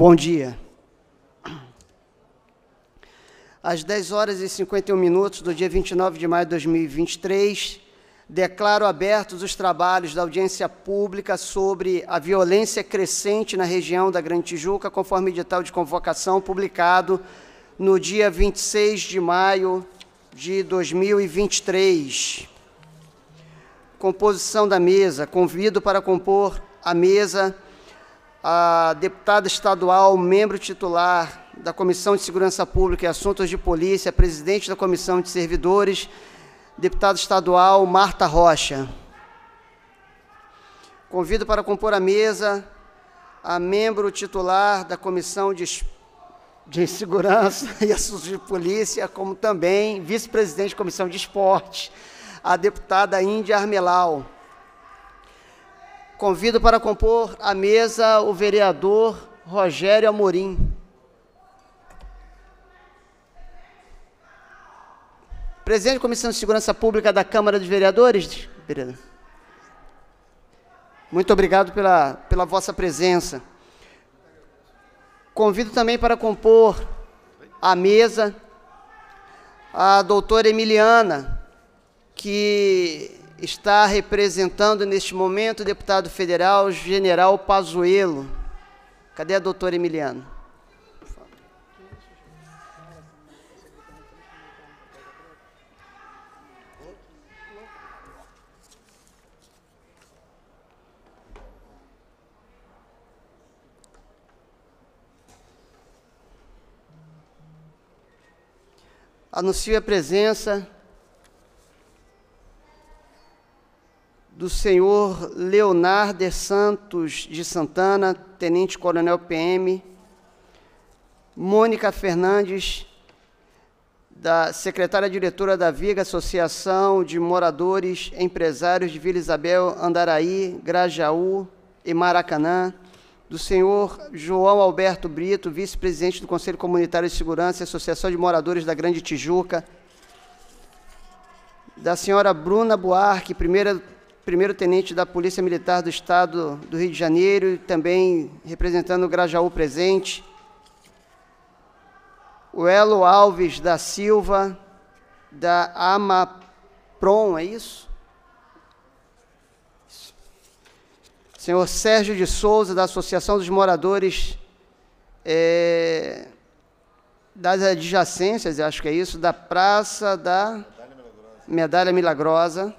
Bom dia. Às 10 horas e 51 minutos do dia 29 de maio de 2023, declaro abertos os trabalhos da audiência pública sobre a violência crescente na região da Grande Tijuca, conforme edital de convocação publicado no dia 26 de maio de 2023. Composição da mesa. Convido para compor a mesa a deputada estadual, membro titular da Comissão de Segurança Pública e Assuntos de Polícia, presidente da Comissão de Servidores, deputada estadual Marta Rocha. Convido para compor a mesa a membro titular da Comissão de, de Segurança e Assuntos de Polícia, como também vice-presidente da Comissão de esporte a deputada Índia Armelau. Convido para compor a mesa o vereador Rogério Amorim. Presidente da Comissão de Segurança Pública da Câmara dos Vereadores, Muito obrigado pela, pela vossa presença. Convido também para compor a mesa a doutora Emiliana, que está representando neste momento o deputado federal General Pazuello. Cadê a doutora Emiliano? Anuncio a presença do senhor Leonardo Santos de Santana, Tenente Coronel PM, Mônica Fernandes, da secretária diretora da Viga Associação de Moradores Empresários de Vila Isabel, Andaraí, Grajaú e Maracanã, do senhor João Alberto Brito, vice-presidente do Conselho Comunitário de Segurança e Associação de Moradores da Grande Tijuca, da senhora Bruna Buarque, primeira primeiro-tenente da Polícia Militar do Estado do Rio de Janeiro, também representando o Grajaú presente. O Elo Alves da Silva, da Amapron, é isso? Senhor Sérgio de Souza, da Associação dos Moradores é, das Adjacências, acho que é isso, da Praça da Medalha Milagrosa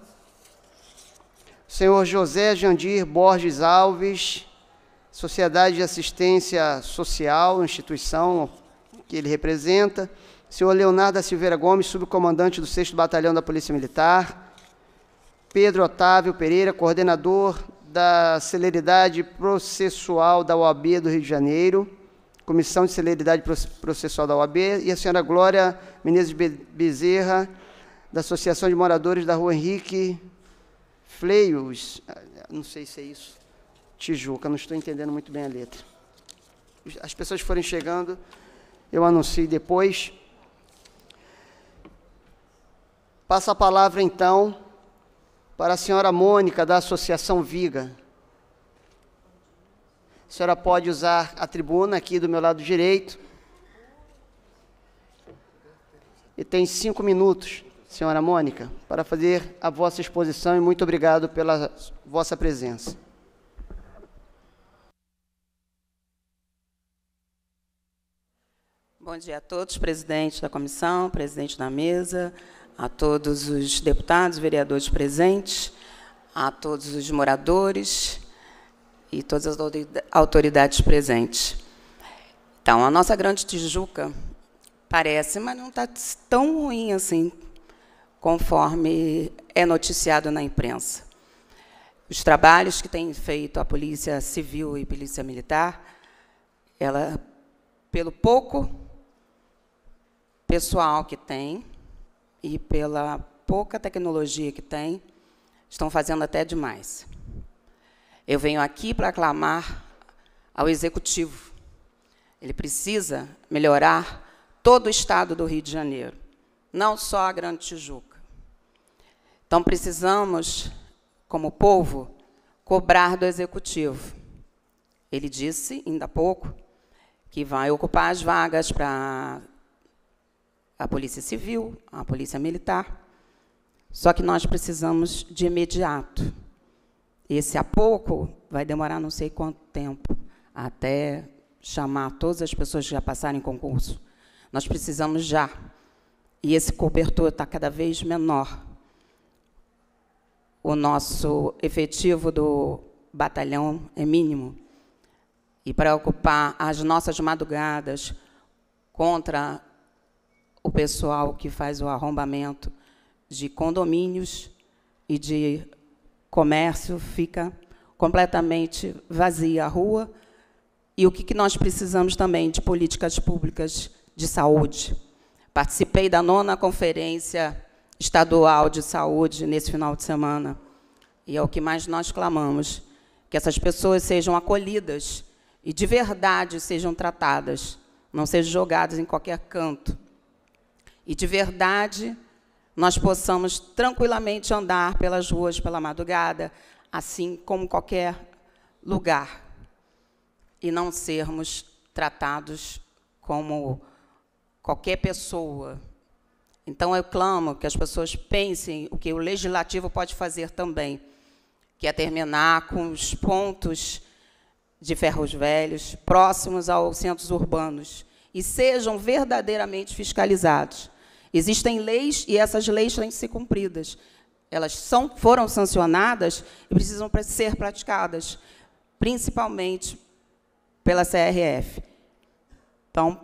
senhor José Jandir Borges Alves, Sociedade de Assistência Social, instituição que ele representa, senhor Leonardo da Silveira Gomes, subcomandante do 6 Batalhão da Polícia Militar, Pedro Otávio Pereira, coordenador da Celeridade Processual da OAB do Rio de Janeiro, Comissão de Celeridade Processual da OAB, e a senhora Glória Menezes Bezerra, da Associação de Moradores da Rua Henrique fleios, ah, não sei se é isso, Tijuca, não estou entendendo muito bem a letra. As pessoas foram chegando, eu anunciei depois. Passa a palavra então para a senhora Mônica da Associação Viga. A senhora pode usar a tribuna aqui do meu lado direito. E tem cinco minutos senhora Mônica, para fazer a vossa exposição e muito obrigado pela vossa presença. Bom dia a todos, presidente da comissão, presidente da mesa, a todos os deputados, vereadores presentes, a todos os moradores e todas as autoridades presentes. Então, a nossa Grande Tijuca parece, mas não está tão ruim assim, conforme é noticiado na imprensa. Os trabalhos que tem feito a Polícia Civil e Polícia Militar, ela, pelo pouco pessoal que tem e pela pouca tecnologia que tem, estão fazendo até demais. Eu venho aqui para aclamar ao Executivo. Ele precisa melhorar todo o estado do Rio de Janeiro, não só a Grande Tijuca. Então precisamos, como povo, cobrar do executivo. Ele disse, ainda há pouco, que vai ocupar as vagas para a Polícia Civil, a Polícia Militar. Só que nós precisamos de imediato. Esse a pouco vai demorar não sei quanto tempo até chamar todas as pessoas que já passaram em concurso. Nós precisamos já. E esse cobertor está cada vez menor o nosso efetivo do batalhão é mínimo. E para ocupar as nossas madrugadas contra o pessoal que faz o arrombamento de condomínios e de comércio, fica completamente vazia a rua. E o que, que nós precisamos também de políticas públicas de saúde. Participei da nona conferência estadual de saúde nesse final de semana. E é o que mais nós clamamos: que essas pessoas sejam acolhidas e de verdade sejam tratadas, não sejam jogadas em qualquer canto. E de verdade nós possamos tranquilamente andar pelas ruas pela madrugada, assim como qualquer lugar, e não sermos tratados como qualquer pessoa então, eu clamo que as pessoas pensem o que o legislativo pode fazer também, que é terminar com os pontos de ferros velhos próximos aos centros urbanos e sejam verdadeiramente fiscalizados. Existem leis e essas leis têm que ser cumpridas. Elas são, foram sancionadas e precisam ser praticadas, principalmente pela CRF. Então,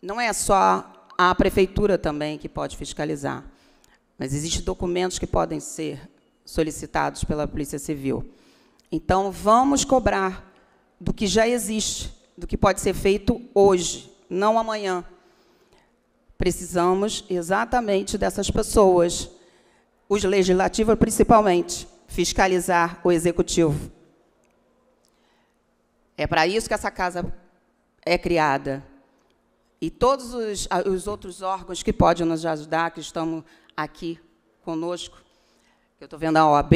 não é só a prefeitura também que pode fiscalizar. Mas existem documentos que podem ser solicitados pela Polícia Civil. Então, vamos cobrar do que já existe, do que pode ser feito hoje, não amanhã. Precisamos exatamente dessas pessoas, os legislativos principalmente, fiscalizar o executivo. É para isso que essa casa é criada e todos os, os outros órgãos que podem nos ajudar, que estão aqui conosco. Eu estou vendo a OAB.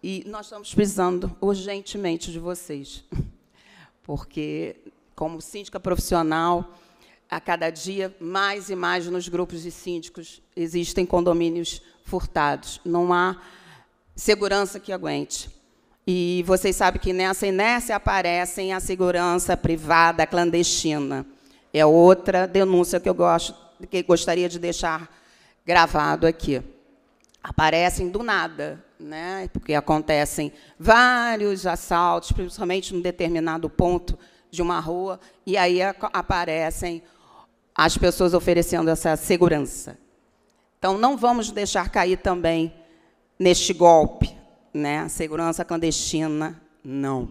E nós estamos precisando urgentemente de vocês. Porque, como síndica profissional, a cada dia, mais e mais nos grupos de síndicos existem condomínios furtados. Não há segurança que aguente. E vocês sabem que nessa inércia aparecem a segurança privada clandestina. É outra denúncia que eu gosto, que gostaria de deixar gravado aqui. Aparecem do nada, né? porque acontecem vários assaltos, principalmente num determinado ponto de uma rua, e aí aparecem as pessoas oferecendo essa segurança. Então, não vamos deixar cair também neste golpe né? A segurança clandestina, não.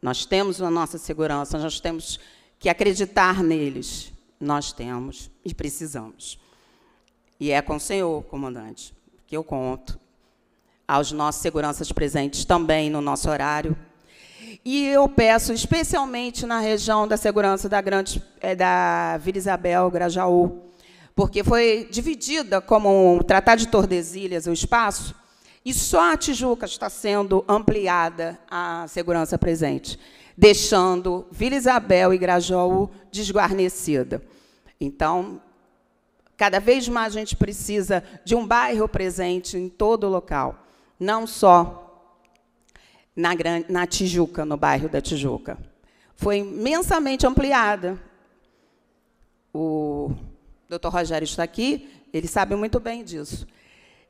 Nós temos a nossa segurança, nós temos que acreditar neles. Nós temos e precisamos. E é com o senhor, comandante, que eu conto. Aos nossos seguranças presentes também no nosso horário. E eu peço, especialmente na região da segurança da, grande, é, da Vila Isabel, Grajaú, porque foi dividida como um Tratado de Tordesilhas, o espaço, e só a Tijuca está sendo ampliada a segurança presente, deixando Vila Isabel e Grajaú desguarnecida. Então, cada vez mais a gente precisa de um bairro presente em todo o local, não só na, na Tijuca, no bairro da Tijuca. Foi imensamente ampliada. O doutor Rogério está aqui, ele sabe muito bem disso.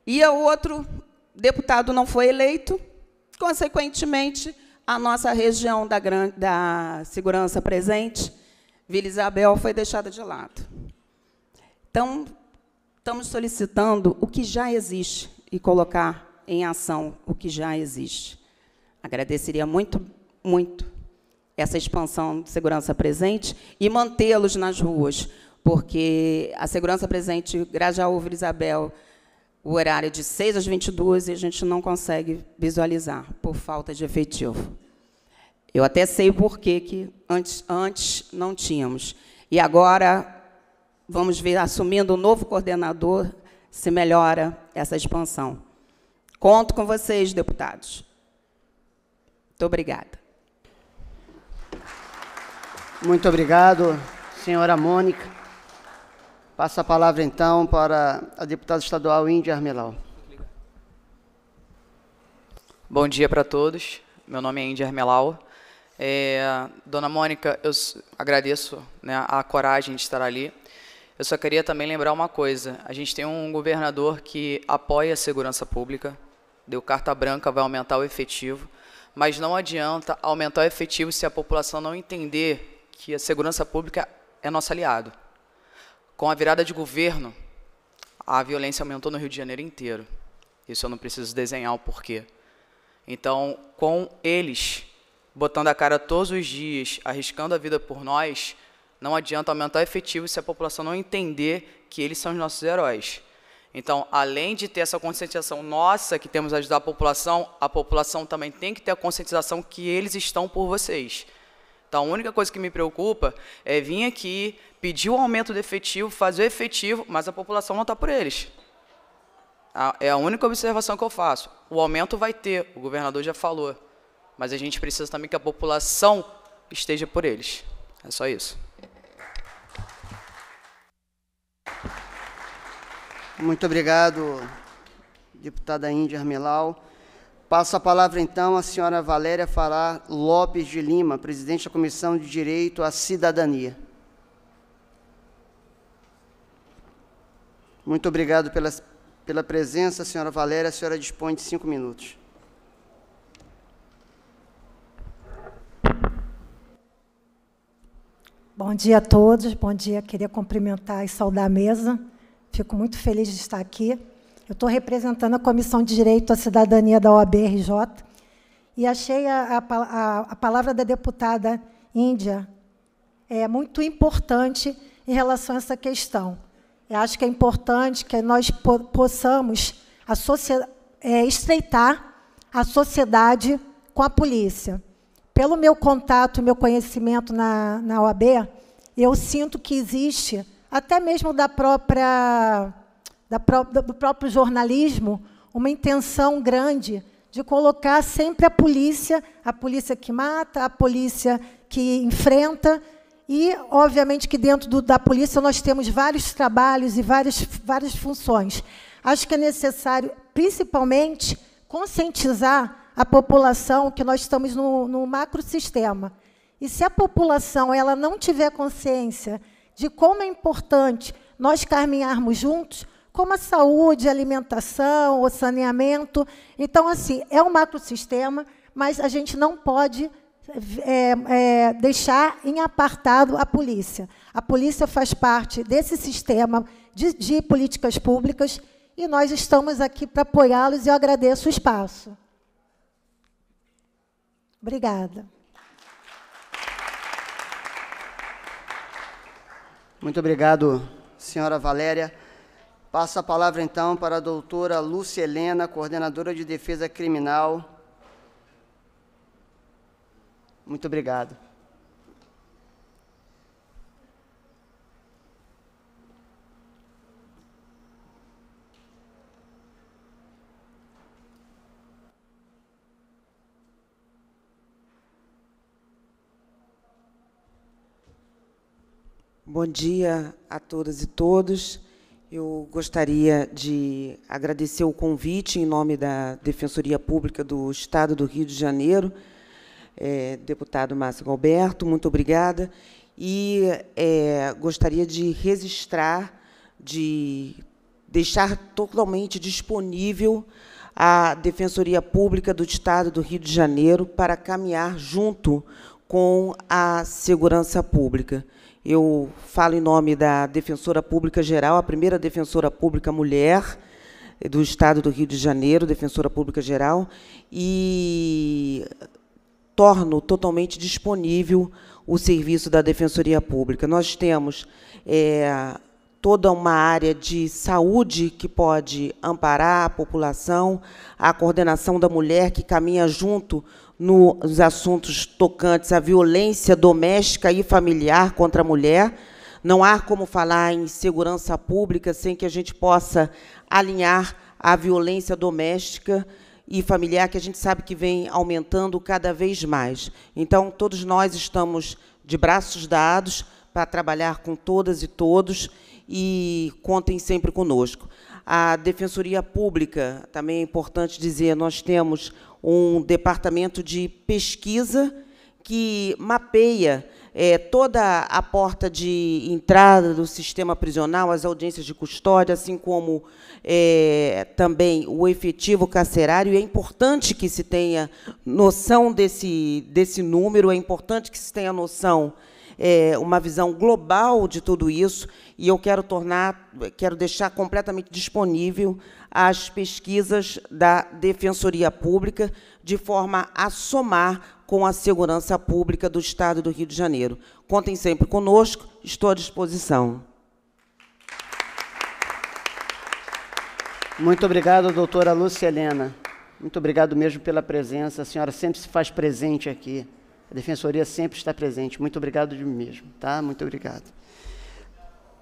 E o é outro deputado não foi eleito, consequentemente, a nossa região da, da segurança presente, Vila Isabel, foi deixada de lado. Então, estamos solicitando o que já existe e colocar em ação o que já existe. Agradeceria muito, muito essa expansão de segurança presente e mantê-los nas ruas, porque a segurança presente Grajaú, Vila Isabel, o horário de 6 às 22 e a gente não consegue visualizar por falta de efetivo. Eu até sei o porquê que antes, antes não tínhamos. E agora vamos ver, assumindo um novo coordenador, se melhora essa expansão. Conto com vocês, deputados. Muito obrigada. Muito obrigado, senhora Mônica. Passa a palavra então para a deputada estadual Índia Armelau. Bom dia para todos. Meu nome é Índia Armelau. É, Dona Mônica, eu agradeço né, a coragem de estar ali. Eu só queria também lembrar uma coisa: a gente tem um governador que apoia a segurança pública, deu carta branca, vai aumentar o efetivo, mas não adianta aumentar o efetivo se a população não entender que a segurança pública é nosso aliado. Com a virada de governo, a violência aumentou no Rio de Janeiro inteiro. Isso eu não preciso desenhar o porquê. Então, com eles botando a cara todos os dias, arriscando a vida por nós, não adianta aumentar efetivo se a população não entender que eles são os nossos heróis. Então, além de ter essa conscientização nossa que temos a ajudar a população, a população também tem que ter a conscientização que eles estão por vocês. Então, a única coisa que me preocupa é vir aqui, pedir o um aumento do efetivo, fazer o efetivo, mas a população não está por eles. É a única observação que eu faço. O aumento vai ter, o governador já falou. Mas a gente precisa também que a população esteja por eles. É só isso. Muito obrigado, deputada Índia Armelau. Passo a palavra então à senhora Valéria Fará Lopes de Lima, presidente da Comissão de Direito à Cidadania. Muito obrigado pela, pela presença, senhora Valéria. A senhora dispõe de cinco minutos. Bom dia a todos, bom dia. Queria cumprimentar e saudar a mesa. Fico muito feliz de estar aqui. Eu estou representando a Comissão de Direito à Cidadania da OABRJ e achei a, a, a palavra da deputada Índia é muito importante em relação a essa questão. Eu acho que é importante que nós po possamos é, estreitar a sociedade com a polícia. Pelo meu contato, meu conhecimento na, na OAB, eu sinto que existe, até mesmo da própria do próprio jornalismo, uma intenção grande de colocar sempre a polícia, a polícia que mata, a polícia que enfrenta, e, obviamente, que dentro do, da polícia nós temos vários trabalhos e várias, várias funções. Acho que é necessário, principalmente, conscientizar a população que nós estamos no, no macrosistema. E se a população ela não tiver consciência de como é importante nós caminharmos juntos, como a saúde, alimentação, o saneamento. Então, assim, é um macrosistema, mas a gente não pode é, é, deixar em apartado a polícia. A polícia faz parte desse sistema de, de políticas públicas e nós estamos aqui para apoiá-los e eu agradeço o espaço. Obrigada. Muito obrigado, senhora Valéria. Passo a palavra então para a doutora Lúcia Helena, coordenadora de defesa criminal. Muito obrigado. Bom dia a todas e todos. Eu gostaria de agradecer o convite em nome da Defensoria Pública do Estado do Rio de Janeiro, é, deputado Márcio Galberto, muito obrigada. E é, gostaria de registrar, de deixar totalmente disponível a Defensoria Pública do Estado do Rio de Janeiro para caminhar junto com a segurança pública. Eu falo em nome da Defensora Pública Geral, a primeira Defensora Pública Mulher eh, do Estado do Rio de Janeiro, Defensora Pública Geral, e torno totalmente disponível o serviço da Defensoria Pública. Nós temos é, toda uma área de saúde que pode amparar a população, a coordenação da mulher que caminha junto nos assuntos tocantes à violência doméstica e familiar contra a mulher. Não há como falar em segurança pública sem que a gente possa alinhar a violência doméstica e familiar, que a gente sabe que vem aumentando cada vez mais. Então, todos nós estamos de braços dados para trabalhar com todas e todos e contem sempre conosco. A Defensoria Pública, também é importante dizer, nós temos um departamento de pesquisa que mapeia é, toda a porta de entrada do sistema prisional, as audiências de custódia, assim como é, também o efetivo carcerário. E é importante que se tenha noção desse, desse número, é importante que se tenha noção é, uma visão global de tudo isso, e eu quero tornar, quero deixar completamente disponível as pesquisas da Defensoria Pública, de forma a somar com a segurança pública do Estado do Rio de Janeiro. Contem sempre conosco, estou à disposição. Muito obrigado, doutora Lúcia Helena. Muito obrigado mesmo pela presença. A senhora sempre se faz presente aqui. A defensoria sempre está presente. Muito obrigado de mim mesmo, tá? Muito obrigado.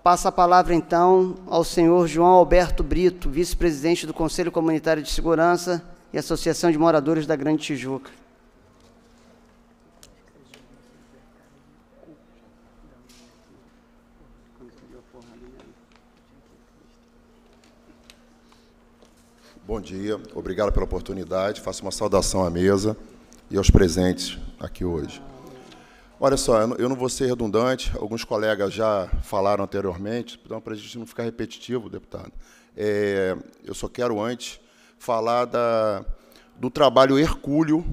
Passa a palavra então ao senhor João Alberto Brito, vice-presidente do Conselho Comunitário de Segurança e Associação de Moradores da Grande Tijuca. Bom dia, obrigado pela oportunidade. Faço uma saudação à mesa e aos presentes aqui hoje. Olha só, eu não vou ser redundante, alguns colegas já falaram anteriormente, então, para a gente não ficar repetitivo, deputado, é, eu só quero antes falar da, do trabalho hercúleo,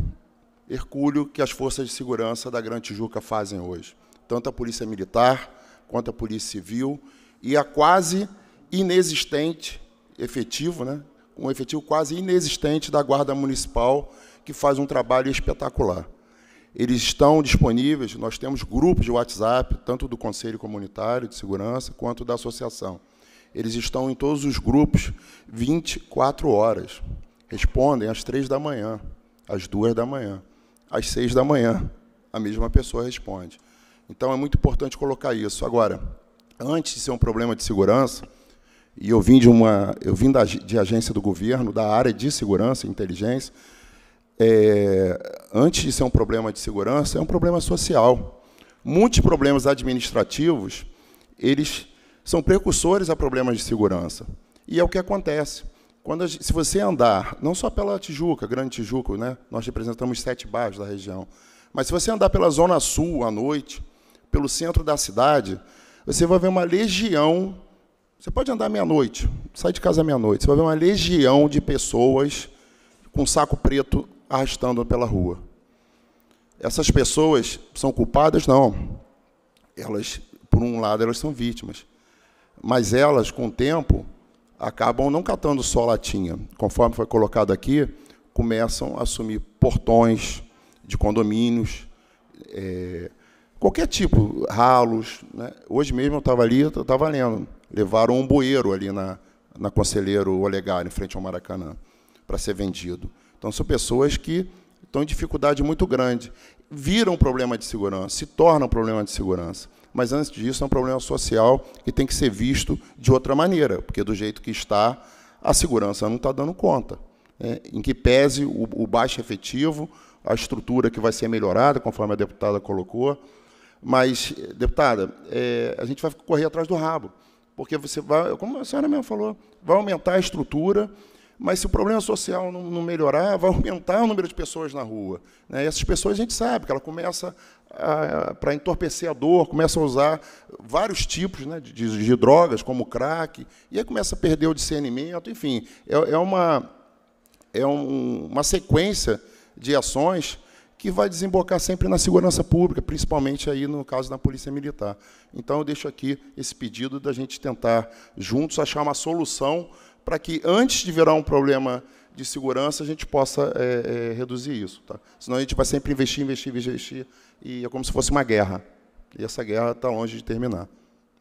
hercúleo que as forças de segurança da Grande Tijuca fazem hoje, tanto a Polícia Militar quanto a Polícia Civil, e a quase inexistente efetivo, né, um efetivo quase inexistente da Guarda Municipal, que faz um trabalho espetacular eles estão disponíveis, nós temos grupos de WhatsApp, tanto do Conselho Comunitário de Segurança quanto da associação. Eles estão em todos os grupos 24 horas. Respondem às 3 da manhã, às 2 da manhã, às 6 da manhã. A mesma pessoa responde. Então é muito importante colocar isso. Agora, antes de ser um problema de segurança, e eu vim de uma, eu vim da, de agência do governo, da área de segurança e inteligência, é, antes de ser um problema de segurança, é um problema social. Muitos problemas administrativos, eles são precursores a problemas de segurança. E é o que acontece. Quando gente, se você andar, não só pela Tijuca, Grande Tijuca, né? nós representamos sete bairros da região, mas se você andar pela Zona Sul à noite, pelo centro da cidade, você vai ver uma legião. Você pode andar meia-noite, sai de casa meia-noite, você vai ver uma legião de pessoas com saco preto arrastando pela rua. Essas pessoas são culpadas? Não. Elas, por um lado, elas são vítimas. Mas elas, com o tempo, acabam não catando só latinha. Conforme foi colocado aqui, começam a assumir portões de condomínios, é, qualquer tipo, ralos. Né? Hoje mesmo eu estava ali, eu estava lendo. Levaram um bueiro ali na, na Conselheiro Olegário, em frente ao Maracanã, para ser vendido. Então, são pessoas que estão em dificuldade muito grande. Viram um problema de segurança, se tornam um problema de segurança. Mas, antes disso, é um problema social que tem que ser visto de outra maneira, porque, do jeito que está, a segurança não está dando conta. Né? em que pese o, o baixo efetivo, a estrutura que vai ser melhorada, conforme a deputada colocou. Mas, deputada, é, a gente vai correr atrás do rabo, porque você vai, como a senhora mesmo falou, vai aumentar a estrutura, mas se o problema social não, não melhorar, vai aumentar o número de pessoas na rua. Né? E essas pessoas a gente sabe que ela começa para entorpecer a dor, começa a usar vários tipos né, de, de, de, drogas, como crack, e aí começa a perder o discernimento, enfim. É, é uma, é um, uma sequência de ações que vai desembocar sempre na segurança pública, principalmente aí no caso da Polícia Militar. Então eu deixo aqui esse pedido da gente tentar juntos achar uma solução para que, antes de virar um problema de segurança, a gente possa é, é, reduzir isso. Tá? Senão a gente vai sempre investir, investir, investir, e é como se fosse uma guerra. E essa guerra está longe de terminar.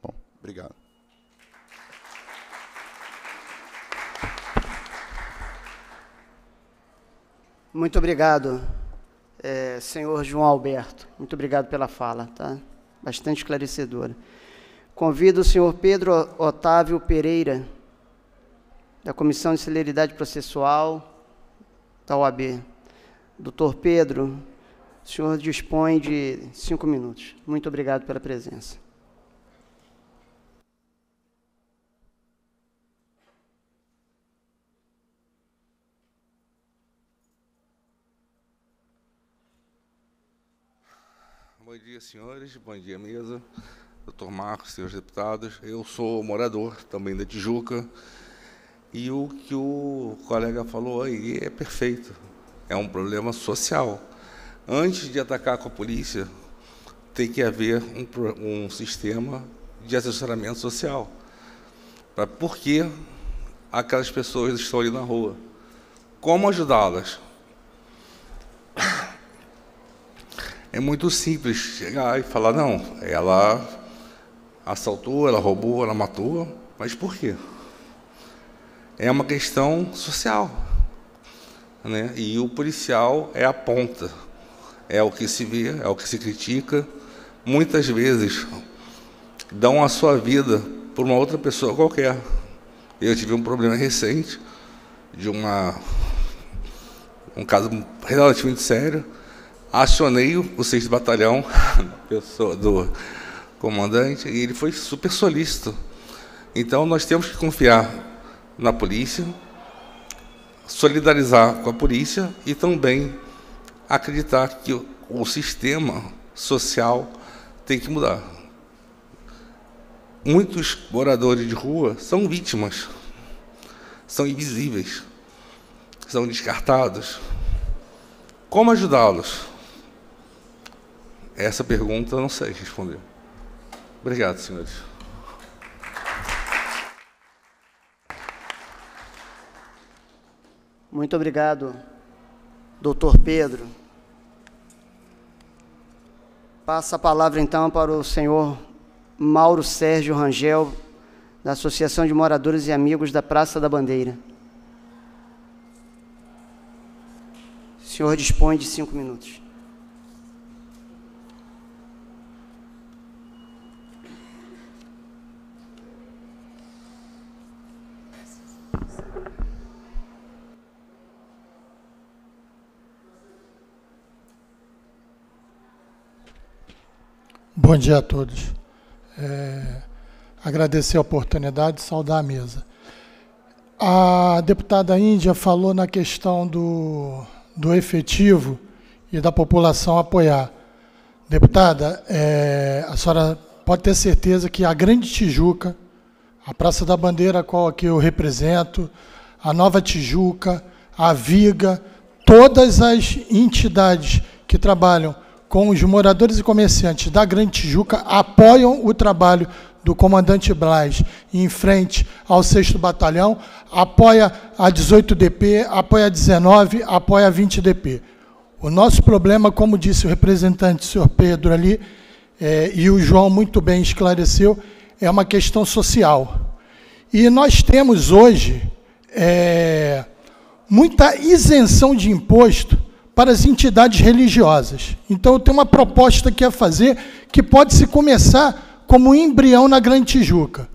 Bom, obrigado. Muito obrigado, é, senhor João Alberto. Muito obrigado pela fala, tá? Bastante esclarecedora. Convido o senhor Pedro Otávio Pereira da Comissão de Celeridade Processual da OAB. Doutor Pedro, o senhor dispõe de cinco minutos. Muito obrigado pela presença. Bom dia, senhores. Bom dia, mesa. Doutor Marcos, senhores deputados. Eu sou morador também da Tijuca e o que o colega falou aí é perfeito. É um problema social. Antes de atacar com a polícia, tem que haver um, um sistema de assessoramento social. Para por que aquelas pessoas estão ali na rua? Como ajudá-las? É muito simples chegar e falar, não, ela assaltou, ela roubou, ela matou, mas por quê? é uma questão social. Né? E o policial é a ponta, é o que se vê, é o que se critica. Muitas vezes dão a sua vida por uma outra pessoa qualquer. Eu tive um problema recente de uma um caso relativamente sério. Acionei o 6 Batalhão pessoa, do comandante e ele foi super solícito. Então nós temos que confiar na polícia, solidarizar com a polícia e também acreditar que o, sistema social tem que mudar. Muitos moradores de rua são vítimas, são invisíveis, são descartados. Como ajudá-los? Essa pergunta eu não sei responder. Obrigado, senhores. Muito obrigado, doutor Pedro. Passa a palavra então para o senhor Mauro Sérgio Rangel, da Associação de Moradores e Amigos da Praça da Bandeira. O senhor dispõe de cinco minutos. Bom dia a todos. É, agradecer a oportunidade e saudar a mesa. A deputada Índia falou na questão do, do efetivo e da população apoiar. Deputada, é, a senhora pode ter certeza que a Grande Tijuca, a Praça da Bandeira, a qual aqui eu represento, a Nova Tijuca, a Viga, todas as entidades que trabalham com os moradores e comerciantes da Grande Tijuca apoiam o trabalho do comandante Braz em frente ao 6 Batalhão, apoia a 18DP, apoia a 19, apoia a 20DP. O nosso problema, como disse o representante, o senhor Pedro ali, é, e o João muito bem esclareceu, é uma questão social. E nós temos hoje é, muita isenção de imposto para as entidades religiosas. Então, eu tenho uma proposta aqui a fazer que pode se começar como um embrião na Grande Tijuca.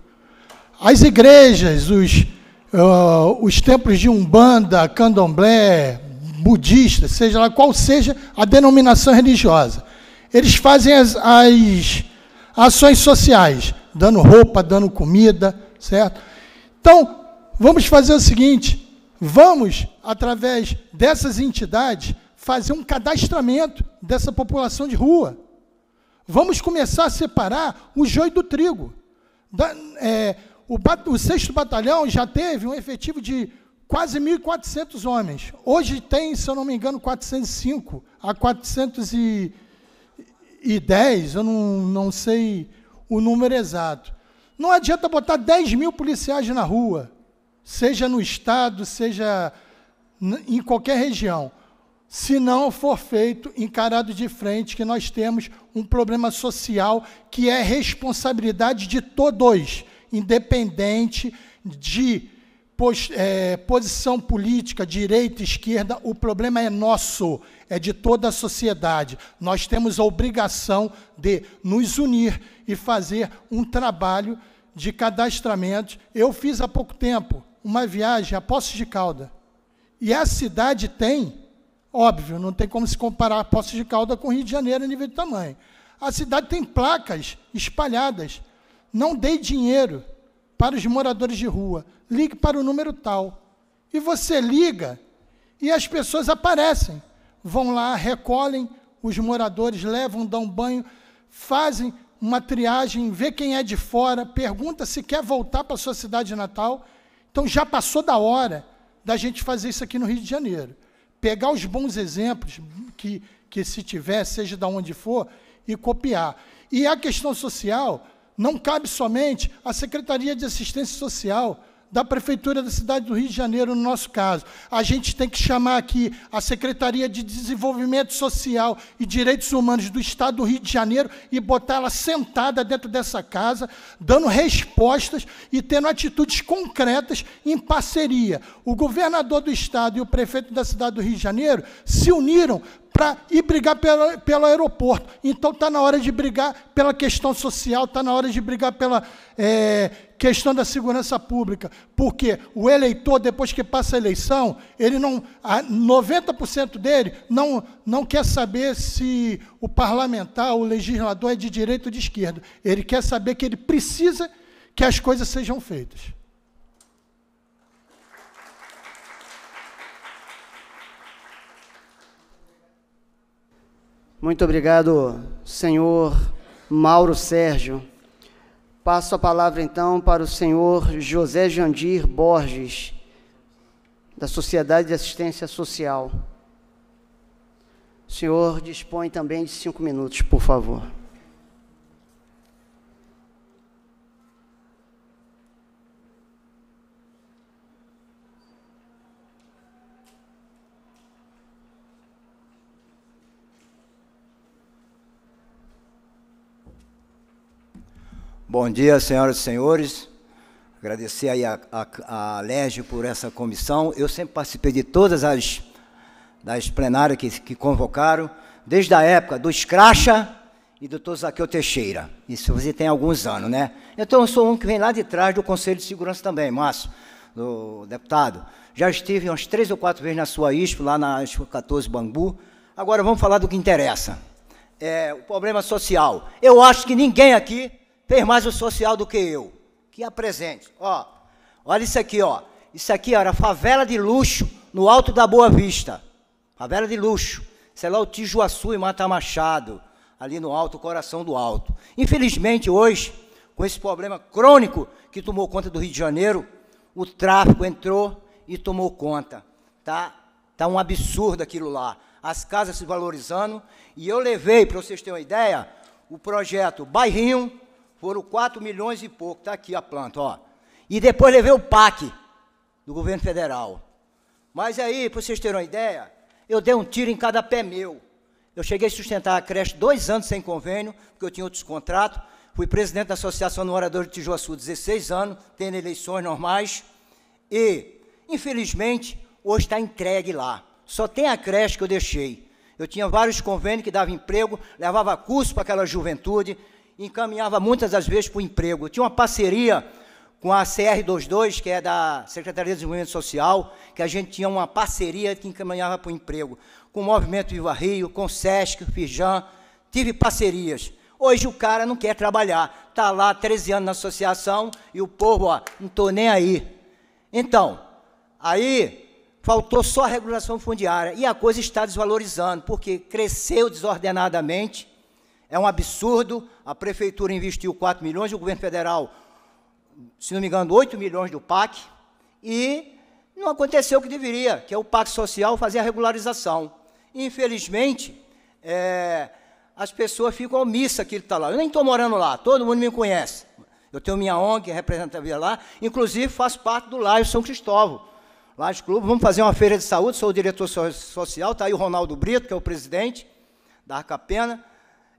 As igrejas, os, uh, os templos de Umbanda, Candomblé, budista, seja lá qual seja a denominação religiosa, eles fazem as, as ações sociais, dando roupa, dando comida, certo? Então, vamos fazer o seguinte: vamos, através dessas entidades, fazer um cadastramento dessa população de rua. Vamos começar a separar o joio do trigo. Da, é, o, o Batalhão já teve um efetivo de quase 1.400 homens. Hoje tem, se eu não me engano, 405 a 410, eu não, não sei o número exato. Não adianta botar 10 mil policiais na rua, seja no Estado, seja em qualquer região se não for feito encarado de frente, que nós temos um problema social que é responsabilidade de todos, independente de pos, é, posição política, direita, esquerda, o problema é nosso, é de toda a sociedade. Nós temos a obrigação de nos unir e fazer um trabalho de cadastramento. Eu fiz há pouco tempo uma viagem a Poços de Calda, e a cidade tem Óbvio, não tem como se comparar poça de Calda com Rio de Janeiro a nível de tamanho. A cidade tem placas espalhadas. Não dei dinheiro para os moradores de rua. Ligue para o número tal. E você liga e as pessoas aparecem. Vão lá, recolhem os moradores, levam, dão banho, fazem uma triagem, vê quem é de fora, pergunta se quer voltar para a sua cidade natal. Então já passou da hora da gente fazer isso aqui no Rio de Janeiro pegar os bons exemplos que, que se tiver, seja de onde for, e copiar. E a questão social não cabe somente à Secretaria de Assistência Social da Prefeitura da cidade do Rio de Janeiro, no nosso caso. A gente tem que chamar aqui a Secretaria de Desenvolvimento Social e Direitos Humanos do Estado do Rio de Janeiro e botar ela sentada dentro dessa casa, dando respostas e tendo atitudes concretas em parceria. O governador do Estado e o prefeito da cidade do Rio de Janeiro se uniram para ir brigar pelo pelo aeroporto. Então está na hora de brigar pela questão social, está na hora de brigar pela. É, questão da segurança pública, porque o eleitor, depois que passa a eleição, ele não, 90% dele não, não quer saber se o parlamentar, o legislador é de direita ou de esquerda. Ele quer saber que ele precisa que as coisas sejam feitas. Muito obrigado, senhor Mauro Sérgio. Passo a palavra então para o senhor José Jandir Borges, da Sociedade de Assistência Social. O senhor dispõe também de cinco minutos, por favor. Bom dia, senhoras e senhores. Agradecer aí a, a, a Légio por essa comissão. Eu sempre participei de todas as das plenárias que, que convocaram, desde a época do Escracha e do doutor Zaqueu Teixeira. Isso você tem alguns anos, né? Então, eu sou um que vem lá de trás do Conselho de Segurança também, Márcio, do deputado. Já estive umas três ou quatro vezes na sua ISP, lá na ISP 14 Bangu. Agora, vamos falar do que interessa. É, o problema social. Eu acho que ninguém aqui tem mais o social do que eu. Que apresente. Ó, olha isso aqui, ó. Isso aqui era favela de luxo no alto da Boa Vista. Favela de luxo. Sei é lá, o Tijuaçu e Mata Machado. Ali no alto, coração do alto. Infelizmente, hoje, com esse problema crônico que tomou conta do Rio de Janeiro, o tráfico entrou e tomou conta. Tá, tá um absurdo aquilo lá. As casas se valorizando. E eu levei, para vocês terem uma ideia, o projeto Bairrinho, foram 4 milhões e pouco, está aqui a planta, ó. E depois levei o PAC do governo federal. Mas aí, para vocês terem uma ideia, eu dei um tiro em cada pé meu. Eu cheguei a sustentar a creche dois anos sem convênio, porque eu tinha outros contratos. Fui presidente da Associação do Morador de Tijuaçu 16 anos, tendo eleições normais. E, infelizmente, hoje está entregue lá. Só tem a creche que eu deixei. Eu tinha vários convênios que davam emprego, levava curso para aquela juventude, encaminhava muitas das vezes para o emprego. Eu tinha uma parceria com a CR22, que é da Secretaria de Desenvolvimento Social, que a gente tinha uma parceria que encaminhava para o emprego. Com o Movimento Viva Rio, com o SESC, FIJAN, tive parcerias. Hoje o cara não quer trabalhar, está lá 13 anos na associação e o povo, ó, não estou nem aí. Então, aí faltou só a regulação fundiária e a coisa está desvalorizando, porque cresceu desordenadamente é um absurdo. A prefeitura investiu 4 milhões, o governo federal, se não me engano, 8 milhões do PAC, e não aconteceu o que deveria, que é o PAC social fazer a regularização. Infelizmente, é, as pessoas ficam omissas aquilo que está lá. Eu nem estou morando lá, todo mundo me conhece. Eu tenho minha ONG, representativa lá, inclusive faço parte do Laio São Cristóvão. Lá de Clube, vamos fazer uma feira de saúde, sou o diretor social, está aí o Ronaldo Brito, que é o presidente da Arcapena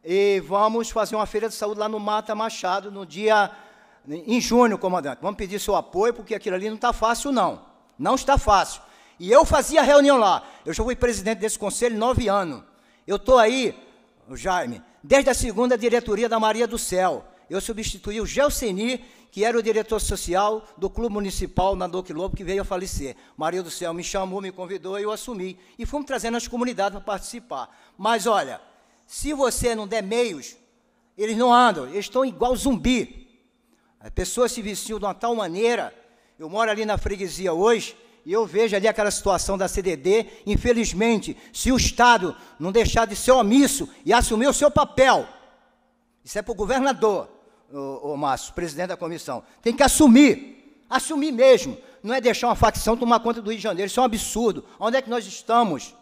e vamos fazer uma feira de saúde lá no Mata Machado no dia em junho, comandante. Vamos pedir seu apoio porque aquilo ali não está fácil não. Não está fácil. E eu fazia reunião lá. Eu já fui presidente desse conselho nove anos. Eu estou aí, Jaime, desde a segunda diretoria da Maria do Céu. Eu substituí o Gelseni, que era o diretor social do Clube Municipal na Lobo, que veio a falecer. Maria do Céu me chamou, me convidou, eu assumi. E fomos trazendo as comunidades para participar. Mas, olha, se você não der meios, eles não andam, eles estão igual zumbi. As pessoas se viciam de uma tal maneira. Eu moro ali na freguesia hoje e eu vejo ali aquela situação da CDD. Infelizmente, se o Estado não deixar de ser omisso e assumir o seu papel, isso é para o governador, o, o Márcio, presidente da comissão, tem que assumir, assumir mesmo. Não é deixar uma facção tomar conta do Rio de Janeiro, isso é um absurdo. Onde é que nós estamos?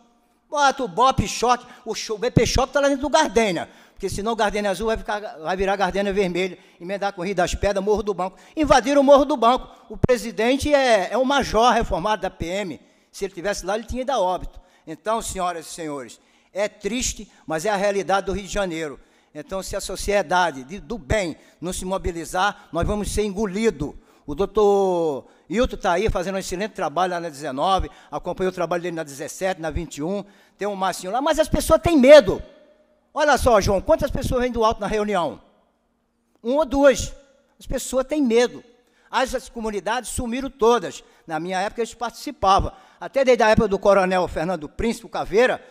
Bota o Bop Choque, o, BP Choque está lá dentro do Gardênia, porque senão o Gardênia Azul vai, ficar, vai virar Gardênia Vermelho, emendar com o Rio das Pedras, Morro do Banco. Invadiram o Morro do Banco. O presidente é, é um major reformado da PM. Se ele tivesse lá, ele tinha ido a óbito. Então, senhoras e senhores, é triste, mas é a realidade do Rio de Janeiro. Então, se a sociedade do bem não se mobilizar, nós vamos ser engolidos o doutor Hilton está aí fazendo um excelente trabalho lá na 19, acompanhou o trabalho dele na 17, na 21, tem um Marcinho lá, mas as pessoas têm medo. Olha só, João, quantas pessoas vêm do alto na reunião? Um ou duas. As pessoas têm medo. As comunidades sumiram todas. Na minha época, eles participavam. Até desde a época do coronel Fernando Príncipe Caveira,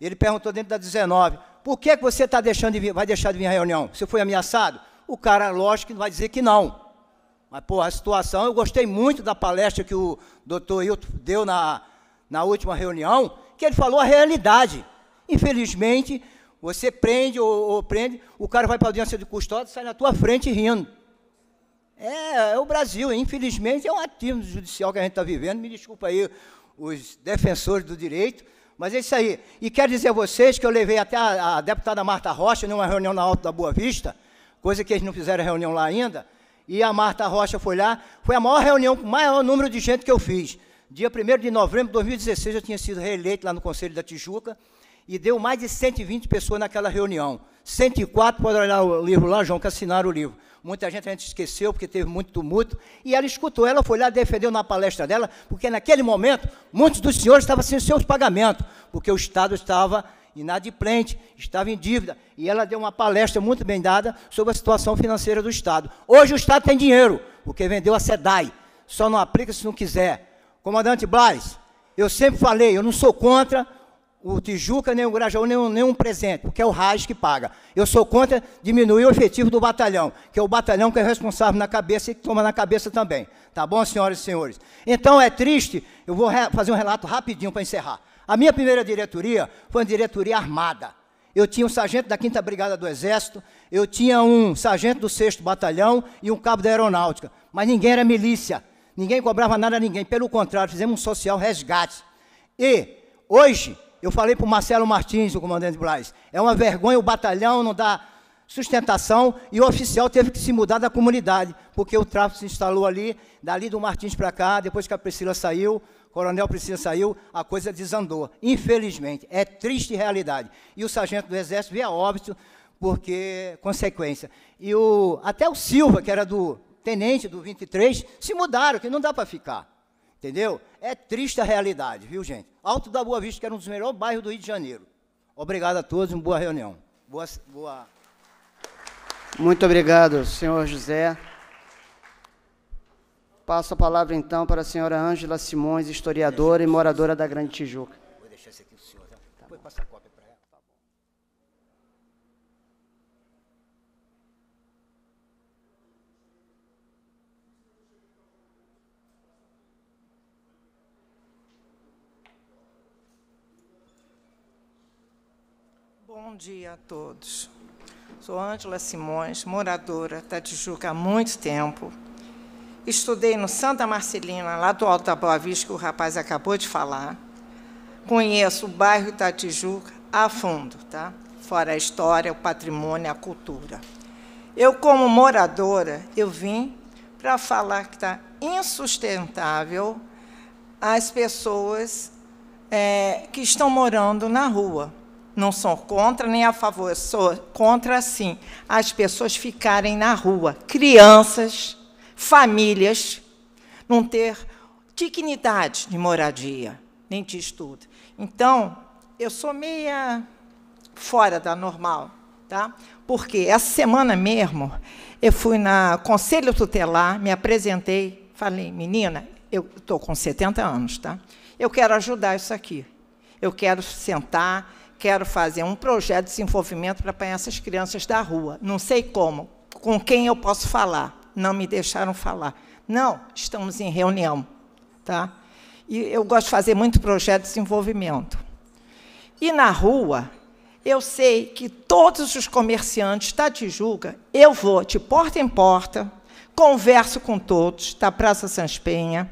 ele perguntou dentro da 19, por que, que você tá deixando de vir, vai deixar de vir à reunião? Você foi ameaçado? O cara, lógico, vai dizer que não. Mas, pô, a situação, eu gostei muito da palestra que o doutor Hilton deu na, na última reunião, que ele falou a realidade. Infelizmente, você prende ou, ou prende, o cara vai para a audiência de custódia e sai na tua frente rindo. É, é o Brasil, infelizmente, é um ativo judicial que a gente está vivendo. Me desculpa aí os defensores do direito, mas é isso aí. E quero dizer a vocês que eu levei até a, a deputada Marta Rocha numa reunião na Alta da Boa Vista, coisa que eles não fizeram reunião lá ainda, e a Marta Rocha foi lá. Foi a maior reunião com o maior número de gente que eu fiz. Dia 1 de novembro de 2016, eu tinha sido reeleito lá no Conselho da Tijuca e deu mais de 120 pessoas naquela reunião. 104, pode olhar o livro lá, João, que assinaram o livro. Muita gente a gente esqueceu, porque teve muito tumulto. E ela escutou, ela foi lá, defendeu na palestra dela, porque naquele momento, muitos dos senhores estavam sem seus pagamentos, porque o Estado estava inadimplente, estava em dívida, e ela deu uma palestra muito bem dada sobre a situação financeira do Estado. Hoje o Estado tem dinheiro, porque vendeu a SEDAI, só não aplica se não quiser. Comandante Blas, eu sempre falei, eu não sou contra o Tijuca, nem o Grajaú, nem, nem um presente, porque é o RAIS que paga. Eu sou contra diminuir o efetivo do batalhão, que é o batalhão que é responsável na cabeça e que toma na cabeça também. Tá bom, senhoras e senhores? Então é triste, eu vou fazer um relato rapidinho para encerrar. A minha primeira diretoria foi uma diretoria armada. Eu tinha um sargento da 5 Brigada do Exército, eu tinha um sargento do 6 Batalhão e um cabo da Aeronáutica. Mas ninguém era milícia, ninguém cobrava nada a ninguém. Pelo contrário, fizemos um social resgate. E, hoje, eu falei para o Marcelo Martins, o comandante Braz, é uma vergonha o batalhão não dar sustentação e o oficial teve que se mudar da comunidade, porque o tráfico se instalou ali, dali do Martins para cá, depois que a Priscila saiu, Coronel Priscila saiu, a coisa desandou. Infelizmente, é triste realidade. E o sargento do Exército veio a óbito porque consequência. E o, até o Silva, que era do tenente do 23, se mudaram, que não dá para ficar. Entendeu? É triste a realidade, viu, gente? Alto da Boa Vista, que era um dos melhores bairros do Rio de Janeiro. Obrigado a todos, uma boa reunião. Boa, boa... Muito obrigado, senhor José. Passo a palavra então para a senhora Ângela Simões, historiadora e moradora da Grande Tijuca. Vou deixar isso aqui o senhor, tá? passa a cópia para ela. Tá bom. Bom dia a todos. Sou Ângela Simões, moradora da Tijuca há muito tempo Estudei no Santa Marcelina, lá do Alto da Boa Vista, que o rapaz acabou de falar. Conheço o bairro Itatijuca a fundo, tá? Fora a história, o patrimônio, a cultura. Eu, como moradora, eu vim para falar que está insustentável as pessoas é, que estão morando na rua. Não sou contra nem a favor, sou contra, sim, as pessoas ficarem na rua. Crianças famílias não ter dignidade de moradia, nem de estudo. Então, eu sou meia fora da normal, tá? Porque essa semana mesmo eu fui na conselho tutelar, me apresentei, falei: "Menina, eu estou com 70 anos, tá? Eu quero ajudar isso aqui. Eu quero sentar, quero fazer um projeto de desenvolvimento para apanhar essas crianças da rua. Não sei como, com quem eu posso falar não me deixaram falar. Não, estamos em reunião. Tá? E eu gosto de fazer muito projeto de desenvolvimento. E na rua, eu sei que todos os comerciantes da Tijuca, eu vou de porta em porta, converso com todos da Praça Sans Penha,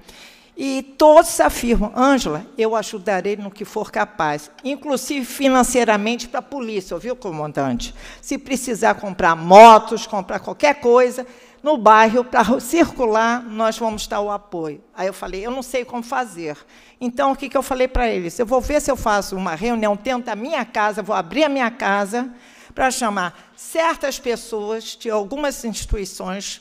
e todos afirmam, Ângela, eu ajudarei no que for capaz, inclusive financeiramente para a polícia, viu, comandante? Se precisar comprar motos, comprar qualquer coisa, no bairro para circular, nós vamos dar o apoio. Aí eu falei, eu não sei como fazer. Então, o que, que eu falei para eles? Eu vou ver se eu faço uma reunião dentro da minha casa, vou abrir a minha casa para chamar certas pessoas de algumas instituições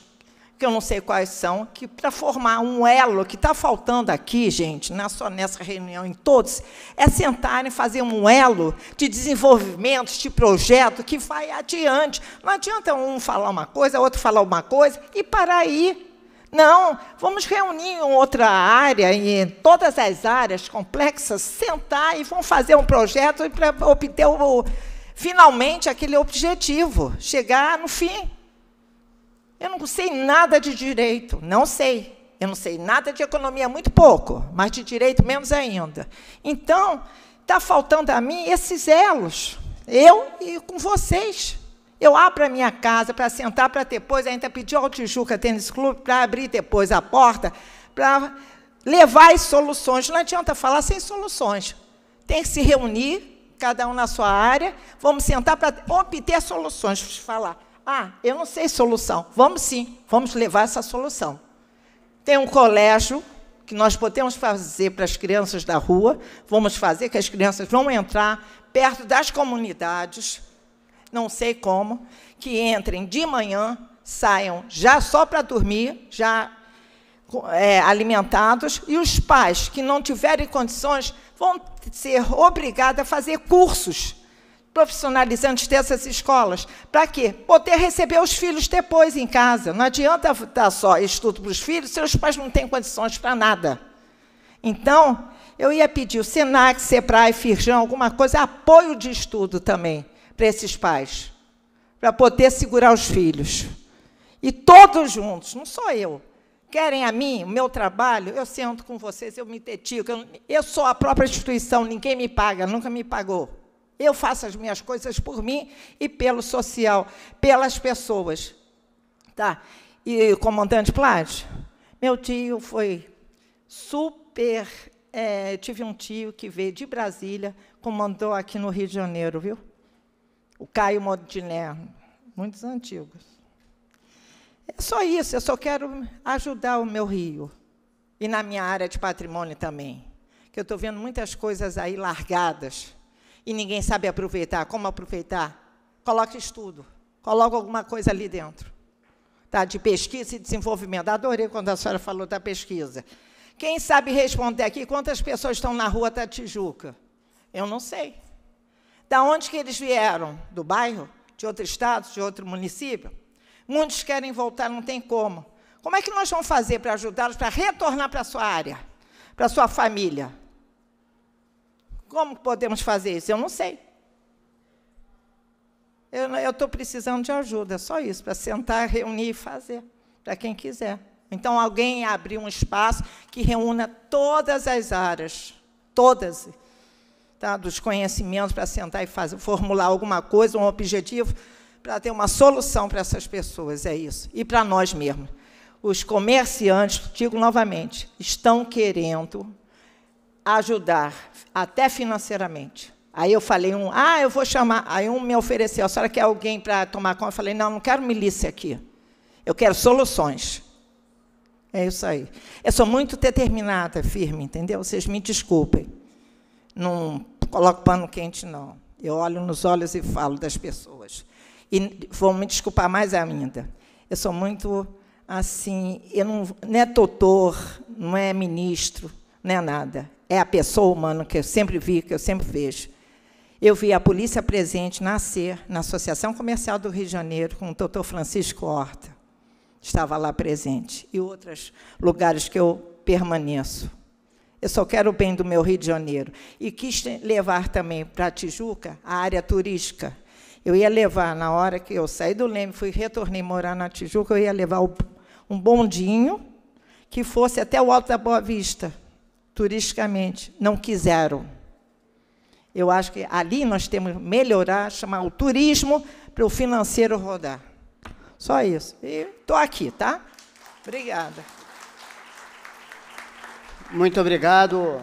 que eu não sei quais são, que para formar um elo que está faltando aqui, gente, não é só nessa reunião, em todos, é sentarem e fazer um elo de desenvolvimento, de projeto que vai adiante. Não adianta um falar uma coisa, outro falar uma coisa e parar aí. Não, vamos reunir em outra área, em todas as áreas complexas, sentar e vão fazer um projeto para obter o, finalmente aquele objetivo, chegar no fim. Eu não sei nada de direito, não sei. Eu não sei nada de economia, muito pouco, mas de direito menos ainda. Então, está faltando a mim esses elos, eu e com vocês. Eu abro a minha casa para sentar, para depois, ainda pedir ao Tijuca Tênis Clube para abrir depois a porta, para levar as soluções. Não adianta falar sem soluções. Tem que se reunir, cada um na sua área, vamos sentar para obter soluções, falar. Ah, eu não sei solução. Vamos sim, vamos levar essa solução. Tem um colégio que nós podemos fazer para as crianças da rua, vamos fazer que as crianças vão entrar perto das comunidades, não sei como, que entrem de manhã, saiam já só para dormir, já é, alimentados, e os pais que não tiverem condições vão ser obrigados a fazer cursos profissionalizantes dessas escolas. Para quê? Poder receber os filhos depois em casa. Não adianta dar só estudo para os filhos se os pais não têm condições para nada. Então, eu ia pedir o SENAC, SEPRAE, FIRJAN, alguma coisa, apoio de estudo também para esses pais, para poder segurar os filhos. E todos juntos, não sou eu. Querem a mim, o meu trabalho, eu sento com vocês, eu me dedico. Eu, eu sou a própria instituição, ninguém me paga, nunca me pagou. Eu faço as minhas coisas por mim e pelo social, pelas pessoas. Tá? E comandante Plágio, meu tio foi super. É, tive um tio que veio de Brasília, comandou aqui no Rio de Janeiro, viu? O Caio Modiné, muitos antigos. É só isso, eu só quero ajudar o meu Rio. E na minha área de patrimônio também. Que eu estou vendo muitas coisas aí largadas e ninguém sabe aproveitar. Como aproveitar? Coloque estudo, coloque alguma coisa ali dentro. Tá, de pesquisa e desenvolvimento. Adorei quando a senhora falou da pesquisa. Quem sabe responder aqui quantas pessoas estão na rua da Tijuca? Eu não sei. Da onde que eles vieram? Do bairro? De outro estado? De outro município? Muitos querem voltar, não tem como. Como é que nós vamos fazer para ajudá-los para retornar para a sua área, para a sua família? Como podemos fazer isso? Eu não sei. Eu estou precisando de ajuda, só isso, para sentar, reunir e fazer, para quem quiser. Então, alguém abrir um espaço que reúna todas as áreas, todas, tá? dos conhecimentos, para sentar e fazer, formular alguma coisa, um objetivo, para ter uma solução para essas pessoas, é isso. E para nós mesmos. Os comerciantes, digo novamente, estão querendo ajudar, até financeiramente. Aí eu falei um, ah, eu vou chamar. Aí um me ofereceu, a senhora quer alguém para tomar conta? Eu falei, não, não quero milícia aqui. Eu quero soluções. É isso aí. Eu sou muito determinada, firme, entendeu? Vocês me desculpem. Não coloco pano quente, não. Eu olho nos olhos e falo das pessoas. E vou me desculpar mais ainda. Eu sou muito assim, eu não, não é doutor, não é ministro, não é nada é a pessoa humana que eu sempre vi, que eu sempre vejo. Eu vi a polícia presente nascer na Associação Comercial do Rio de Janeiro com o doutor Francisco Horta. Estava lá presente. E outros lugares que eu permaneço. Eu só quero o bem do meu Rio de Janeiro. E quis levar também para Tijuca a área turística. Eu ia levar, na hora que eu saí do Leme, fui retornei morar na Tijuca, eu ia levar um bondinho que fosse até o Alto da Boa Vista, turisticamente. Não quiseram. Eu acho que ali nós temos que melhorar, chamar o turismo para o financeiro rodar. Só isso. E estou aqui, tá? Obrigada. Muito obrigado,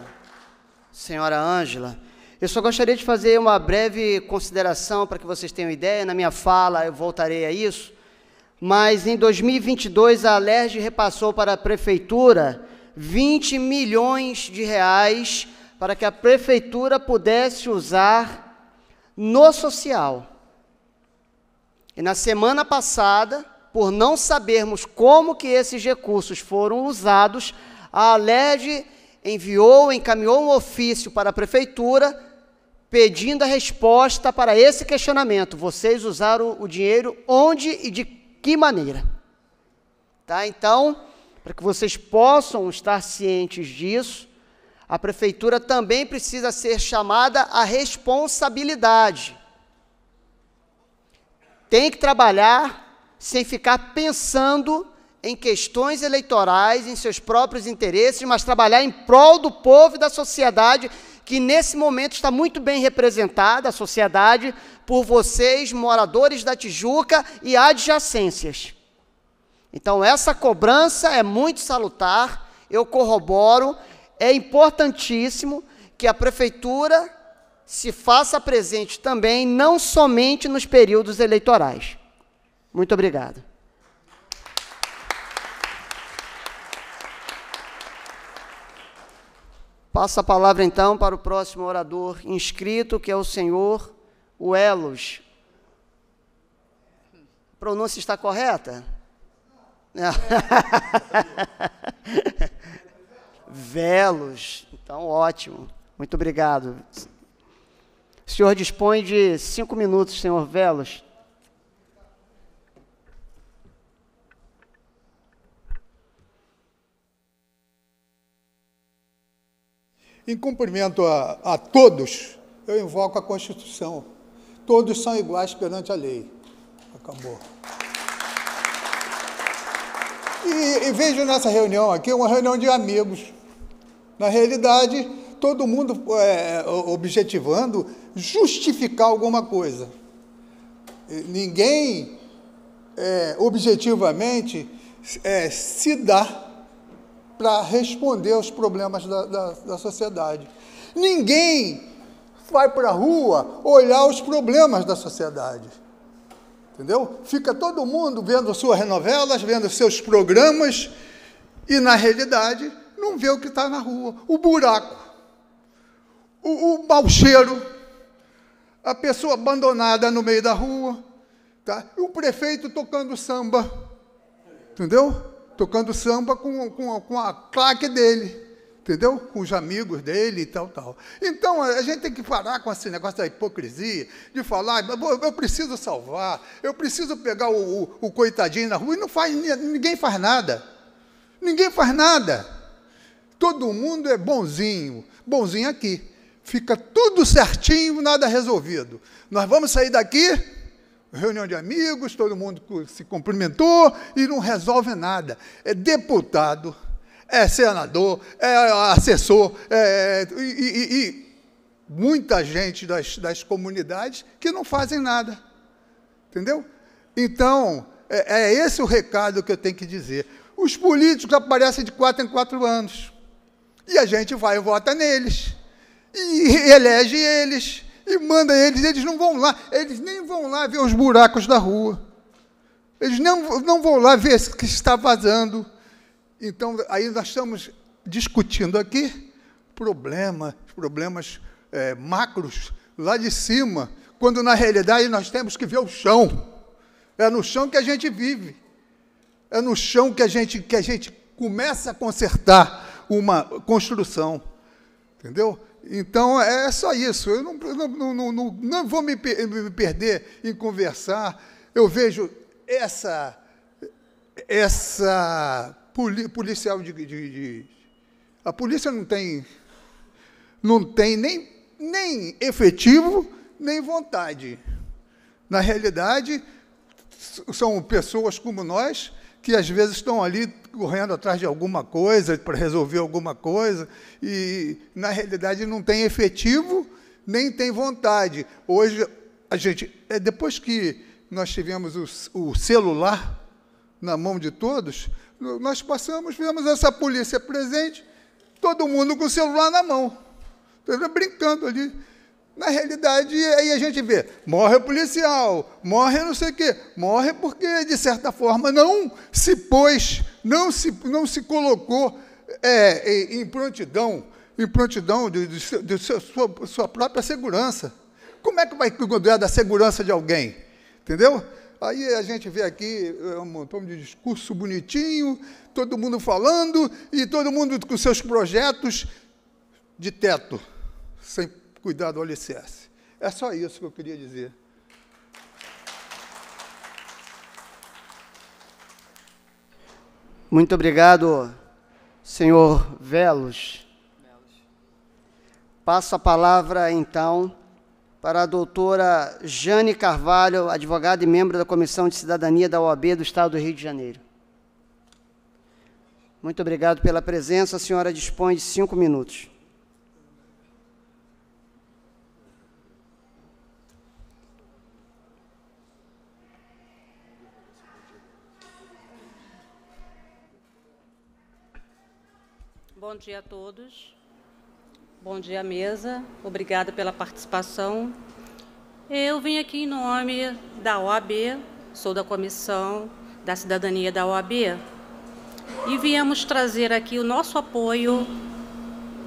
senhora Ângela. Eu só gostaria de fazer uma breve consideração para que vocês tenham ideia. Na minha fala, eu voltarei a isso. Mas em 2022, a Alerj repassou para a Prefeitura 20 milhões de reais para que a prefeitura pudesse usar no social. E na semana passada, por não sabermos como que esses recursos foram usados, a Aled enviou, encaminhou um ofício para a prefeitura pedindo a resposta para esse questionamento. Vocês usaram o dinheiro onde e de que maneira? Tá? Então, para que vocês possam estar cientes disso, a prefeitura também precisa ser chamada à responsabilidade. Tem que trabalhar sem ficar pensando em questões eleitorais, em seus próprios interesses, mas trabalhar em prol do povo e da sociedade, que nesse momento está muito bem representada, a sociedade, por vocês, moradores da Tijuca e adjacências. Então, essa cobrança é muito salutar, eu corroboro, é importantíssimo que a prefeitura se faça presente também, não somente nos períodos eleitorais. Muito obrigado. Passo a palavra então para o próximo orador inscrito, que é o senhor Uelos. A pronúncia está correta? É. Velos. Então, ótimo. Muito obrigado. O senhor dispõe de cinco minutos, senhor Velos. Em cumprimento a, a, todos, eu invoco a Constituição. Todos são iguais perante a lei. Acabou. E, e vejo nessa reunião aqui uma reunião de amigos. Na realidade, todo mundo é, objetivando justificar alguma coisa. Ninguém é, objetivamente é, se dá para responder aos problemas da, da, da sociedade. Ninguém vai para a rua olhar os problemas da sociedade. Entendeu? Fica todo mundo vendo suas novelas, vendo seus programas e, na realidade, não vê o que está na rua. O buraco, o, o mau cheiro, a pessoa abandonada no meio da rua, tá? e o prefeito tocando samba. Entendeu? Tocando samba com, com, com a claque dele entendeu? Com os amigos dele e tal, tal. Então, a gente tem que parar com esse negócio da hipocrisia, de falar, ah, eu preciso salvar, eu preciso pegar o, o, o coitadinho na rua, e não faz, ninguém faz nada. Ninguém faz nada. Todo mundo é bonzinho, bonzinho aqui. Fica tudo certinho, nada resolvido. Nós vamos sair daqui, reunião de amigos, todo mundo se cumprimentou e não resolve nada. É deputado é senador, é assessor, é, e, e, e, muita gente das, das comunidades que não fazem nada. Entendeu? Então, é, é esse o recado que eu tenho que dizer. Os políticos aparecem de quatro em quatro anos. E a gente vai e vota neles. E elege eles. E manda eles. Eles não vão lá. Eles nem vão lá ver os buracos da rua. Eles não, não vão lá ver o que está vazando. Então, aí nós estamos discutindo aqui problemas, problemas é, macros lá de cima, quando na realidade nós temos que ver o chão. É no chão que a gente vive. É no chão que a gente, que a gente começa a consertar uma construção. Entendeu? Então é só isso. Eu não, não, não, não, não vou me, me perder em conversar. Eu vejo essa, essa poli, policial de, de, de, A polícia não tem, não tem nem, nem efetivo, nem vontade. Na realidade, são pessoas como nós que às vezes estão ali correndo atrás de alguma coisa, para resolver alguma coisa, e na realidade não tem efetivo, nem tem vontade. Hoje, a gente, é, depois que nós tivemos o, o celular na mão de todos, nós passamos, vemos essa polícia presente, todo mundo com o celular na mão, brincando ali. Na realidade, aí a gente vê, morre o policial, morre não sei o quê, morre porque, de certa forma, não se pôs, não se, não se colocou é, em prontidão, em prontidão de, de, de sua, sua, sua própria segurança. Como é que vai cuidar da segurança de alguém? Entendeu? Aí a gente vê aqui é um montão de discurso bonitinho, todo mundo falando e todo mundo com seus projetos de teto, sem cuidar do alicerce. É só isso que eu queria dizer. Muito obrigado, senhor Velos. Passo a palavra então para a doutora Jane Carvalho, advogada e membro da Comissão de Cidadania da OAB do Estado do Rio de Janeiro. Muito obrigado pela presença. A senhora dispõe de cinco minutos. Bom dia a todos. Bom dia, mesa. Obrigada pela participação. Eu vim aqui em nome da OAB, sou da Comissão da Cidadania da OAB, e viemos trazer aqui o nosso apoio,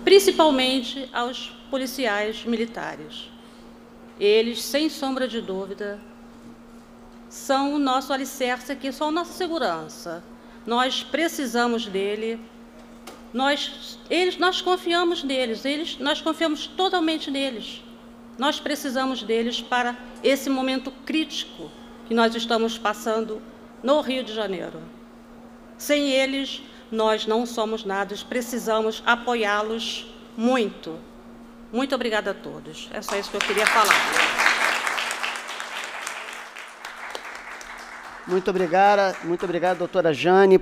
principalmente aos policiais militares. Eles, sem sombra de dúvida, são o nosso alicerce aqui, são a nossa segurança. Nós precisamos dele nós, eles, nós confiamos neles, eles, nós confiamos totalmente neles. Nós precisamos deles para esse momento crítico que nós estamos passando no Rio de Janeiro. Sem eles, nós não somos nada, precisamos apoiá-los muito. Muito obrigada a todos. É só isso que eu queria falar. Muito obrigada, muito obrigada doutora Jane,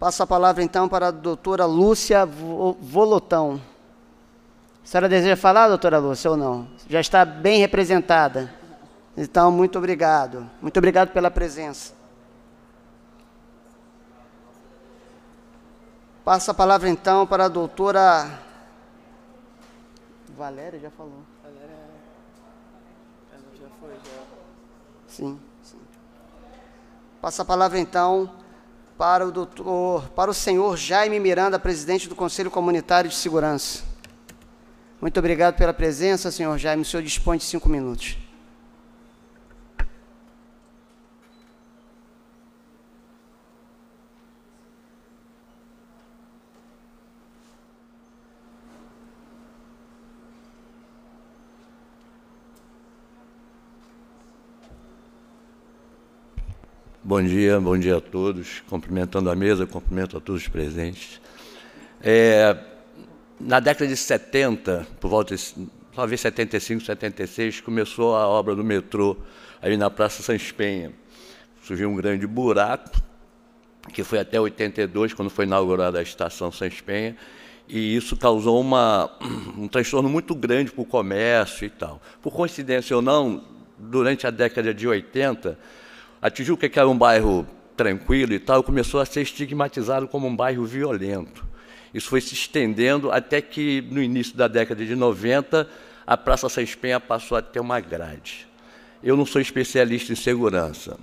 Passo a palavra então para a doutora Lúcia Volotão. A senhora deseja falar, doutora Lúcia, ou não? Já está bem representada. Então, muito obrigado. Muito obrigado pela presença. Passo a palavra então para a doutora. Valéria já falou. Valéria. É, ela já foi, já. Sim, sim. Passa a palavra então para o, doutor, para o senhor Jaime Miranda, presidente do Conselho Comunitário de Segurança. Muito obrigado pela presença, senhor Jaime. O senhor dispõe de cinco minutos. Bom dia, bom dia a todos. Cumprimentando a mesa, cumprimento a todos os presentes. É, na década de 70, por volta de talvez 75, 76, começou a obra do metrô aí na Praça Sans Penha. Surgiu um grande buraco, que foi até 82, quando foi inaugurada a estação Sans Penha, e isso causou uma, um transtorno muito grande para o comércio e tal. Por coincidência ou não, durante a década de 80, a Tijuca, que era um bairro tranquilo e tal, começou a ser estigmatizado como um bairro violento. Isso foi se estendendo até que, no início da década de 90, a Praça Sainz Penha passou a ter uma grade. Eu não sou especialista em segurança,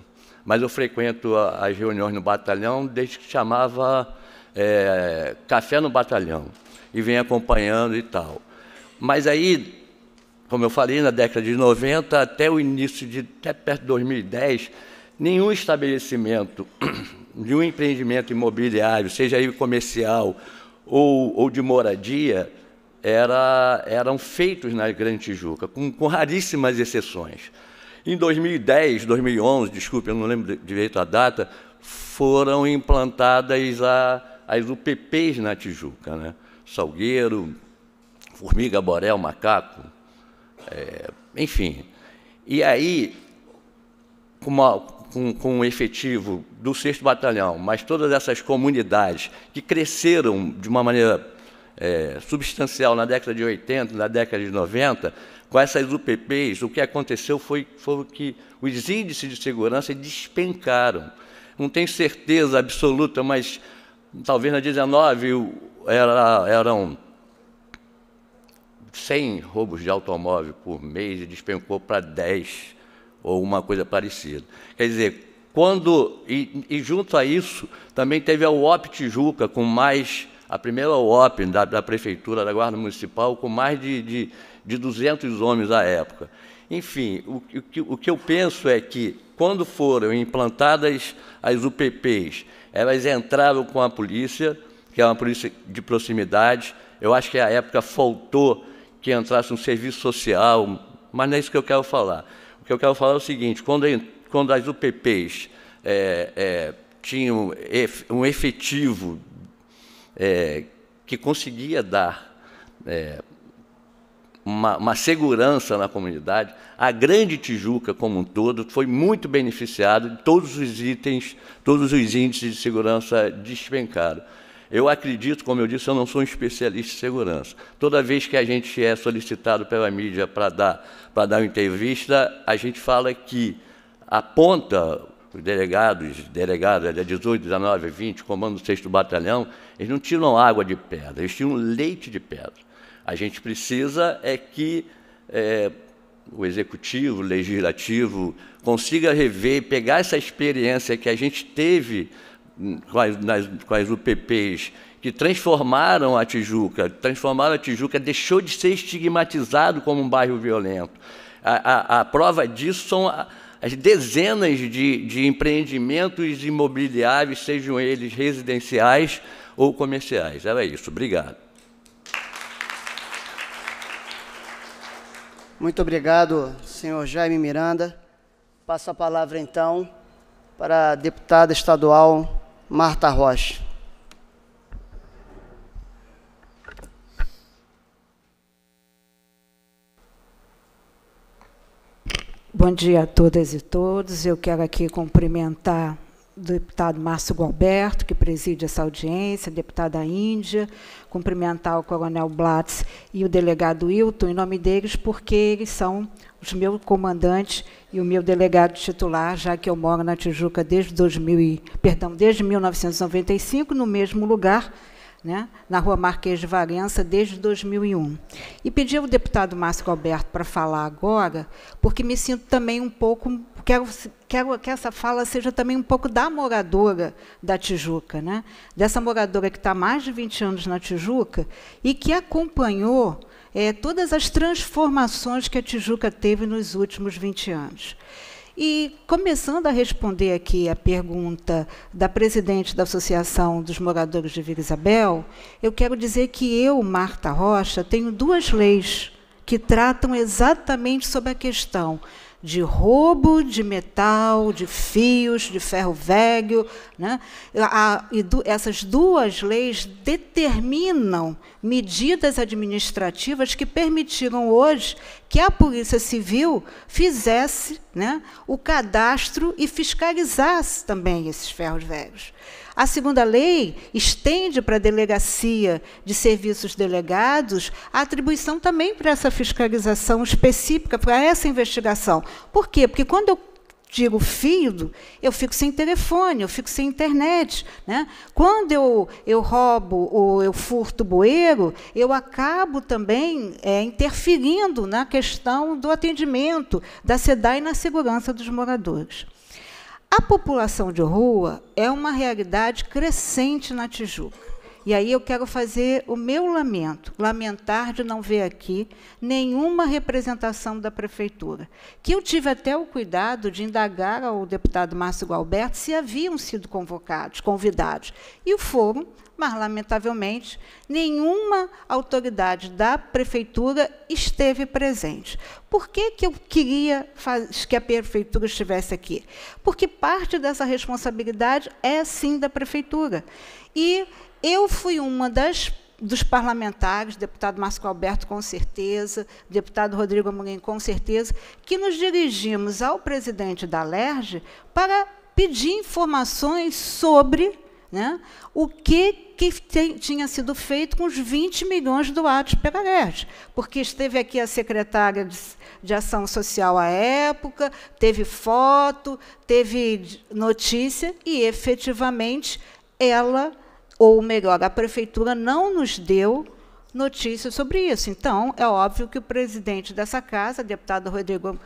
mas eu frequento as reuniões no batalhão desde que chamava é, Café no Batalhão, e venho acompanhando e tal. Mas aí, como eu falei, na década de 90 até o início de até perto de 2010, nenhum estabelecimento, nenhum empreendimento imobiliário, seja ele comercial ou, ou de moradia, era, eram feitos na Grande Tijuca, com, com raríssimas exceções. Em 2010, 2011, desculpe, eu não lembro direito a data, foram implantadas a, as UPPs na Tijuca, né? Salgueiro, Formiga, Borel, Macaco, é, enfim. E aí, com uma, com, com o efetivo do 6 Batalhão, mas todas essas comunidades que cresceram de uma maneira é, substancial na década de 80, na década de 90, com essas UPPs, o que aconteceu foi, foi que os índices de segurança despencaram. Não tenho certeza absoluta, mas talvez na 19 era, eram 100 roubos de automóvel por mês e despencou para 10 ou uma coisa parecida. Quer dizer, quando e, e junto a isso também teve a UOP Tijuca com mais a primeira UOP da, da prefeitura da guarda municipal com mais de, de, de 200 homens à época. Enfim, o, o, que, o que eu penso é que quando foram implantadas as UPPs, elas entraram com a polícia, que é uma polícia de proximidade. Eu acho que à época faltou que entrasse um serviço social, mas não é isso que eu quero falar que eu quero falar é o seguinte: quando, quando as UPPs é, é, tinham um efetivo é, que conseguia dar é, uma, uma, segurança na comunidade, a Grande Tijuca como um todo foi muito beneficiada, todos os itens, todos os índices de segurança despencaram. Eu acredito, como eu disse, eu não sou um especialista em segurança. Toda vez que a gente é solicitado pela mídia para dar, para dar uma entrevista, a gente fala que aponta os delegados, delegadas de 18, 19, 20, comando do 6 Batalhão, eles não tiram água de pedra, eles tiram leite de pedra. A gente precisa é que é, o executivo, o legislativo, consiga rever, pegar essa experiência que a gente teve quais, nas, quais UPPs, que transformaram a Tijuca, transformaram a Tijuca, deixou de ser estigmatizado como um bairro violento. A, a, a prova disso são as dezenas de, de empreendimentos imobiliários, sejam eles residenciais ou comerciais. Era isso. Obrigado. Muito obrigado, senhor Jaime Miranda. Passo a palavra, então, para a deputada estadual Marta Rocha. Bom dia a todas e todos. Eu quero aqui cumprimentar o deputado Márcio Gualberto, que preside essa audiência, deputada Índia, cumprimentar o coronel Blatz e o delegado Hilton, em nome deles, porque eles são os meu comandante e o meu delegado titular, já que eu moro na Tijuca desde 2000 e, perdão, desde 1995 no mesmo lugar, né, na Rua Marquês de Valença desde 2001. E pedi ao deputado Márcio Alberto para falar agora, porque me sinto também um pouco quero quero que essa fala seja também um pouco da moradora da Tijuca, né? Dessa moradora que está há mais de 20 anos na Tijuca e que acompanhou é, todas as transformações que a Tijuca teve nos últimos 20 anos. E começando a responder aqui a pergunta da presidente da Associação dos Moradores de Vila Isabel, eu quero dizer que eu, Marta Rocha, tenho duas leis que tratam exatamente sobre a questão de roubo de metal, de fios, de ferro velho. Né? A, e do, essas duas leis determinam medidas administrativas que permitiram hoje que a Polícia Civil fizesse né, o cadastro e fiscalizasse também esses ferros velhos. A segunda lei estende para a delegacia de serviços delegados a atribuição também para essa fiscalização específica, para essa investigação. Por quê? Porque quando eu digo fio, eu fico sem telefone, eu fico sem internet. Né? Quando eu, eu roubo ou eu furto bueiro, eu acabo também é, interferindo na questão do atendimento da SEDAI e na segurança dos moradores. A população de rua é uma realidade crescente na Tijuca. E aí eu quero fazer o meu lamento, lamentar de não ver aqui nenhuma representação da prefeitura, que eu tive até o cuidado de indagar ao deputado Márcio Galberto se haviam sido convocados, convidados, e foram, mas lamentavelmente nenhuma autoridade da prefeitura esteve presente. Por que, que eu queria que a prefeitura estivesse aqui? Porque parte dessa responsabilidade é sim da prefeitura. E eu fui uma das dos parlamentares, deputado Márcio Alberto, com certeza, deputado Rodrigo Amorim, com certeza, que nos dirigimos ao presidente da LERJ para pedir informações sobre né? O que, que tem, tinha sido feito com os 20 milhões doados pela LERJ? Porque esteve aqui a secretária de, de Ação Social à época, teve foto, teve notícia, e efetivamente ela, ou melhor, a prefeitura não nos deu notícia sobre isso. Então, é óbvio que o presidente dessa casa, deputado Rodrigo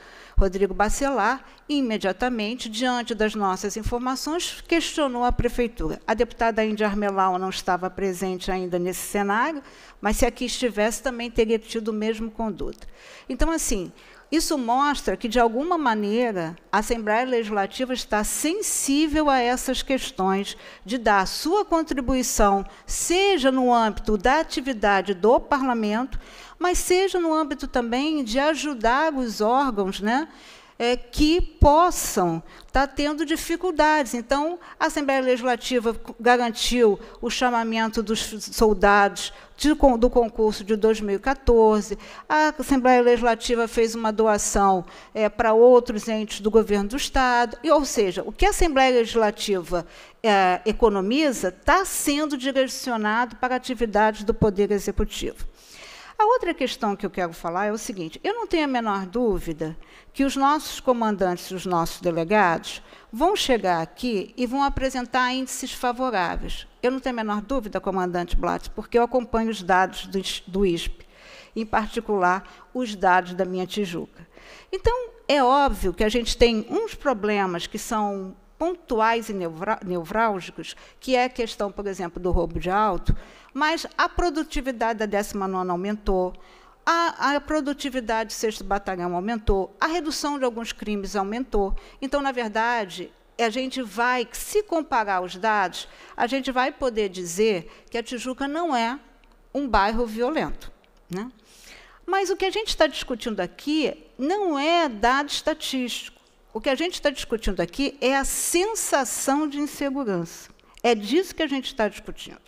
Rodrigo Bacelar, imediatamente, diante das nossas informações, questionou a prefeitura. A deputada Índia Armelau não estava presente ainda nesse cenário, mas se aqui estivesse, também teria tido o mesmo conduto. Então, assim, isso mostra que, de alguma maneira, a Assembleia Legislativa está sensível a essas questões, de dar sua contribuição, seja no âmbito da atividade do parlamento, mas seja no âmbito também de ajudar os órgãos, né? É, que possam estar tá tendo dificuldades. Então, a Assembleia Legislativa garantiu o chamamento dos soldados de, do concurso de 2014, a Assembleia Legislativa fez uma doação é, para outros entes do governo do Estado, e, ou seja, o que a Assembleia Legislativa é, economiza está sendo direcionado para atividades do Poder Executivo. A outra questão que eu quero falar é o seguinte: eu não tenho a menor dúvida que os nossos comandantes, os nossos delegados, vão chegar aqui e vão apresentar índices favoráveis. Eu não tenho a menor dúvida, comandante Blatt, porque eu acompanho os dados do, do ISP, em particular os dados da minha Tijuca. Então, é óbvio que a gente tem uns problemas que são pontuais e nevrálgicos, que é a questão, por exemplo, do roubo de alto, mas a produtividade da 19 aumentou, a, a, produtividade do 6 Batalhão aumentou, a redução de alguns crimes aumentou. Então, na verdade, a gente vai, se comparar os dados, a gente vai poder dizer que a Tijuca não é um bairro violento. Né? Mas o que a gente está discutindo aqui não é dado estatístico. O que a gente está discutindo aqui é a sensação de insegurança. É disso que a gente está discutindo.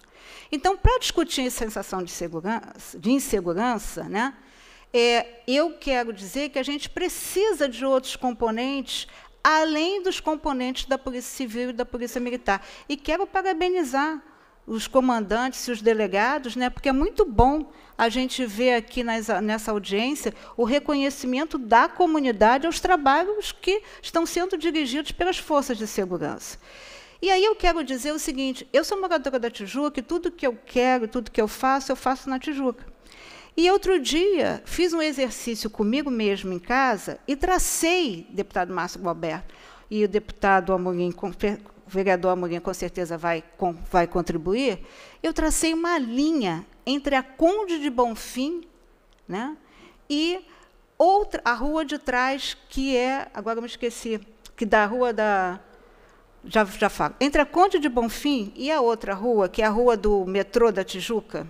Então, para discutir sensação de, segurança, de insegurança, né, é, eu quero dizer que a gente precisa de outros componentes além dos componentes da Polícia Civil e da Polícia Militar. E quero parabenizar os comandantes e os delegados, né, porque é muito bom a gente ver aqui nas, nessa audiência o reconhecimento da comunidade aos trabalhos que estão sendo dirigidos pelas forças de segurança. E aí eu quero dizer o seguinte: eu sou moradora da Tijuca e tudo que eu quero, tudo que eu faço, eu faço na Tijuca. E outro dia fiz um exercício comigo mesmo em casa e tracei, deputado Márcio Gualberto, e o deputado Amorim, o vereador Amorim com certeza vai, com, vai contribuir, eu tracei uma linha entre a Conde de Bonfim né, e outra, a rua de trás, que é, agora eu me esqueci, que da rua da já, já falo. Entre a Conde de Bonfim e a outra rua, que é a rua do metrô da Tijuca.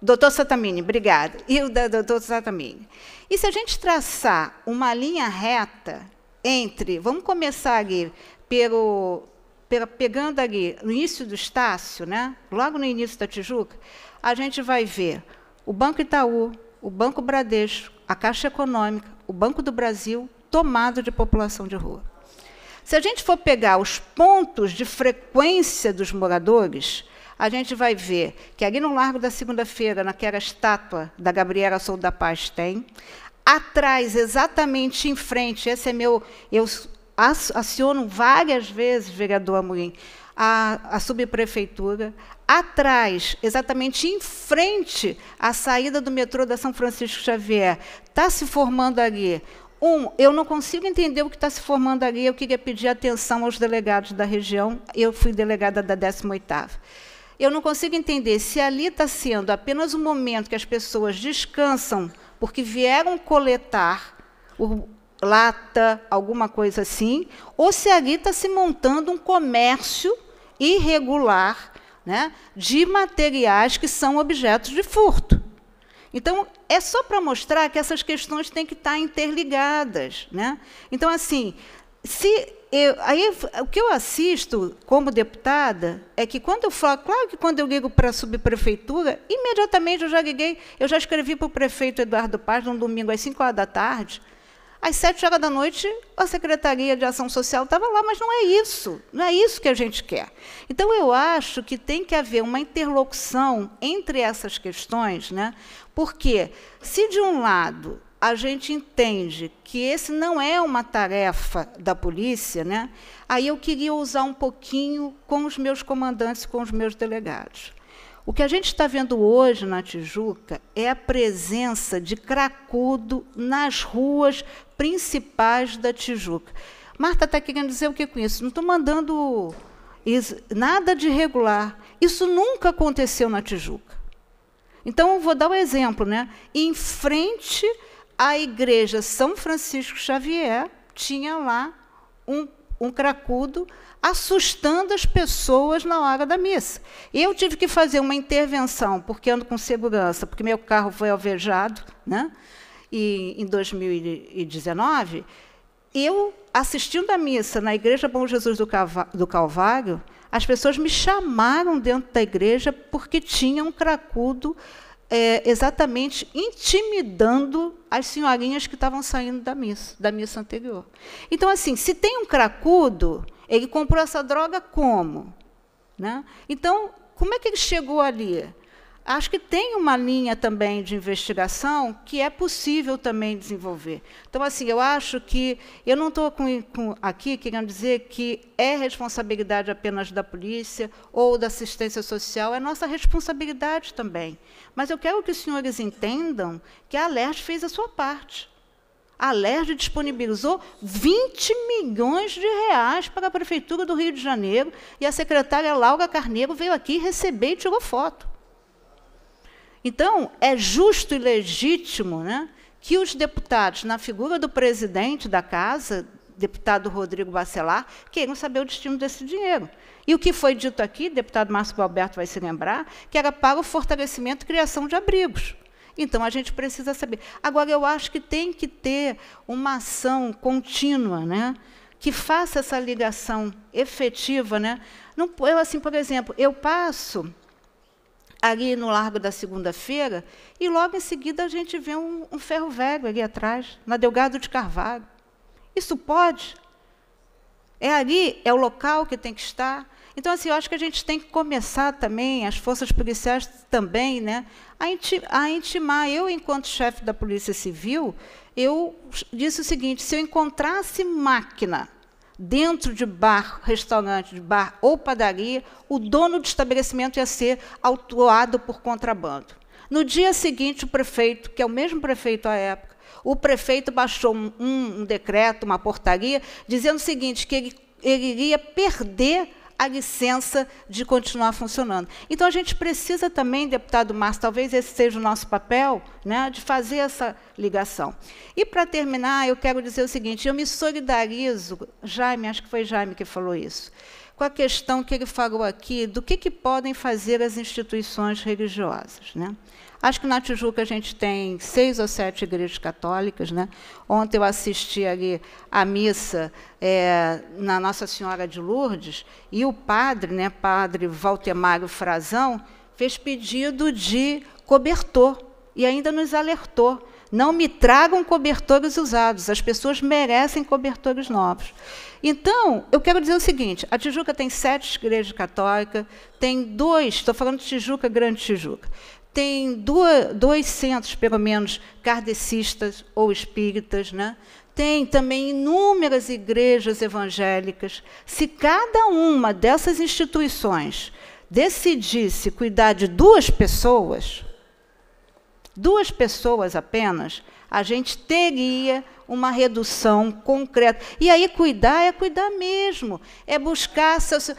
Doutor Satamini, obrigada. E o da doutor Satamini. E se a gente traçar uma linha reta entre, vamos começar aqui, pelo, pegando ali no início do Estácio, né, logo no início da Tijuca, a gente vai ver o Banco Itaú, o Banco Bradesco, a Caixa Econômica, o Banco do Brasil, tomado de população de rua. Se a gente for pegar os pontos de frequência dos moradores, a gente vai ver que ali no Largo da Segunda-feira, naquela estátua da Gabriela Souza da Paz, tem. Atrás, exatamente em frente, esse é meu. Eu aciono várias vezes, vereador Amorim, a, a subprefeitura. Atrás, exatamente em frente à saída do metrô da São Francisco Xavier, está se formando ali um, eu não consigo entender o que está se formando ali, eu queria pedir atenção aos delegados da região, eu fui delegada da 18ª. Eu não consigo entender se ali está sendo apenas um momento que as pessoas descansam, porque vieram coletar o, lata, alguma coisa assim, ou se ali está se montando um comércio irregular né, de materiais que são objetos de furto. Então, é só para mostrar que essas questões têm que estar tá interligadas. Né? Então, assim, se eu, aí, o que eu assisto como deputada é que quando eu falo, claro que quando eu ligo para a subprefeitura, imediatamente eu já liguei, eu já escrevi para o prefeito Eduardo Paz, num domingo às 5 horas da tarde, às 7 horas da noite, a Secretaria de Ação Social estava lá, mas não é isso, não é isso que a gente quer. Então, eu acho que tem que haver uma interlocução entre essas questões, né? Porque se de um lado a gente entende que esse não é uma tarefa da polícia, né? Aí eu queria usar um pouquinho com os meus comandantes, com os meus delegados. O que a gente está vendo hoje na Tijuca é a presença de cracudo nas ruas principais da Tijuca. Marta está querendo dizer o que com isso? Não estou mandando nada de regular. Isso nunca aconteceu na Tijuca. Então, vou dar um exemplo. Né? Em frente à igreja São Francisco Xavier, tinha lá um, um cracudo assustando as pessoas na hora da missa. Eu tive que fazer uma intervenção, porque ando com segurança, porque meu carro foi alvejado, né? E em 2019, eu assistindo a missa na Igreja Bom Jesus do, Calvário, as pessoas me chamaram dentro da igreja porque tinha um cracudo é, exatamente intimidando as senhorinhas que estavam saindo da missa, da missa anterior. Então, assim, se tem um cracudo, ele comprou essa droga como? Né? Então, como é que ele chegou ali? Acho que tem uma linha também de investigação que é possível também desenvolver. Então, assim, eu acho que eu não estou aqui querendo dizer que é responsabilidade apenas da polícia ou da assistência social, é nossa responsabilidade também. Mas eu quero que os senhores entendam que a Alert fez a sua parte. A LERJ disponibilizou 20 milhões de reais para a Prefeitura do Rio de Janeiro e a secretária Laura Carneiro veio aqui receber e tirou foto. Então, é justo e legítimo né, que os deputados, na figura do presidente da casa, deputado Rodrigo Bacelar, queiram saber o destino desse dinheiro. E o que foi dito aqui, deputado Márcio Balberto vai se lembrar, que era para o fortalecimento e criação de abrigos. Então, a gente precisa saber. Agora, eu acho que tem que ter uma ação contínua, né? que faça essa ligação efetiva. Né? Não, eu, assim, por exemplo, eu passo ali no Largo da Segunda-feira, e logo em seguida a gente vê um, um ferro velho ali atrás, na Delgado de Carvalho. Isso pode? É ali, é o local que tem que estar. Então, assim, eu acho que a gente tem que começar também, as forças policiais também, né, a intimar. Eu, enquanto chefe da Polícia Civil, eu disse o seguinte: se eu encontrasse máquina dentro de bar, restaurante, de bar ou padaria, o dono do estabelecimento ia ser autuado por contrabando. No dia seguinte, o prefeito, que é o mesmo prefeito à época, o prefeito baixou um, um decreto, uma portaria, dizendo o seguinte, que ele, ele iria perder a licença de continuar funcionando. Então, a gente precisa também, deputado Márcio, talvez esse seja o nosso papel, né, de fazer essa ligação. E, para terminar, eu quero dizer o seguinte: eu me solidarizo, Jaime, acho que foi Jaime que falou isso, com a questão que ele falou aqui do que, que podem fazer as instituições religiosas. Né? Acho que na Tijuca a gente tem seis ou sete igrejas católicas. Né? Ontem eu assisti ali a missa é, na Nossa Senhora de Lourdes e o padre, né, padre Valtemário Frazão, fez pedido de cobertor e ainda nos alertou. Não me tragam cobertores usados, as pessoas merecem cobertores novos. Então, eu quero dizer o seguinte: a Tijuca tem sete igrejas católicas, tem dois, estou falando de Tijuca, Grande Tijuca, tem duas, dois centros, pelo menos, kardecistas ou espíritas, né? tem também inúmeras igrejas evangélicas. Se cada uma dessas instituições decidisse cuidar de duas pessoas, duas pessoas apenas, a gente teria uma redução concreta. E aí, cuidar é cuidar mesmo, é buscar. Seus,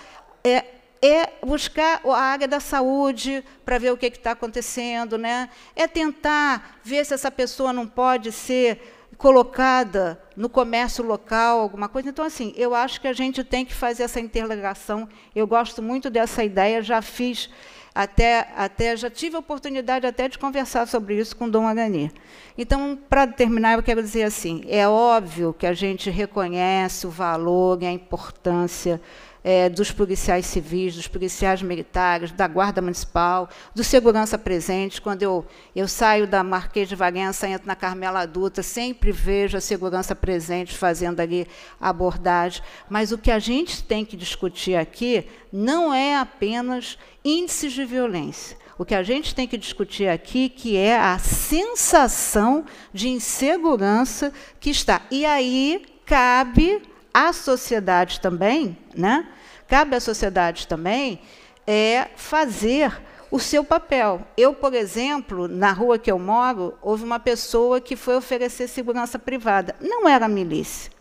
é, é buscar a área da saúde para ver o que está acontecendo, né? é tentar ver se essa pessoa não pode ser colocada no comércio local, alguma coisa. Então, assim, eu acho que a gente tem que fazer essa interligação. Eu gosto muito dessa ideia, já fiz até, até já tive a oportunidade até de conversar sobre isso com o Dom Agani. Então, para terminar, eu quero dizer assim, é óbvio que a gente reconhece o valor e a importância é, dos policiais civis, dos policiais militares, da Guarda Municipal, do segurança presente. Quando eu, eu saio da Marquês de Valença, entro na Carmela Dutra, sempre vejo a segurança presente fazendo ali abordagem. Mas o que a gente tem que discutir aqui não é apenas índices de violência. O que a gente tem que discutir aqui que é a sensação de insegurança que está. E aí cabe à sociedade também, né? cabe à sociedade também é fazer o seu papel. Eu, por exemplo, na rua que eu moro, houve uma pessoa que foi oferecer segurança privada. Não era milícia.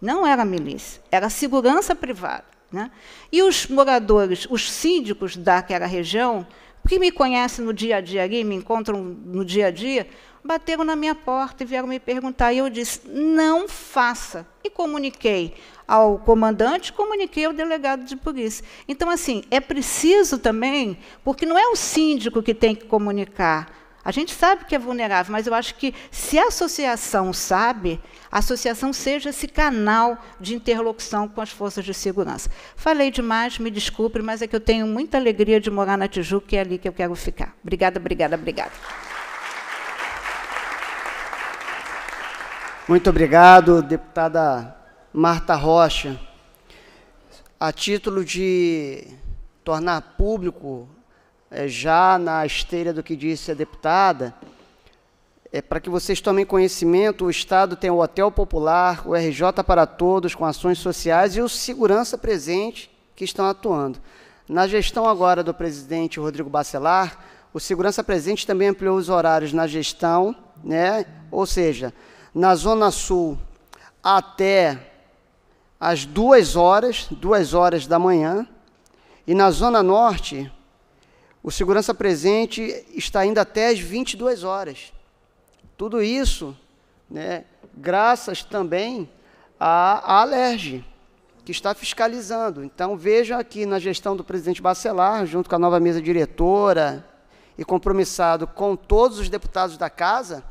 Não era milícia, era segurança privada. Né? E os moradores, os síndicos daquela região, que me conhecem no dia a dia ali, me encontram no dia a dia, bateram na minha porta e vieram me perguntar. E eu disse: não faça. E comuniquei ao comandante, comuniquei ao delegado de polícia. Então, assim, é preciso também, porque não é o síndico que tem que comunicar. A gente sabe que é vulnerável, mas eu acho que se a associação sabe, a associação seja esse canal de interlocução com as forças de segurança. Falei demais, me desculpe, mas é que eu tenho muita alegria de morar na Tijuca que é ali que eu quero ficar. Obrigada, obrigada, obrigada. Muito obrigado, deputada Marta Rocha. A título de tornar público, eh, já na esteira do que disse a deputada, é, para que vocês tomem conhecimento, o Estado tem o Hotel Popular, o RJ para Todos, com ações sociais e o Segurança Presente, que estão atuando. Na gestão agora do presidente Rodrigo Bacelar, o Segurança Presente também ampliou os horários na gestão, né? ou seja, na Zona Sul até as duas horas, duas horas da manhã, e na Zona Norte, o segurança presente está indo até as 22 horas. Tudo isso, né, graças também à, à Alerj, que está fiscalizando. Então, vejam aqui na gestão do presidente Bacelar, junto com a nova mesa diretora e compromissado com todos os deputados da casa,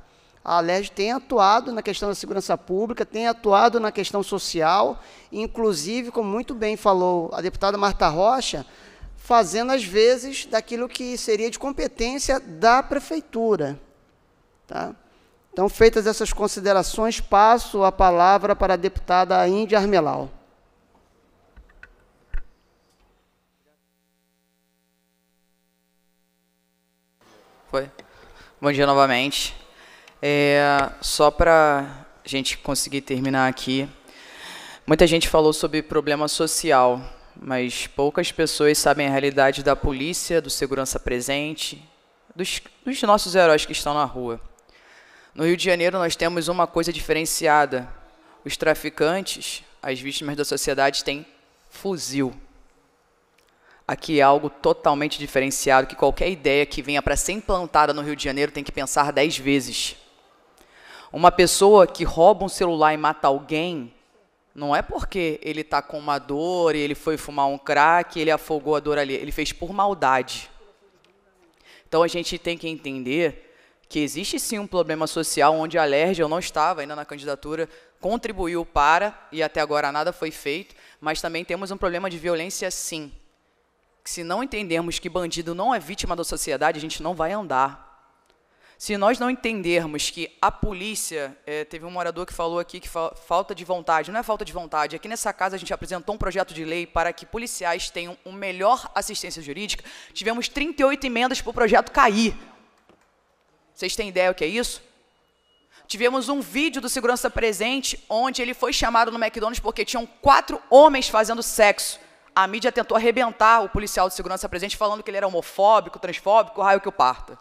a LERJ tem atuado na questão da segurança pública, tem atuado na questão social, inclusive, como muito bem falou a deputada Marta Rocha, fazendo às vezes daquilo que seria de competência da prefeitura. Tá? Então, feitas essas considerações, passo a palavra para a deputada Índia Armelau. Foi. Bom dia novamente. É, só para a gente conseguir terminar aqui, muita gente falou sobre problema social, mas poucas pessoas sabem a realidade da polícia, do segurança presente, dos, dos nossos heróis que estão na rua. No Rio de Janeiro, nós temos uma coisa diferenciada: os traficantes, as vítimas da sociedade, têm fuzil. Aqui é algo totalmente diferenciado que qualquer ideia que venha para ser implantada no Rio de Janeiro tem que pensar dez vezes. Uma pessoa que rouba um celular e mata alguém, não é porque ele está com uma dor, ele foi fumar um crack, ele afogou a dor ali, ele fez por maldade. Então a gente tem que entender que existe sim um problema social onde a alergia, eu não estava ainda na candidatura, contribuiu para, e até agora nada foi feito, mas também temos um problema de violência sim. Se não entendermos que bandido não é vítima da sociedade, a gente não vai andar. Se nós não entendermos que a polícia, é, teve um morador que falou aqui que fa falta de vontade, não é falta de vontade, aqui nessa casa a gente apresentou um projeto de lei para que policiais tenham uma melhor assistência jurídica, tivemos 38 emendas para o projeto cair. Vocês têm ideia o que é isso? Tivemos um vídeo do segurança presente onde ele foi chamado no McDonald's porque tinham quatro homens fazendo sexo. A mídia tentou arrebentar o policial de segurança presente falando que ele era homofóbico, transfóbico, raio que o parta.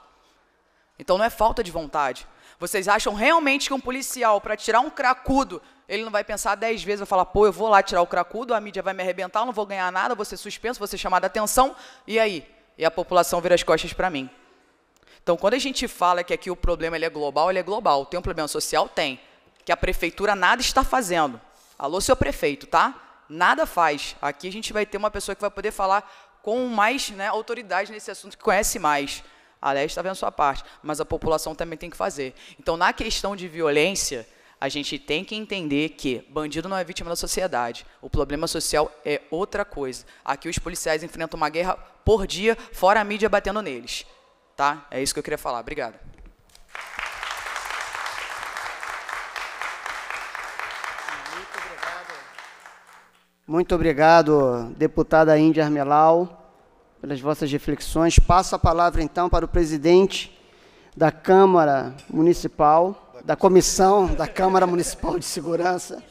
Então não é falta de vontade. Vocês acham realmente que um policial, para tirar um cracudo, ele não vai pensar dez vezes, vai falar, pô, eu vou lá tirar o cracudo, a mídia vai me arrebentar, eu não vou ganhar nada, vou ser suspenso, vou ser chamado a atenção, e aí? E a população vira as costas para mim. Então, quando a gente fala que aqui o problema ele é global, ele é global. Tem um problema social? Tem. Que a prefeitura nada está fazendo. Alô, seu prefeito, tá? Nada faz. Aqui a gente vai ter uma pessoa que vai poder falar com mais né, autoridade nesse assunto, que conhece mais. Tá a lei está vendo sua parte, mas a população também tem que fazer. Então, na questão de violência, a gente tem que entender que bandido não é vítima da sociedade. O problema social é outra coisa. Aqui os policiais enfrentam uma guerra por dia, fora a mídia batendo neles. Tá? É isso que eu queria falar. Obrigado. Muito obrigado, deputada Índia Armelau pelas vossas reflexões. Passo a palavra então para o presidente da Câmara Municipal, da Comissão da Câmara Municipal de Segurança,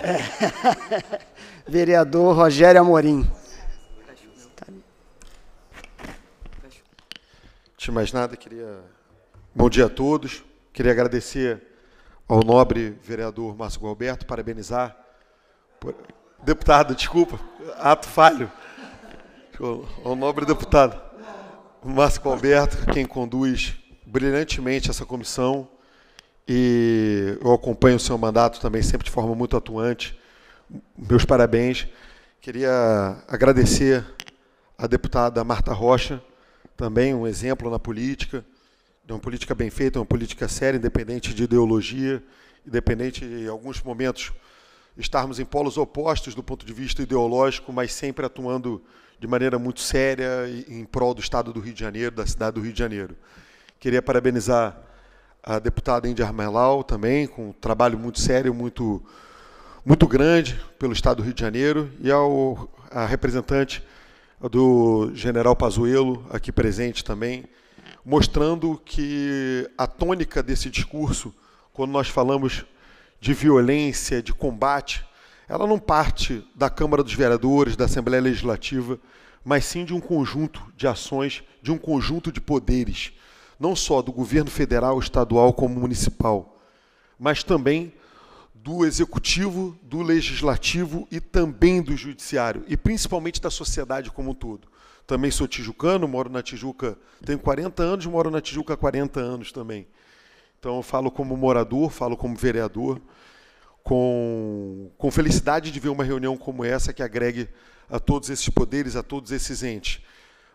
é, vereador Rogério Amorim. Antes de mais nada, queria. Bom dia a todos. Queria agradecer ao nobre vereador Márcio Gualberto, parabenizar. Por... Deputado, desculpa, ato falho. Ao nobre deputado Márcio Alberto, quem conduz brilhantemente essa comissão e eu acompanho o seu mandato também sempre de forma muito atuante. Meus parabéns. Queria agradecer à deputada Marta Rocha, também um exemplo na política, de uma política bem feita, uma política séria, independente de ideologia, independente de, em alguns momentos estarmos em polos opostos do ponto de vista ideológico, mas sempre atuando de maneira muito séria em prol do Estado do Rio de Janeiro, da cidade do Rio de Janeiro. Queria parabenizar a deputada Índia Armelau também, com um trabalho muito sério, muito, muito grande pelo Estado do Rio de Janeiro, e ao a representante do general Pazuello, aqui presente também, mostrando que a tônica desse discurso, quando nós falamos de violência, de combate ela não parte da Câmara dos Vereadores, da Assembleia Legislativa, mas sim de um conjunto de ações, de um conjunto de poderes, não só do governo federal, estadual como municipal, mas também do executivo, do legislativo e também do judiciário, e principalmente da sociedade como um todo. Também sou tijucano, moro na Tijuca, tenho 40 anos, moro na Tijuca há 40 anos também. Então eu falo como morador, falo como vereador com, com felicidade de ver uma reunião como essa que agregue a todos esses poderes, a todos esses entes.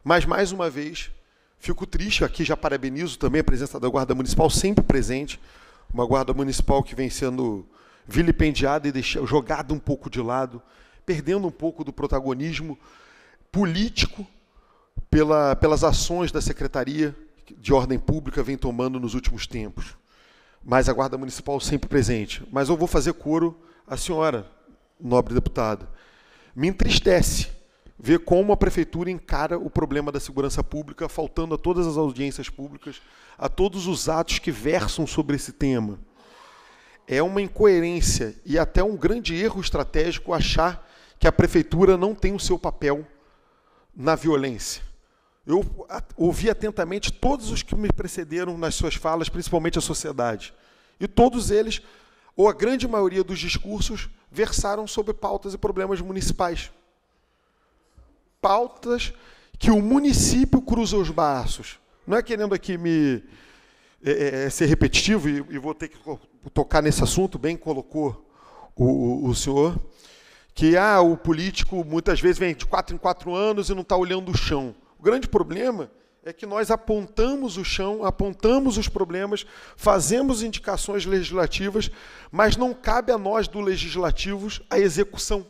Mas, mais uma vez, fico triste aqui, já parabenizo também a presença da Guarda Municipal, sempre presente, uma Guarda Municipal que vem sendo vilipendiada e deixada, jogada um pouco de lado, perdendo um pouco do protagonismo político pela, pelas ações da Secretaria de Ordem Pública vem tomando nos últimos tempos mas a Guarda Municipal sempre presente. Mas eu vou fazer coro à senhora, nobre deputada. Me entristece ver como a prefeitura encara o problema da segurança pública, faltando a todas as audiências públicas, a todos os atos que versam sobre esse tema. É uma incoerência e até um grande erro estratégico achar que a prefeitura não tem o seu papel na violência. Eu ouvi atentamente todos os que me precederam nas suas falas, principalmente a sociedade. E todos eles, ou a grande maioria dos discursos, versaram sobre pautas e problemas municipais. Pautas que o município cruza os braços. Não é querendo aqui me é, é, é ser repetitivo, e, e, vou ter que tocar nesse assunto, bem colocou o, o, o senhor, que ah, o político muitas vezes vem de quatro em quatro anos e não está olhando o chão. O grande problema é que nós apontamos o chão, apontamos os problemas, fazemos indicações legislativas, mas não cabe a nós do legislativo a execução.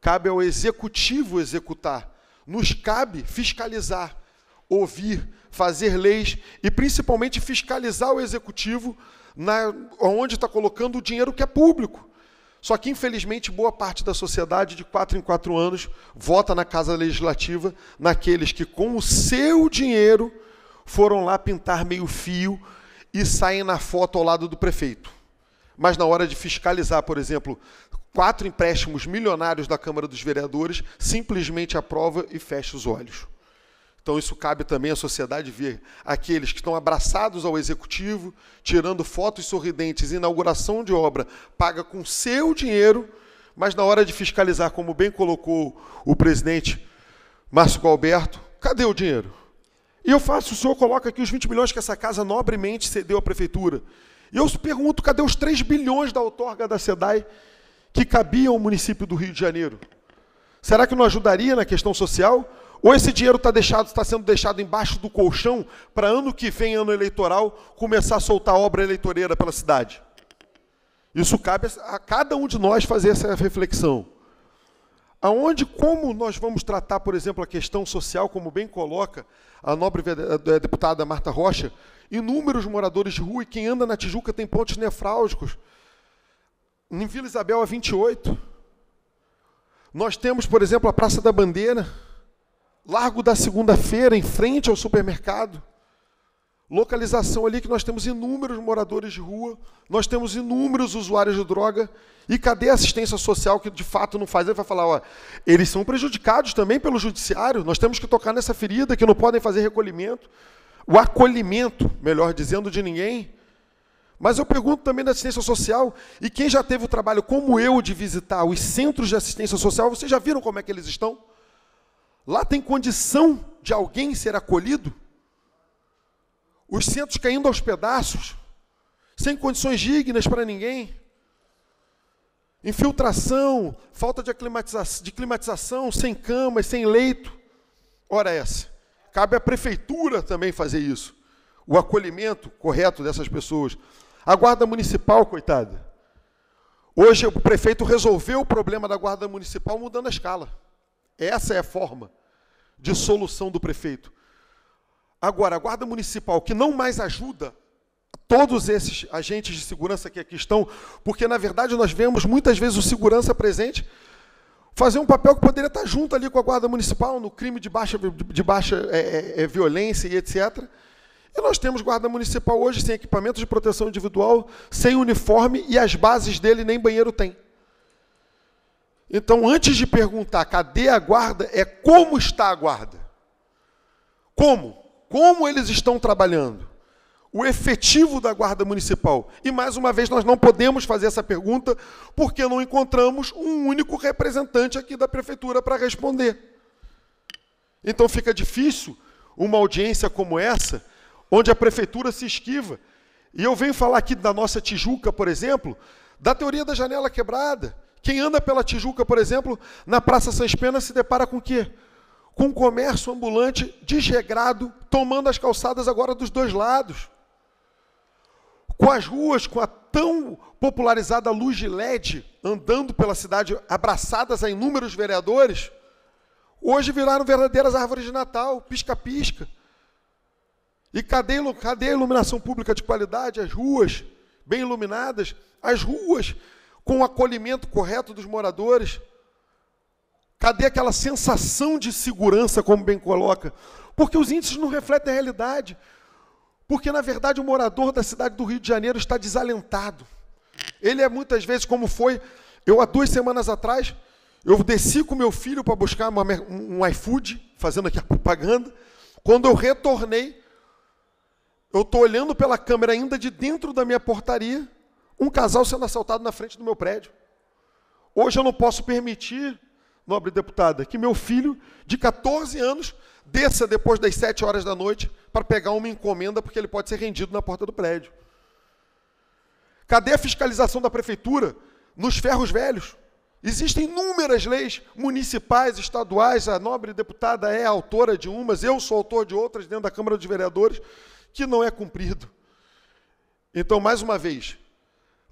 Cabe ao executivo executar. Nos cabe fiscalizar, ouvir, fazer leis e principalmente fiscalizar o executivo na onde está colocando o dinheiro que é público. Só que, infelizmente, boa parte da sociedade, de quatro em quatro anos, vota na Casa Legislativa naqueles que, com o seu dinheiro, foram lá pintar meio fio e saem na foto ao lado do prefeito. Mas, na hora de fiscalizar, por exemplo, quatro empréstimos milionários da Câmara dos Vereadores, simplesmente aprova e fecha os olhos. Então, isso cabe também à sociedade ver aqueles que estão abraçados ao executivo, tirando fotos sorridentes, inauguração de obra paga com seu dinheiro, mas na hora de fiscalizar, como bem colocou o presidente Márcio Galberto, cadê o dinheiro? E eu faço, o senhor coloca aqui os 20 milhões que essa casa nobremente cedeu à prefeitura. E eu pergunto, cadê os 3 bilhões da outorga da SEDAI que cabiam ao município do Rio de Janeiro? Será que não ajudaria na questão social? Ou esse dinheiro está deixado, está sendo deixado embaixo do colchão para ano que vem, ano eleitoral, começar a soltar obra eleitoreira pela cidade. Isso cabe a cada um de nós fazer essa reflexão. Aonde, como nós vamos tratar, por exemplo, a questão social, como bem coloca a nobre eh, deputada Marta Rocha, inúmeros moradores de rua e quem anda na Tijuca tem pontos nefrálgicos. Em Vila Isabel, há 28. Nós temos, por exemplo, a Praça da Bandeira Largo da segunda-feira, em frente ao supermercado. Localização ali que nós temos inúmeros moradores de rua, nós temos inúmeros usuários de droga. E cadê a assistência social que de fato não faz? Ele vai falar, ó, eles são prejudicados também pelo judiciário, nós temos que tocar nessa ferida, que não podem fazer recolhimento. O acolhimento, melhor dizendo, de ninguém. Mas eu pergunto também da assistência social, e quem já teve o trabalho como eu de visitar os centros de assistência social, vocês já viram como é que eles estão? Lá tem condição de alguém ser acolhido? Os centros caindo aos pedaços, sem condições dignas para ninguém. Infiltração, falta de, de climatização, sem camas, sem leito. Ora essa. Cabe à prefeitura também fazer isso. O acolhimento correto dessas pessoas. A guarda municipal, coitada. Hoje o prefeito resolveu o problema da guarda municipal mudando a escala. Essa é a forma de solução do prefeito. Agora, a Guarda Municipal, que não mais ajuda todos esses agentes de segurança que aqui estão, porque na verdade nós vemos muitas vezes o segurança presente fazer um papel que poderia estar junto ali com a Guarda Municipal no crime de baixa, de baixa é, é, é violência e etc. E nós temos Guarda Municipal hoje sem equipamento de proteção individual, sem uniforme e as bases dele nem banheiro tem. Então, antes de perguntar cadê a guarda, é como está a guarda. Como? Como eles estão trabalhando? O efetivo da guarda municipal. E mais uma vez, nós não podemos fazer essa pergunta porque não encontramos um único representante aqui da prefeitura para responder. Então fica difícil uma audiência como essa, onde a prefeitura se esquiva. E eu venho falar aqui da nossa Tijuca, por exemplo, da teoria da janela quebrada quem anda pela Tijuca, por exemplo, na Praça Sãs Penas, se depara com o quê? Com um comércio ambulante desregrado, tomando as calçadas agora dos dois lados. Com as ruas, com a tão popularizada luz de LED, andando pela cidade, abraçadas a inúmeros vereadores, hoje viraram verdadeiras árvores de Natal, pisca-pisca. E cadê, cadê a iluminação pública de qualidade? As ruas bem iluminadas, as ruas com o acolhimento correto dos moradores? Cadê aquela sensação de segurança, como bem coloca? Porque os índices não refletem a realidade. Porque, na verdade, o morador da cidade do Rio de Janeiro está desalentado. Ele é muitas vezes como foi. Eu, há duas semanas atrás, eu desci com meu filho para buscar uma, um iFood, fazendo aqui a propaganda. Quando eu retornei, eu estou olhando pela câmera ainda de dentro da minha portaria um casal sendo assaltado na frente do meu prédio. Hoje eu não posso permitir, nobre deputada, que meu filho de 14 anos desça depois das 7 horas da noite para pegar uma encomenda, porque ele pode ser rendido na porta do prédio. Cadê a fiscalização da prefeitura nos ferros velhos? Existem inúmeras leis municipais, estaduais, a nobre deputada é autora de umas, eu sou autor de outras dentro da Câmara dos Vereadores, que não é cumprido. Então, mais uma vez,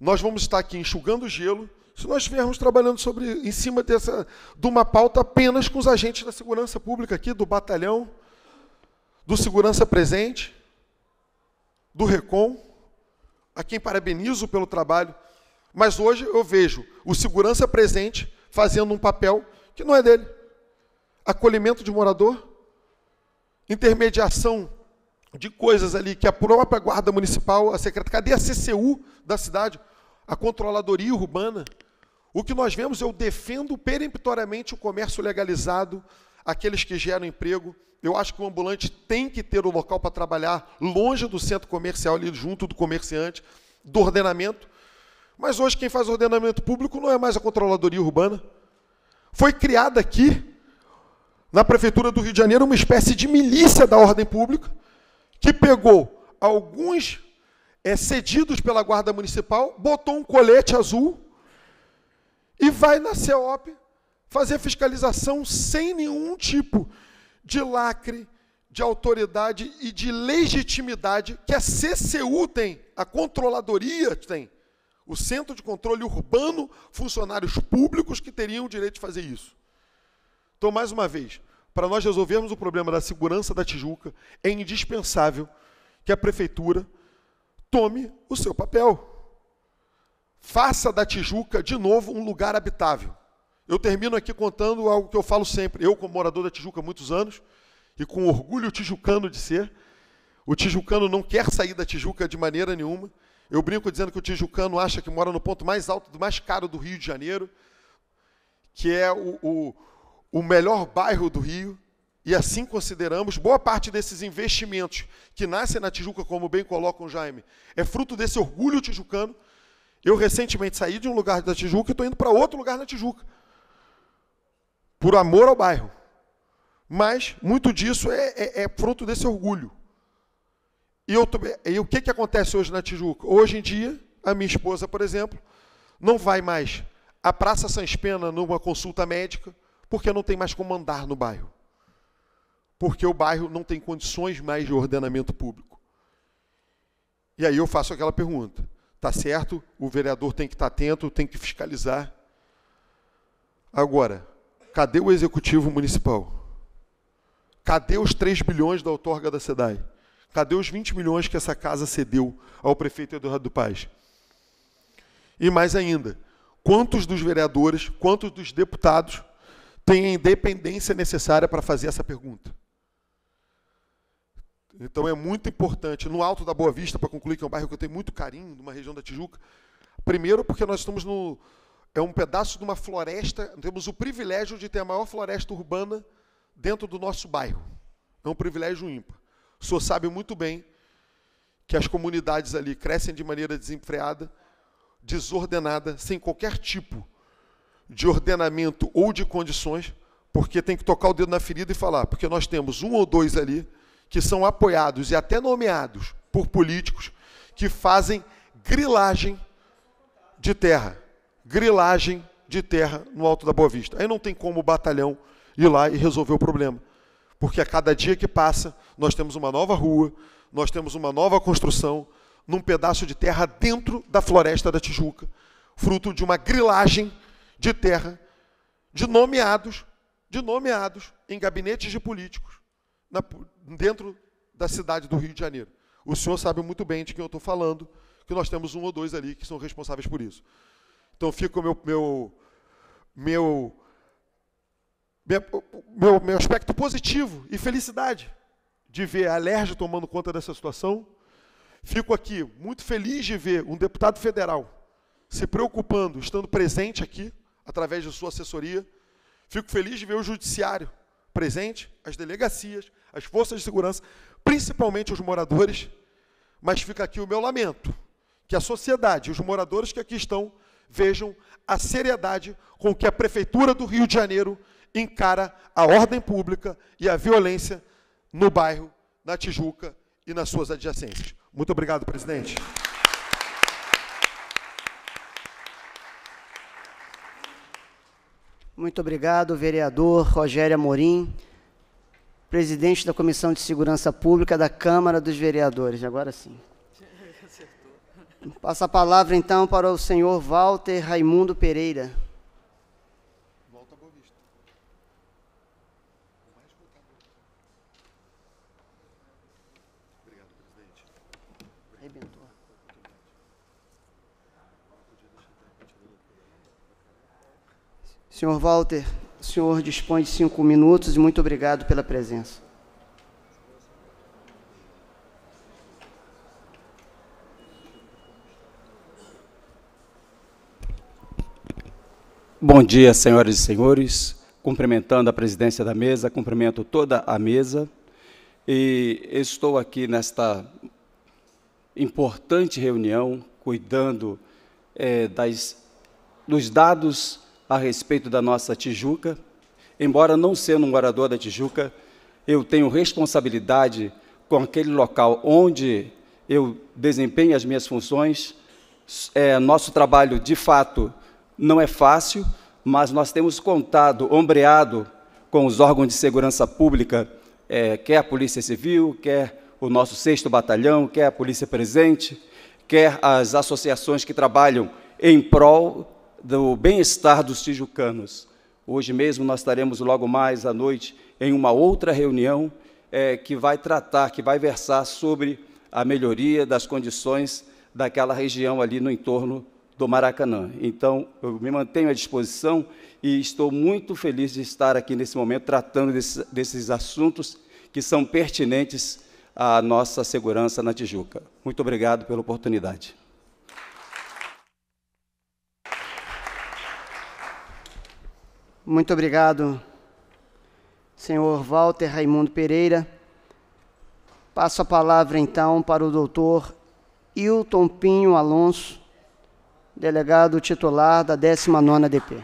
nós vamos estar aqui enxugando o gelo se nós estivermos trabalhando sobre, em cima dessa, de uma pauta apenas com os agentes da segurança pública aqui, do batalhão, do segurança presente, do RECOM, a quem parabenizo pelo trabalho. Mas hoje eu vejo o segurança presente fazendo um papel que não é dele. Acolhimento de morador, intermediação de coisas ali que a própria guarda municipal, a secretaria, cadê a CCU da cidade? a controladoria urbana. O que nós vemos, eu defendo peremptoriamente o comércio legalizado, aqueles que geram emprego. Eu acho que o ambulante tem que ter o um local para trabalhar longe do centro comercial, ali junto do comerciante, do ordenamento. Mas hoje quem faz ordenamento público não é mais a controladoria urbana. Foi criada aqui, na prefeitura do Rio de Janeiro, uma espécie de milícia da ordem pública que pegou alguns é, cedidos pela Guarda Municipal, botou um colete azul e vai na CEOP fazer fiscalização sem nenhum tipo de lacre, de autoridade e de legitimidade que a CCU tem, a controladoria tem, o Centro de Controle Urbano, funcionários públicos que teriam o direito de fazer isso. Então, mais uma vez, para nós resolvermos o problema da segurança da Tijuca, é indispensável que a prefeitura tome o seu papel. Faça da Tijuca, de novo, um lugar habitável. Eu termino aqui contando algo que eu falo sempre. Eu, como morador da Tijuca há muitos anos, e com orgulho tijucano de ser, o tijucano não quer sair da Tijuca de maneira nenhuma. Eu brinco dizendo que o tijucano acha que mora no ponto mais alto, mais caro do Rio de Janeiro, que é o, o, o melhor bairro do Rio, e assim consideramos boa parte desses investimentos que nascem na Tijuca, como bem coloca o Jaime, é fruto desse orgulho tijucano. Eu recentemente saí de um lugar da Tijuca e estou indo para outro lugar na Tijuca. Por amor ao bairro. Mas muito disso é, é, é fruto desse orgulho. E, eu, e o que, que acontece hoje na Tijuca? Hoje em dia, a minha esposa, por exemplo, não vai mais à Praça Pena numa consulta médica, porque não tem mais como andar no bairro porque o bairro não tem condições mais de ordenamento público. E aí eu faço aquela pergunta: está certo, o vereador tem que estar atento, tem que fiscalizar. Agora, cadê o executivo municipal? Cadê os 3 bilhões da outorga da SEDAI? Cadê os 20 milhões que essa casa cedeu ao prefeito Eduardo Paz? E mais ainda, quantos dos vereadores, quantos dos deputados têm a independência necessária para fazer essa pergunta? Então é muito importante. No Alto da Boa Vista, para concluir, que é um bairro que eu tenho muito carinho, numa região da Tijuca. Primeiro, porque nós estamos no. É um pedaço de uma floresta. Temos o privilégio de ter a maior floresta urbana dentro do nosso bairro. É um privilégio ímpar. O senhor sabe muito bem que as comunidades ali crescem de maneira desenfreada, desordenada, sem qualquer tipo de ordenamento ou de condições, porque tem que tocar o dedo na ferida e falar, porque nós temos um ou dois ali que são apoiados e até nomeados por políticos que fazem grilagem de terra. Grilagem de terra no Alto da Boa Vista. Aí não tem como o batalhão ir lá e resolver o problema. Porque a cada dia que passa, nós temos uma nova rua, nós temos uma nova construção num pedaço de terra dentro da floresta da Tijuca, fruto de uma grilagem de terra de nomeados, de nomeados em gabinetes de políticos, na, dentro da cidade do Rio de Janeiro. O senhor sabe muito bem de quem eu estou falando, que nós temos um ou dois ali que são responsáveis por isso. Então fica o meu, meu, meu, meu, meu aspecto positivo e felicidade de ver a Lerge tomando conta dessa situação. Fico aqui muito feliz de ver um deputado federal se preocupando, estando presente aqui, através de sua assessoria. Fico feliz de ver o Judiciário presente as delegacias, as forças de segurança, principalmente os moradores, mas fica aqui o meu lamento, que a sociedade, os moradores que aqui estão, vejam a seriedade com que a prefeitura do Rio de Janeiro encara a ordem pública e a violência no bairro, na Tijuca e nas suas adjacências. Muito obrigado, presidente. Muito obrigado, vereador Rogério Amorim, presidente da Comissão de Segurança Pública da Câmara dos Vereadores. Agora sim. Passa a palavra, então, para o senhor Walter Raimundo Pereira. Senhor Walter, o senhor dispõe de cinco minutos e muito obrigado pela presença. Bom dia, senhoras e senhores. Cumprimentando a presidência da mesa, cumprimento toda a mesa. E estou aqui nesta importante reunião, cuidando é, das, dos dados a respeito da nossa Tijuca. Embora não sendo um morador da Tijuca, eu tenho responsabilidade com aquele local onde eu desempenho as minhas funções. É, nosso trabalho, de fato, não é fácil, mas nós temos contado, ombreado com os órgãos de segurança pública, é, quer a Polícia Civil, quer o nosso sexto batalhão, quer a Polícia Presente, quer as associações que trabalham em prol do bem-estar dos tijucanos. Hoje mesmo nós estaremos logo mais à noite em uma outra reunião é, que vai tratar, que vai versar sobre a melhoria das condições daquela região ali no entorno do Maracanã. Então, eu me mantenho à disposição e estou muito feliz de estar aqui nesse momento tratando desse, desses assuntos que são pertinentes à nossa segurança na Tijuca. Muito obrigado pela oportunidade. Muito obrigado, senhor Walter Raimundo Pereira. Passo a palavra então para o doutor Hilton Pinho Alonso, delegado titular da 19ª DP.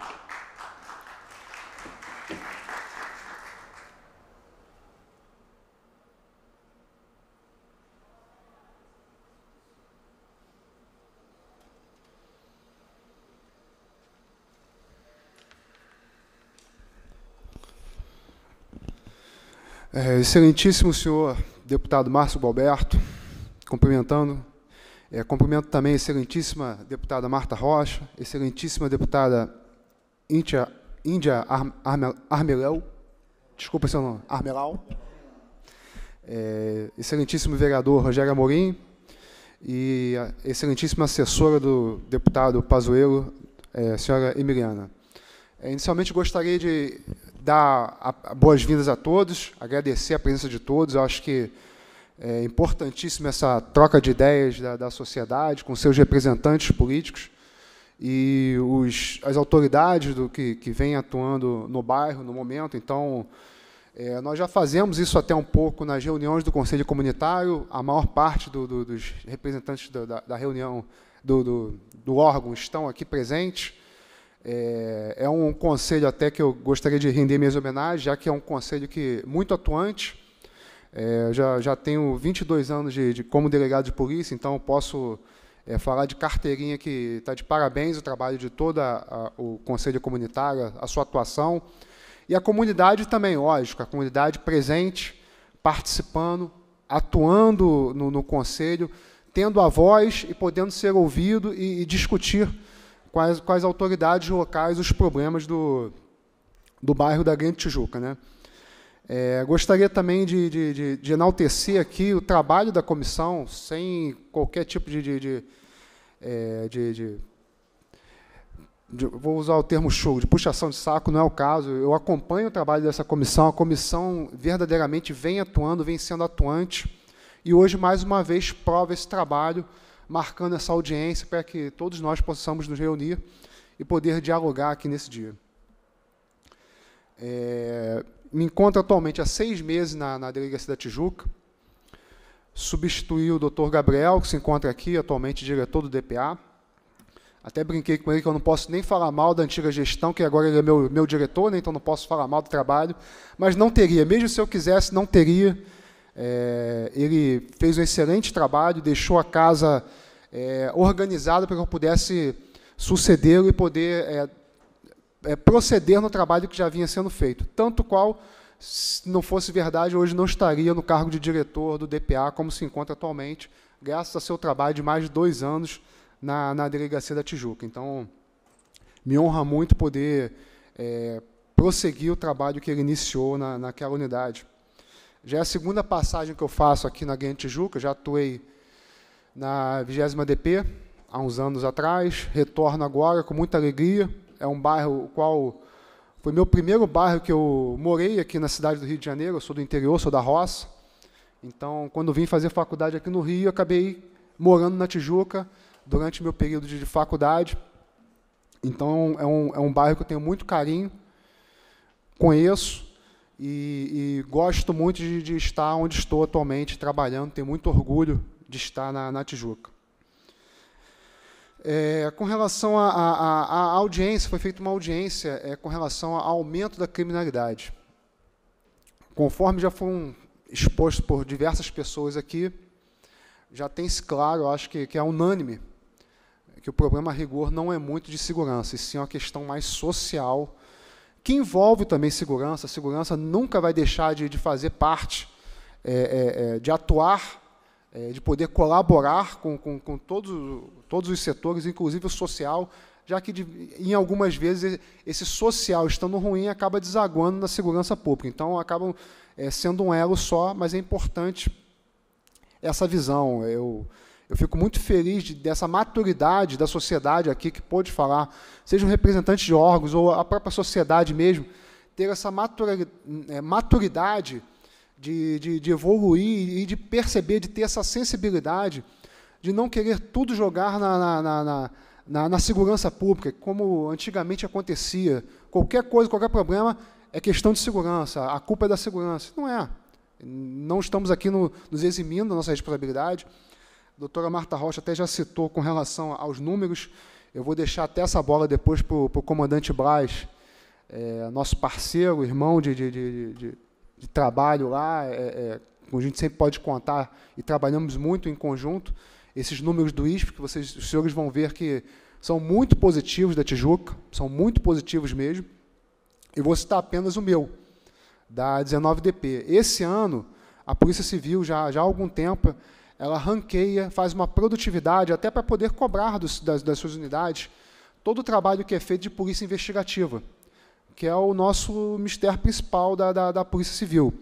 É, excelentíssimo senhor deputado Márcio Balberto, cumprimentando. É, cumprimento também a excelentíssima deputada Marta Rocha, excelentíssima deputada Índia, Índia Armelau, desculpa seu nome, Armelau, é, excelentíssimo vereador Rogério Amorim e a excelentíssima assessora do deputado Pazuello, é, senhora Emiliana. É, inicialmente gostaria de dar boas-vindas a todos, agradecer a presença de todos. Eu acho que é importantíssima essa troca de ideias da, da sociedade com seus representantes políticos e os, as autoridades do que, que vem atuando no bairro no momento. Então, é, nós já fazemos isso até um pouco nas reuniões do Conselho Comunitário, a maior parte do, do, dos representantes da, da reunião do, do, órgão estão aqui presentes. É, é um conselho até que eu gostaria de render minhas homenagens, já que é um conselho que muito atuante. É, já, já tenho 22 anos de, de como delegado de polícia, então posso é, falar de carteirinha que está de parabéns o trabalho de todo o Conselho Comunitário, a sua atuação. E a comunidade também, lógico, a comunidade presente, participando, atuando no, no Conselho, tendo a voz e podendo ser ouvido e, e discutir com as, com as autoridades locais os problemas do, do bairro da Grande Tijuca. Né? É, gostaria também de, de, de, de, enaltecer aqui o trabalho da comissão, sem qualquer tipo é, de. de vou usar o termo show, de puxação de saco, não é o caso. Eu acompanho o trabalho dessa comissão, a comissão verdadeiramente vem atuando, vem sendo atuante, e hoje, mais uma vez, prova esse trabalho marcando essa audiência para que todos nós possamos nos reunir e poder dialogar aqui nesse dia. É, me encontro atualmente há seis meses na, na Delegacia da Tijuca. Substituí o doutor Gabriel, que se encontra aqui, atualmente diretor do DPA. Até brinquei com ele que eu não posso nem falar mal da antiga gestão, que agora ele é meu, meu diretor, né, então não posso falar mal do trabalho. Mas não teria, mesmo se eu quisesse, não teria é, ele fez um excelente trabalho, deixou a casa é, organizada para que eu pudesse sucedê-lo e poder é, é, proceder no trabalho que já vinha sendo feito. Tanto qual, se não fosse verdade, hoje não estaria no cargo de diretor do DPA, como se encontra atualmente, graças a seu trabalho de mais de dois anos na, na Delegacia da Tijuca. Então, me honra muito poder é, prosseguir o trabalho que ele iniciou na, naquela unidade. Já é a segunda passagem que eu faço aqui na Guiana Tijuca, já atuei na 20 DP há uns anos atrás, retorno agora com muita alegria. É um bairro o qual foi meu primeiro bairro que eu morei aqui na cidade do Rio de Janeiro, eu sou do interior, sou da roça. Então, quando vim fazer faculdade aqui no Rio, acabei morando na Tijuca durante meu período de faculdade. Então, é um, é um bairro que eu tenho muito carinho, conheço, e, e gosto muito de, de, estar onde estou atualmente trabalhando, tenho muito orgulho de estar na, na Tijuca. É, com relação à audiência, foi feita uma audiência é, com relação ao aumento da criminalidade. Conforme já foi exposto por diversas pessoas aqui, já tem-se claro, acho que, que é unânime, que o problema a rigor não é muito de segurança, e sim uma questão mais social que envolve também segurança. A segurança nunca vai deixar de, de fazer parte, é, é, é de atuar, é, de poder colaborar com, com, com, todos, todos os setores, inclusive o social, já que de, em algumas vezes esse social estando ruim acaba desaguando na segurança pública. Então acabam é, sendo um elo só, mas é importante essa visão. Eu eu fico muito feliz de, dessa maturidade da sociedade aqui que pôde falar, sejam um representantes de órgãos ou a própria sociedade mesmo, ter essa é, maturidade de, de, de evoluir e de perceber, de ter essa sensibilidade de não querer tudo jogar na, na, na, na, segurança pública, como antigamente acontecia. Qualquer coisa, qualquer problema é questão de segurança, a culpa é da segurança. Não é. Não estamos aqui no, nos eximindo da nossa responsabilidade, a doutora Marta Rocha até já citou com relação aos números. Eu vou deixar até essa bola depois para o comandante Braz, é, nosso parceiro, irmão de, de, de, de trabalho lá, é, é, a gente sempre pode contar e trabalhamos muito em conjunto. Esses números do ISP, que vocês, os senhores vão ver que são muito positivos da Tijuca, são muito positivos mesmo. E vou citar apenas o meu, da 19DP. Esse ano, a Polícia Civil, já, já há algum tempo, ela ranqueia, faz uma produtividade até para poder cobrar dos, das, das suas unidades todo o trabalho que é feito de polícia investigativa, que é o nosso mistério principal da, da, da Polícia Civil.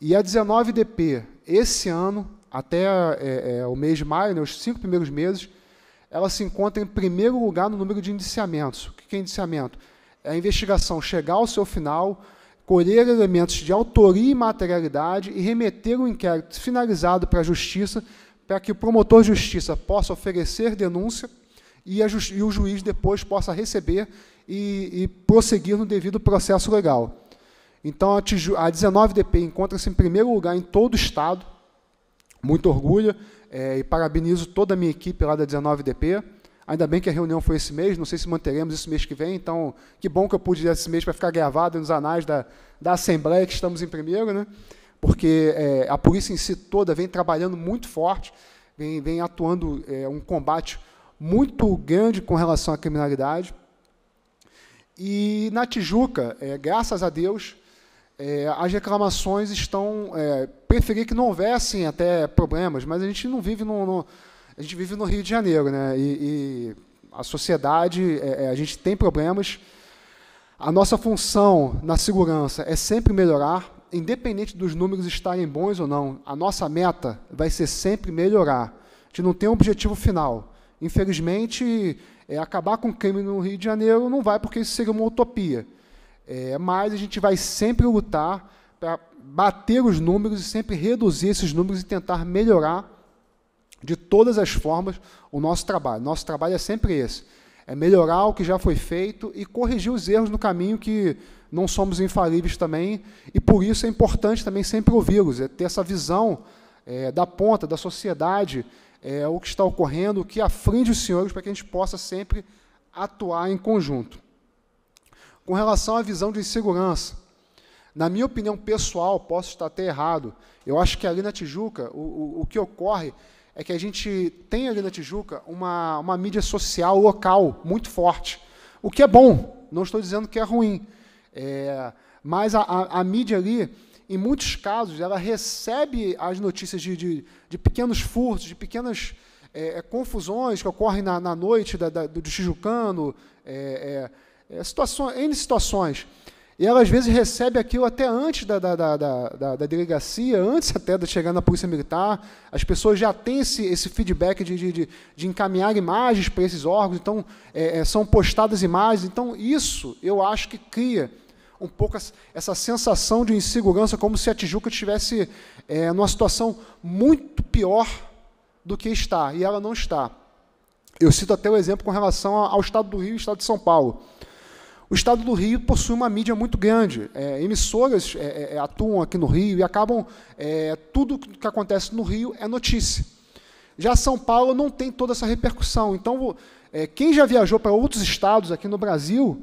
E a 19DP, esse ano, até é, é, o mês de maio, né, os cinco primeiros meses, ela se encontra em primeiro lugar no número de indiciamentos. O que é indiciamento? É a investigação chegar ao seu final, colher elementos de autoria e materialidade e remeter o um inquérito finalizado para a Justiça, para que o promotor de justiça possa oferecer denúncia e, e o juiz depois possa receber e, e, prosseguir no devido processo legal. Então, a, a 19DP encontra-se em primeiro lugar em todo o Estado, muito orgulho, é, e parabenizo toda a minha equipe lá da 19DP. Ainda bem que a reunião foi esse mês, não sei se manteremos esse mês que vem, então que bom que eu pude ir esse mês para ficar gravado nos anais da, da Assembleia, que estamos em primeiro, né? porque é, a polícia em si toda vem trabalhando muito forte, vem, vem atuando é, um combate muito grande com relação à criminalidade. E na Tijuca, é, graças a Deus, é, as reclamações estão. É, que não houvessem até problemas, mas a gente não vive num, num, a gente vive no Rio de Janeiro, né? E, e a sociedade, é, é, a gente tem problemas. A nossa função na segurança é sempre melhorar, independente dos números estarem bons ou não. A nossa meta vai ser sempre melhorar. A gente não tem um objetivo final. Infelizmente, é, acabar com o crime no Rio de Janeiro não vai, porque isso seria uma utopia. É, mas a gente vai sempre lutar para bater os números e sempre reduzir esses números e tentar melhorar de todas as formas, o nosso trabalho. Nosso trabalho é sempre esse: é melhorar o que já foi feito e corrigir os erros no caminho que não somos infalíveis também. E por isso é importante também sempre ouvi-los, é ter essa visão é, da ponta, da sociedade, é, o que está ocorrendo, o que afringe os senhores, para que a gente possa sempre atuar em conjunto. Com relação à visão de insegurança, na minha opinião pessoal, posso estar até errado, eu acho que ali na Tijuca o, o, o que ocorre é que a gente tem ali na Tijuca uma, uma mídia social local muito forte. O que é bom, não estou dizendo que é ruim. É, mas a, a, a, mídia ali, em muitos casos, ela recebe as notícias de, de, de pequenos furtos, de pequenas é, é confusões que ocorrem na, na noite da, da, do tijucano, é, é, é, situações, N situações. E ela, às vezes, recebe aquilo até antes da, da, da, da, da delegacia, antes até de chegar na Polícia Militar. As pessoas já têm esse, esse feedback de, de, de encaminhar imagens para esses órgãos, então, é, é, são postadas imagens. Então, isso eu acho que cria um pouco essa sensação de insegurança, como se a Tijuca estivesse é, numa situação muito pior do que está, e ela não está. Eu cito até o exemplo com relação ao Estado do Rio e Estado de São Paulo. O Estado do Rio possui uma mídia muito grande. É, emissoras é, é, é, atuam aqui no Rio e acabam. É, tudo que acontece no Rio é notícia. Já São Paulo não tem toda essa repercussão. Então, é, quem já viajou para outros estados aqui no Brasil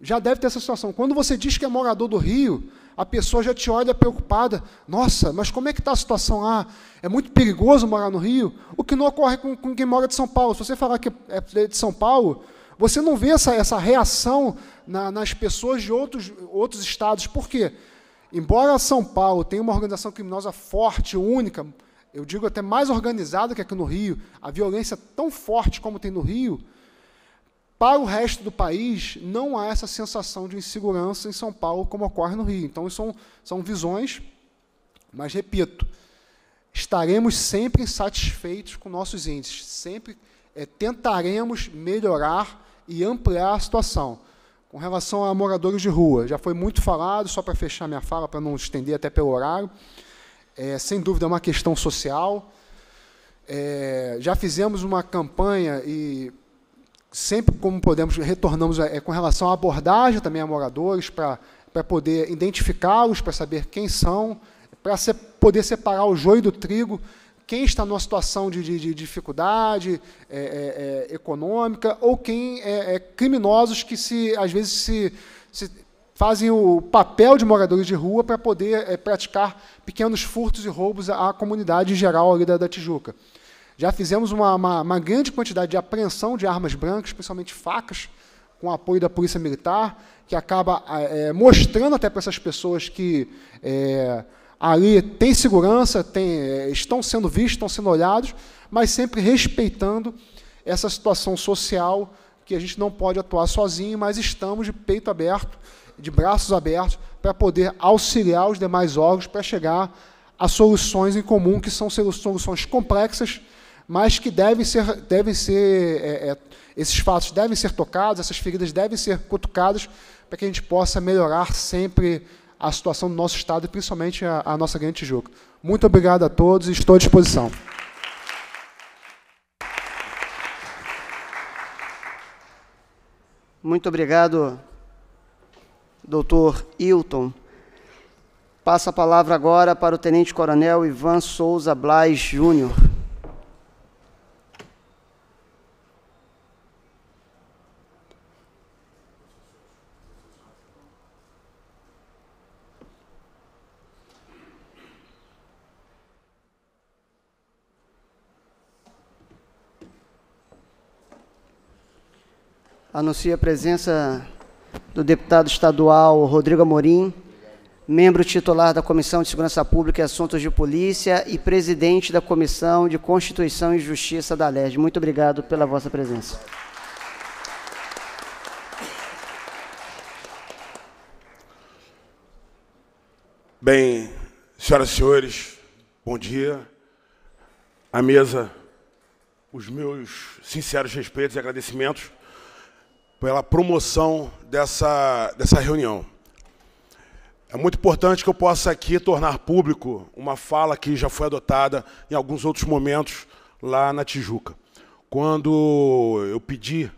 já deve ter essa situação. Quando você diz que é morador do Rio, a pessoa já te olha preocupada. Nossa, mas como é que está a situação lá? Ah, é muito perigoso morar no Rio? O que não ocorre com, com quem mora de São Paulo. Se você falar que é de São Paulo, você não vê essa, essa reação na, nas pessoas de outros, outros estados. Por quê? Embora São Paulo tenha uma organização criminosa forte, única, eu digo até mais organizada que aqui no Rio, a violência é tão forte como tem no Rio, para o resto do país não há essa sensação de insegurança em São Paulo como ocorre no Rio. Então, são, são visões, mas repito, estaremos sempre insatisfeitos com nossos índices, sempre é, tentaremos melhorar e ampliar a situação. Com relação a moradores de rua, já foi muito falado, só para fechar minha fala, para não estender até pelo horário. É, sem dúvida, é uma questão social. É, já fizemos uma campanha e sempre como podemos, retornamos é, com relação à abordagem também a moradores, para, para poder identificá-los, para saber quem são, para se, poder separar o joio do trigo quem está numa situação de, de, de dificuldade é, é, é econômica ou quem é, é, criminosos que se às vezes se, se, fazem o papel de moradores de rua para poder é, praticar pequenos furtos e roubos à, comunidade em geral ali da, da Tijuca. Já fizemos uma, uma, uma, grande quantidade de apreensão de armas brancas, principalmente facas, com apoio da Polícia Militar, que acaba mostrando até para essas pessoas que ali tem segurança, tem, eh, estão sendo vistos, estão sendo olhados, mas sempre respeitando essa situação social que a gente não pode atuar sozinho, mas estamos de peito aberto, de braços abertos, para poder auxiliar os demais órgãos para chegar a soluções em comum, que são soluções complexas, mas que devem ser, devem ser é, é, esses fatos devem ser tocados, essas feridas devem ser cutucadas, para que a gente possa melhorar sempre a situação do nosso Estado e principalmente a, a nossa grande Tijuca. Muito obrigado a todos e estou à disposição. Muito obrigado, doutor Hilton. Passa a palavra agora para o Tenente Coronel Ivan Souza Blas Júnior. Anuncio a presença do deputado estadual Rodrigo Amorim, membro titular da Comissão de Segurança Pública e Assuntos de Polícia e presidente da Comissão de Constituição e Justiça da LERJ. Muito obrigado pela vossa presença. Bem, senhoras e senhores, bom dia. A mesa, os meus sinceros respeitos e agradecimentos pela promoção dessa, dessa reunião. É muito importante que eu possa aqui tornar público uma fala que já foi adotada em alguns outros momentos lá na Tijuca. Quando eu pedi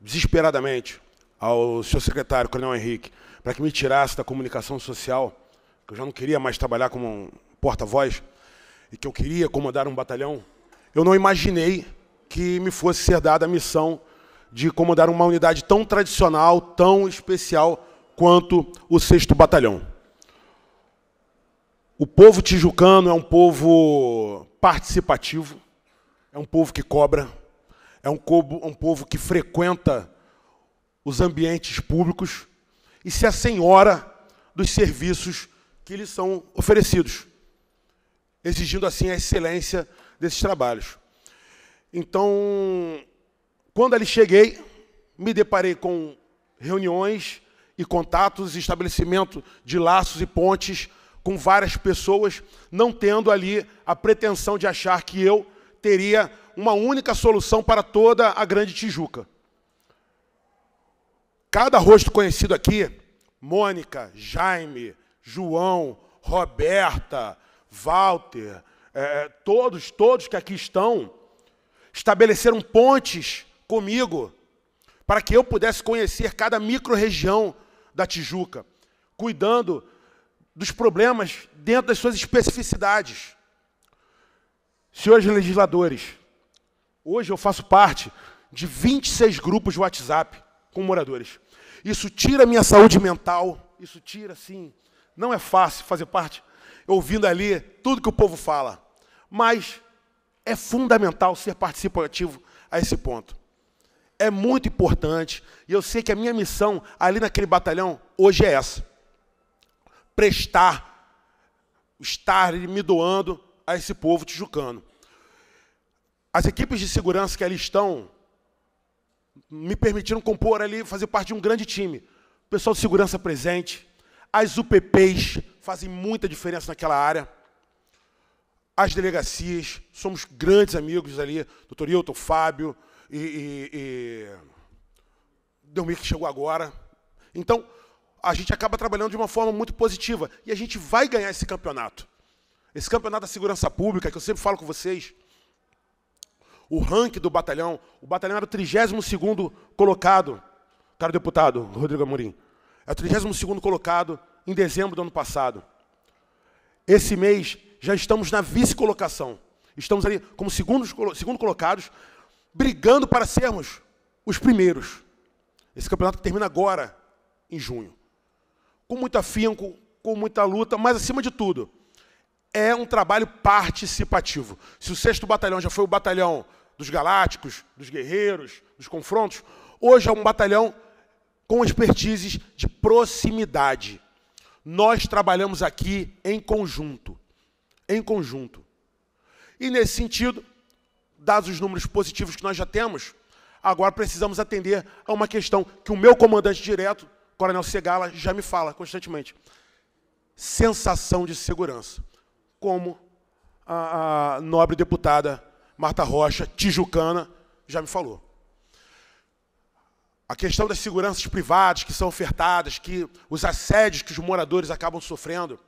desesperadamente ao seu secretário, Coronel Henrique, para que me tirasse da comunicação social, que eu já não queria mais trabalhar como um porta-voz, e que eu queria comandar um batalhão, eu não imaginei que me fosse ser dada a missão de comandar uma unidade tão tradicional, tão especial quanto o 6 Batalhão. O povo tijucano é um povo participativo, é um povo que cobra, é um, povo, um povo que frequenta os ambientes públicos e se assenhora dos serviços que lhes são oferecidos, exigindo assim a excelência desses trabalhos. Então, quando ali cheguei, me deparei com reuniões e contatos, estabelecimento de laços e pontes com várias pessoas, não tendo ali a pretensão de achar que eu teria uma única solução para toda a Grande Tijuca. Cada rosto conhecido aqui, Mônica, Jaime, João, Roberta, Walter, é, todos, todos que aqui estão, estabeleceram pontes comigo, para que eu pudesse conhecer cada micro-região da Tijuca, cuidando dos problemas dentro das suas especificidades. Senhores legisladores, hoje eu faço parte de 26 grupos de WhatsApp com moradores. Isso tira minha saúde mental, isso tira, sim. Não é fácil fazer parte, ouvindo ali tudo que o povo fala. Mas é fundamental ser participativo a esse ponto é muito importante. E eu sei que a minha missão ali naquele batalhão hoje é essa: prestar, estar me doando a esse povo tijucano. As equipes de segurança que ali estão me permitiram compor ali, fazer parte de um grande time. O pessoal de segurança presente, as UPPs fazem muita diferença naquela área. As delegacias, somos grandes amigos ali, doutor Hilton, Fábio, e, e, e Delmir que chegou agora. Então, a gente acaba trabalhando de uma forma muito positiva. E a gente vai ganhar esse campeonato. Esse campeonato da segurança pública, que eu sempre falo com vocês, o ranking do batalhão, o batalhão era o 32 colocado, caro deputado Rodrigo Amorim, é o 32 colocado em dezembro do ano passado. Esse mês já estamos na vice-colocação. Estamos ali como segundos, segundo colocados brigando para sermos os primeiros. Esse campeonato que termina agora, em junho. Com muito afinco, com muita luta, mas acima de tudo, é um trabalho participativo. Se o sexto batalhão já foi o batalhão dos galácticos, dos guerreiros, dos confrontos, hoje é um batalhão com expertises de proximidade. Nós trabalhamos aqui em conjunto. Em conjunto. E nesse sentido, dados os números positivos que nós já temos, agora precisamos atender a uma questão que o meu comandante direto, Coronel Segala, já me fala constantemente. Sensação de segurança. Como a, a nobre deputada Marta Rocha, tijucana, já me falou. A questão das seguranças privadas que são ofertadas, que os assédios que os moradores acabam sofrendo,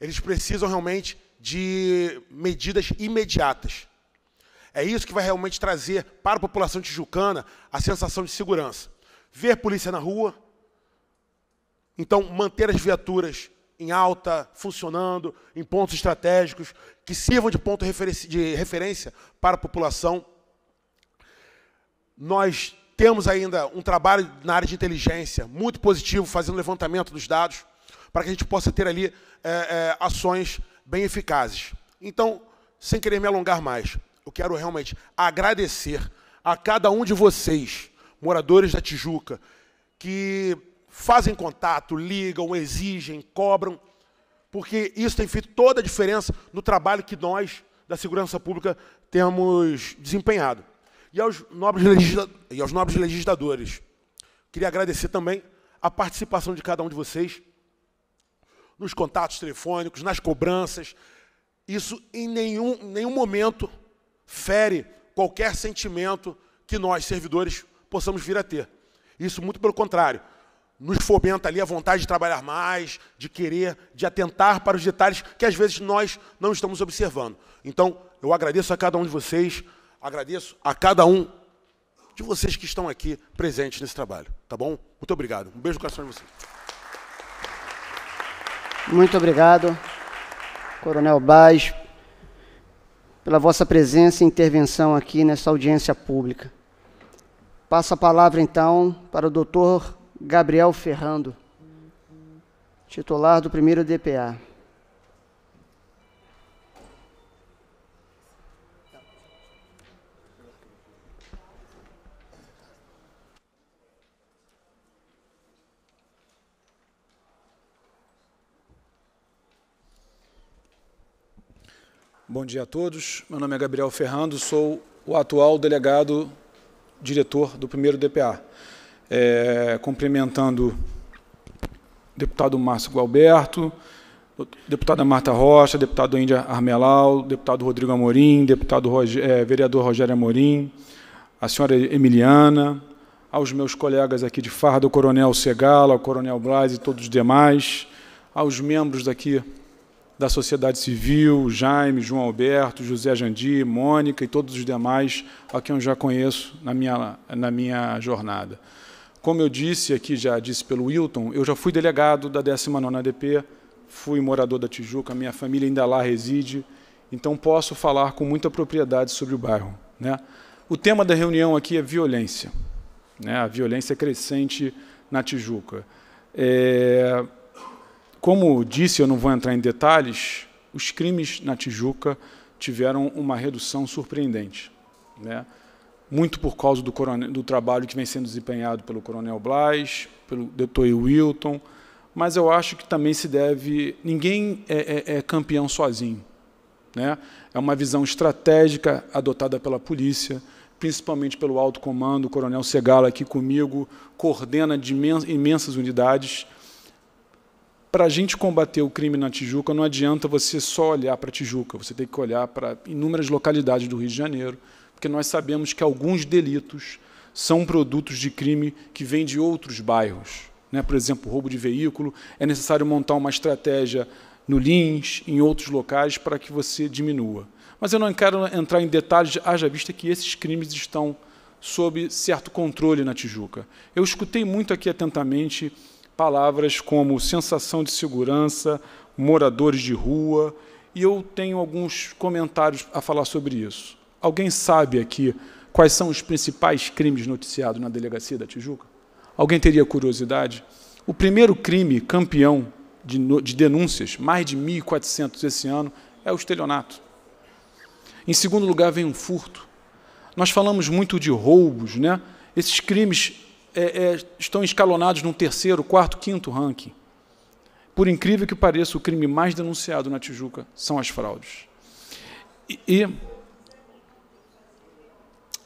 eles precisam realmente de medidas imediatas. É isso que vai realmente trazer para a população tijucana a sensação de segurança. Ver polícia na rua, então manter as viaturas em alta, funcionando, em pontos estratégicos, que sirvam de ponto de referência para a população. Nós temos ainda um trabalho na área de inteligência muito positivo, fazendo levantamento dos dados, para que a gente possa ter ali é, é, ações bem eficazes. Então, sem querer me alongar mais, eu quero realmente agradecer a cada um de vocês, moradores da Tijuca, que fazem contato, ligam, exigem, cobram, porque isso tem feito toda a diferença no trabalho que nós, da segurança pública, temos desempenhado. E aos nobres, legisla... e aos nobres legisladores, queria agradecer também a participação de cada um de vocês nos contatos telefônicos, nas cobranças. Isso em nenhum, nenhum momento fere qualquer sentimento que nós, servidores, possamos vir a ter. Isso, muito pelo contrário, nos fomenta ali a vontade de trabalhar mais, de querer, de atentar para os detalhes que às vezes nós não estamos observando. Então, eu agradeço a cada um de vocês, agradeço a cada um de vocês que estão aqui presentes nesse trabalho, tá bom? Muito obrigado. Um beijo no coração de vocês. Muito obrigado, Coronel baes pela vossa presença e intervenção aqui nesta audiência pública. Passa a palavra então para o doutor Gabriel Ferrando, titular do primeiro DPA. Bom dia a todos. Meu nome é Gabriel Ferrando, sou o atual delegado diretor do primeiro DPA. É, cumprimentando o deputado Márcio Gualberto, deputada Marta Rocha, deputado Índia Armelau, deputado Rodrigo Amorim, deputado é, vereador Rogério Amorim, a senhora Emiliana, aos meus colegas aqui de farda, o coronel Segala, o coronel Blas e todos os demais, aos membros daqui da sociedade civil, Jaime, João Alberto, José Jandir, Mônica e todos os demais a quem eu já conheço na minha, na minha jornada. Como eu disse aqui, já disse pelo Wilton, eu já fui delegado da 19ª ADP, fui morador da Tijuca, minha família ainda lá reside, então posso falar com muita propriedade sobre o bairro. Né? O tema da reunião aqui é violência, né? a violência crescente na Tijuca. É, como disse, eu não vou entrar em detalhes, os crimes na Tijuca tiveram uma redução surpreendente. Né? Muito por causa do, coronel, do trabalho que vem sendo desempenhado pelo Coronel Blas, pelo Dr. Wilton, mas eu acho que também se deve. Ninguém é, é, é campeão sozinho. Né? É uma visão estratégica adotada pela polícia, principalmente pelo alto comando, o coronel Segala aqui comigo, coordena de imensas unidades para a gente combater o crime na Tijuca, não adianta você só olhar para Tijuca, você tem que olhar para inúmeras localidades do Rio de Janeiro, porque nós sabemos que alguns delitos são produtos de crime que vêm de outros bairros. Né? Por exemplo, roubo de veículo, é necessário montar uma estratégia no Lins, em outros locais, para que você diminua. Mas eu não quero entrar em detalhes, haja vista que esses crimes estão sob certo controle na Tijuca. Eu escutei muito aqui atentamente palavras como sensação de segurança, moradores de rua, e eu tenho alguns comentários a falar sobre isso. Alguém sabe aqui quais são os principais crimes noticiados na delegacia da Tijuca? Alguém teria curiosidade? O primeiro crime campeão de, de denúncias, mais de 1.400 esse ano, é o estelionato. Em segundo lugar, vem um furto. Nós falamos muito de roubos, né? Esses crimes é, é, estão escalonados num terceiro, quarto, quinto ranking. Por incrível que pareça, o crime mais denunciado na Tijuca são as fraudes. E, e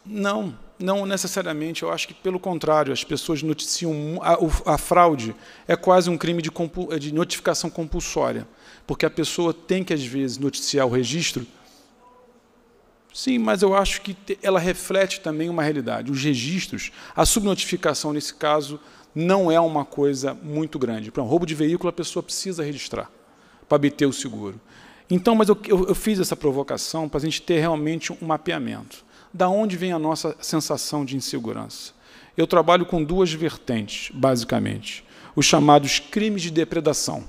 não, não necessariamente. Eu acho que pelo contrário, as pessoas noticiam a, a fraude é quase um crime de, de notificação compulsória, porque a pessoa tem que às vezes noticiar o registro Sim, mas eu acho que ela reflete também uma realidade. Os registros, a subnotificação nesse caso não é uma coisa muito grande. Para um roubo de veículo, a pessoa precisa registrar para obter o seguro. Então, mas eu, eu, eu fiz essa provocação para a gente ter realmente um mapeamento. Da onde vem a nossa sensação de insegurança? Eu trabalho com duas vertentes, basicamente. Os chamados crimes de depredação.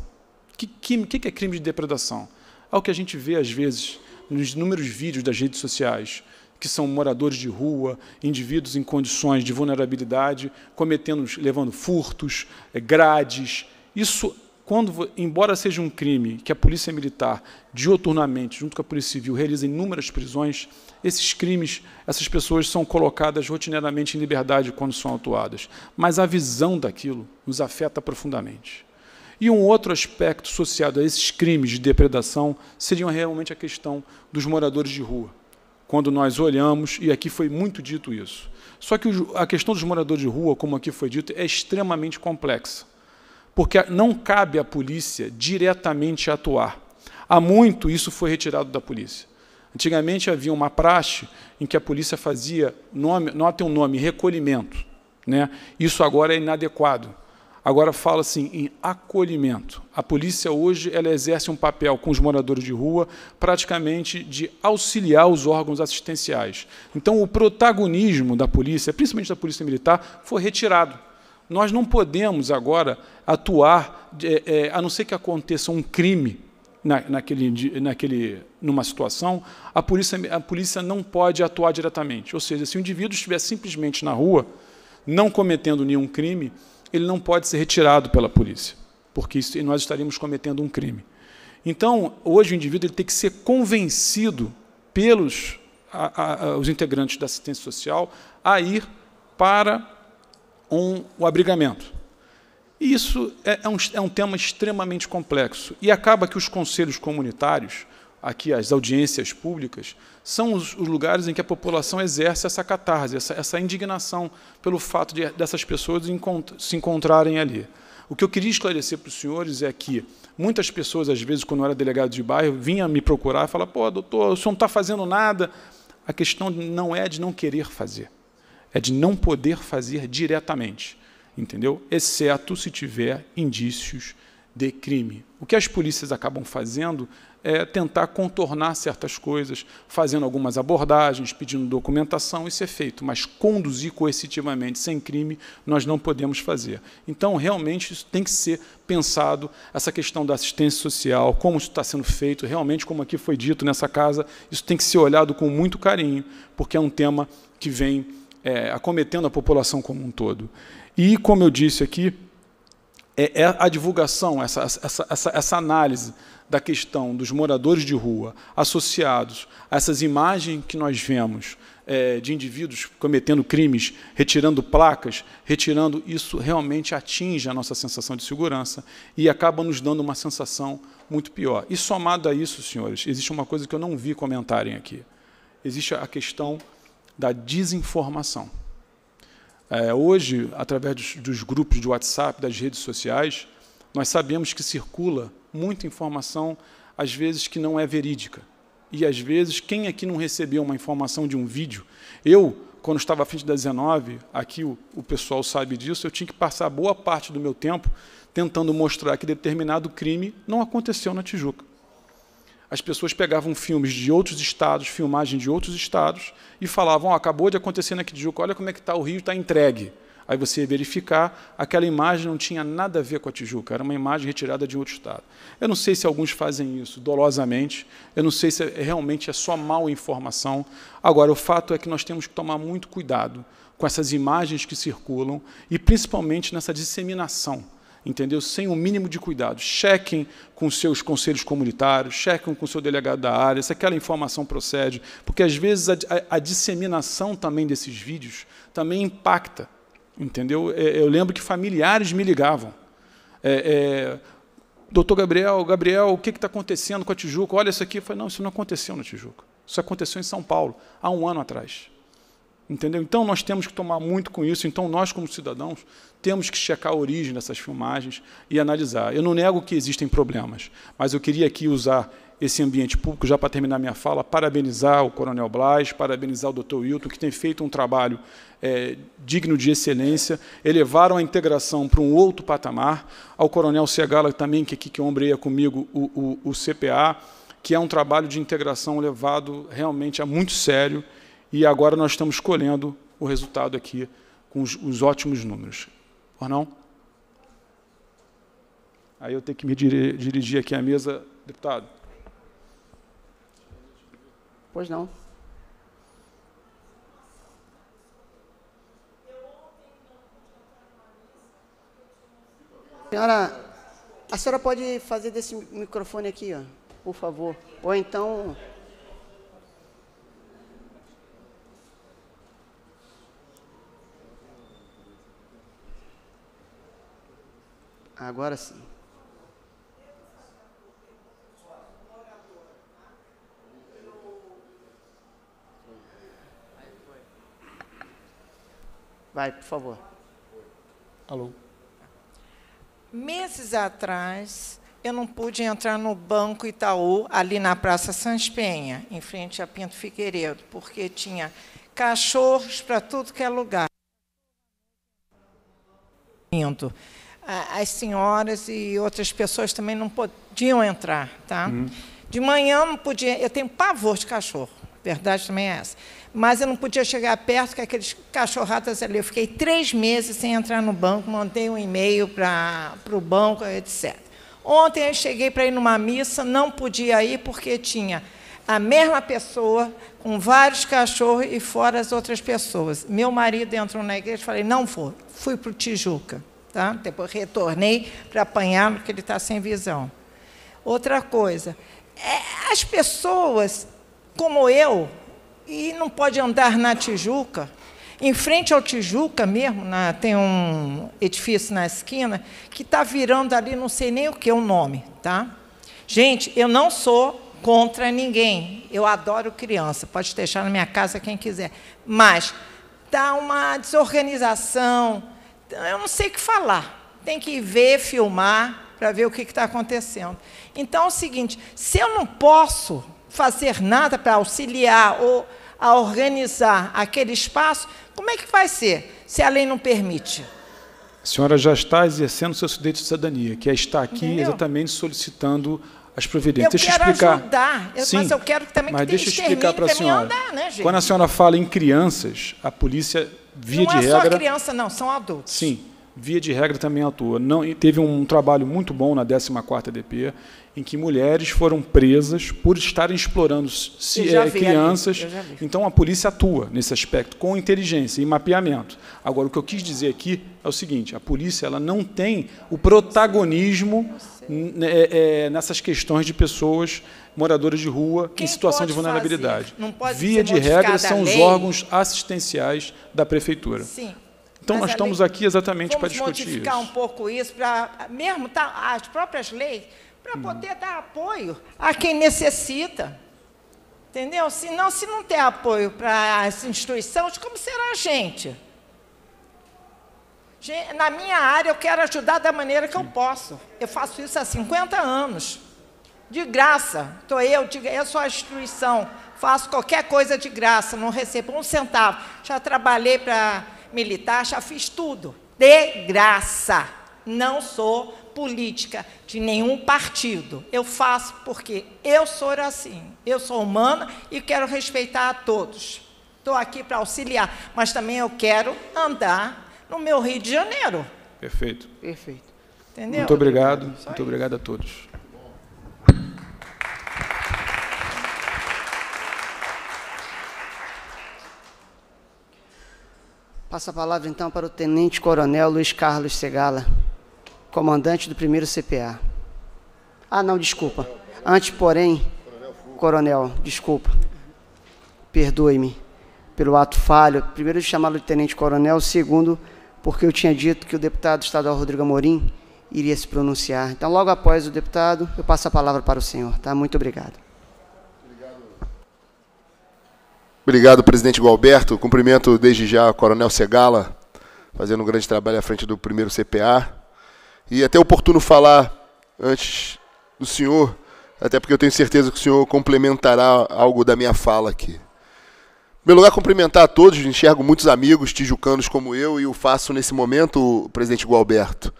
O que, que, que é crime de depredação? É o que a gente vê, às vezes, nos inúmeros vídeos das redes sociais, que são moradores de rua, indivíduos em condições de vulnerabilidade, cometendo, levando furtos, eh, grades. Isso, quando, embora seja um crime que a polícia militar, dioturnamente, junto com a polícia civil, realiza inúmeras prisões, esses crimes, essas pessoas são colocadas rotineiramente em liberdade quando são atuadas. Mas a visão daquilo nos afeta profundamente. E um outro aspecto associado a esses crimes de depredação seria realmente a questão dos moradores de rua. Quando nós olhamos, e aqui foi muito dito isso, só que a questão dos moradores de rua, como aqui foi dito, é extremamente complexa, porque não cabe à polícia diretamente atuar. Há muito isso foi retirado da polícia. Antigamente havia uma praxe em que a polícia fazia, nome, nota um nome, recolhimento. Né? Isso agora é inadequado Agora fala assim em acolhimento. A polícia hoje ela exerce um papel com os moradores de rua, praticamente de auxiliar os órgãos assistenciais. Então o protagonismo da polícia, principalmente da polícia militar, foi retirado. Nós não podemos agora atuar, é, é, a não ser que aconteça um crime na, naquele, naquele, numa situação, a polícia, a polícia não pode atuar diretamente. Ou seja, se o indivíduo estiver simplesmente na rua, não cometendo nenhum crime, ele não pode ser retirado pela polícia, porque isso, nós estaríamos cometendo um crime. Então, hoje o indivíduo ele tem que ser convencido pelos a, a, os integrantes da assistência social a ir para um, abrigamento. E isso é, é, um, é um tema extremamente complexo. E acaba que os conselhos comunitários, aqui as audiências públicas, são os, os, lugares em que a população exerce essa catarse, essa, essa indignação pelo fato de, dessas pessoas encont se encontrarem ali. O que eu queria esclarecer para os senhores é que muitas pessoas, às vezes, quando eu era delegado de bairro, vinham me procurar e falavam: pô, doutor, o senhor não está fazendo nada. A questão não é de não querer fazer, é de não poder fazer diretamente, entendeu? Exceto se tiver indícios de crime. O que as polícias acabam fazendo é, tentar contornar certas coisas, fazendo algumas abordagens, pedindo documentação, isso é feito, mas conduzir coercitivamente, sem crime, nós não podemos fazer. Então, realmente, isso tem que ser pensado, essa questão da assistência social, como isso está sendo feito, realmente, como aqui foi dito nessa casa, isso tem que ser olhado com muito carinho, porque é um tema que vem é, acometendo a população como um todo. E, como eu disse aqui, é, é a divulgação, essa, essa, essa, essa análise da questão dos moradores de rua associados a essas imagens que nós vemos é, de indivíduos cometendo crimes, retirando placas, retirando isso realmente atinge a nossa sensação de segurança e acaba nos dando uma sensação muito pior. E somado a isso, senhores, existe uma coisa que eu não vi comentarem aqui. Existe a questão da desinformação. É, hoje, através dos, dos grupos de WhatsApp, das redes sociais, nós sabemos que circula muita informação, às vezes que não é verídica. E às vezes, quem aqui não recebeu uma informação de um vídeo? Eu, quando estava à frente da 19, aqui o, o pessoal sabe disso, eu tinha que passar boa parte do meu tempo tentando mostrar que determinado crime não aconteceu na Tijuca. As pessoas pegavam filmes de outros estados, filmagem de outros estados, e falavam: oh, acabou de acontecer na Tijuca, olha como é que está o Rio, está entregue. Aí você ia verificar, aquela imagem não tinha nada a ver com a Tijuca, era uma imagem retirada de outro estado. Eu não sei se alguns fazem isso dolosamente, eu não sei se é, realmente é só mal informação. Agora, o fato é que nós temos que tomar muito cuidado com essas imagens que circulam e principalmente nessa disseminação entendeu? Sem o um mínimo de cuidado. Chequem com seus conselhos comunitários, chequem com o seu delegado da área se aquela informação procede, porque às vezes a, a, a disseminação também desses vídeos também impacta Entendeu? É, eu lembro que familiares me ligavam. É, é, Doutor Gabriel, Gabriel, o que está acontecendo com a Tijuca? Olha isso aqui. Eu falei, não, isso não aconteceu na Tijuca. Isso aconteceu em São Paulo, há um ano atrás. Entendeu? Então nós temos que tomar muito com isso. Então nós, como cidadãos, temos que checar a origem dessas filmagens e analisar. Eu não nego que existem problemas, mas eu queria aqui usar esse ambiente público, já para terminar minha fala, parabenizar o Coronel Blas, parabenizar o Dr. Wilton, que tem feito um trabalho é, digno de excelência, elevaram a integração para um outro patamar, ao Coronel Segala também, que aqui que ombreia comigo o, o, o CPA, que é um trabalho de integração levado realmente a muito sério, e agora nós estamos colhendo o resultado aqui com os, os ótimos números. Por não? Aí eu tenho que me dirigir aqui à mesa, deputado. Pois não. Senhora, a senhora pode fazer desse microfone aqui, ó, por favor. Ou então. Agora sim. Vai, por favor. Alô. Meses atrás, eu não pude entrar no Banco Itaú, ali na Praça Sans Penha, em frente a Pinto Figueiredo, porque tinha cachorros para tudo que é lugar. As senhoras e outras pessoas também não podiam entrar. Tá? Hum. De manhã não podia. Eu tenho pavor de cachorro verdade também é essa. Mas eu não podia chegar perto que aqueles cachorratas ali. Eu fiquei três meses sem entrar no banco, mandei um e-mail para o banco, etc. Ontem eu cheguei para ir numa missa, não podia ir porque tinha a mesma pessoa com vários cachorros e fora as outras pessoas. Meu marido entrou na igreja, falei não vou, fui para o Tijuca, tá? Depois retornei para apanhar porque ele está sem visão. Outra coisa, é, as pessoas como eu e não pode andar na Tijuca. Em frente ao Tijuca mesmo, na, tem um edifício na esquina que está virando ali, não sei nem o que é o nome, tá? Gente, eu não sou contra ninguém. Eu adoro criança, pode deixar na minha casa quem quiser. Mas está uma desorganização, eu não sei o que falar. Tem que ver, filmar, para ver o que está acontecendo. Então é o seguinte: se eu não posso fazer nada para auxiliar ou a organizar aquele espaço, como é que vai ser se a lei não permite? A senhora já está exercendo seu direito de cidadania, que é estar aqui Entendeu? exatamente solicitando as providências. Eu deixa quero explicar. ajudar, Sim, mas eu quero também mas que deixa tenha explicar para a senhora. Andar, né, Quando a senhora fala em crianças, a polícia, via não de é regra... Não é só criança, não, são adultos. Sim, via de regra também atua. Não, teve um trabalho muito bom na 14ª DP, em que mulheres foram presas por estarem explorando se, é, crianças. Então a polícia atua nesse aspecto com inteligência e mapeamento. Agora o que eu quis dizer aqui é o seguinte: a polícia ela não tem o protagonismo né, é, é, nessas questões de pessoas moradoras de rua Quem em situação de vulnerabilidade. Via de regra são os órgãos assistenciais da prefeitura. Sim. Então Mas nós estamos lei, aqui exatamente para discutir isso. Vamos modificar um pouco isso para mesmo tá, as próprias leis para hum. poder dar apoio a quem necessita. Entendeu? Senão, se não tem apoio para as instituições, como será a gente? Na minha área, eu quero ajudar da maneira que eu posso. Eu faço isso há 50 anos. De graça. Estou eu, eu sou a instituição. Faço qualquer coisa de graça, não recebo um centavo. Já trabalhei para militar, já fiz tudo. De graça. Não sou política de nenhum partido. Eu faço porque eu sou assim, eu sou humana e quero respeitar a todos. Estou aqui para auxiliar, mas também eu quero andar no meu Rio de Janeiro. Perfeito. Perfeito. Entendeu? Muito obrigado. Só muito isso. obrigado a todos. Passa a palavra então para o Tenente Coronel Luiz Carlos Segala comandante do primeiro CPA. Ah, não, desculpa. Antes, porém, coronel, desculpa. Perdoe-me pelo ato falho. Primeiro, chamá-lo de tenente-coronel. Segundo, porque eu tinha dito que o deputado estadual Rodrigo Amorim iria se pronunciar. Então, logo após o deputado, eu passo a palavra para o senhor. Tá? Muito obrigado. Obrigado, presidente Gualberto. Cumprimento desde já o coronel Segala, fazendo um grande trabalho à frente do primeiro CPA e é até oportuno falar antes do senhor, até porque eu tenho certeza que o senhor complementará algo da minha fala aqui. Em primeiro lugar, cumprimentar a todos, enxergo muitos amigos tijucanos como eu e o faço nesse momento, presidente Gualberto.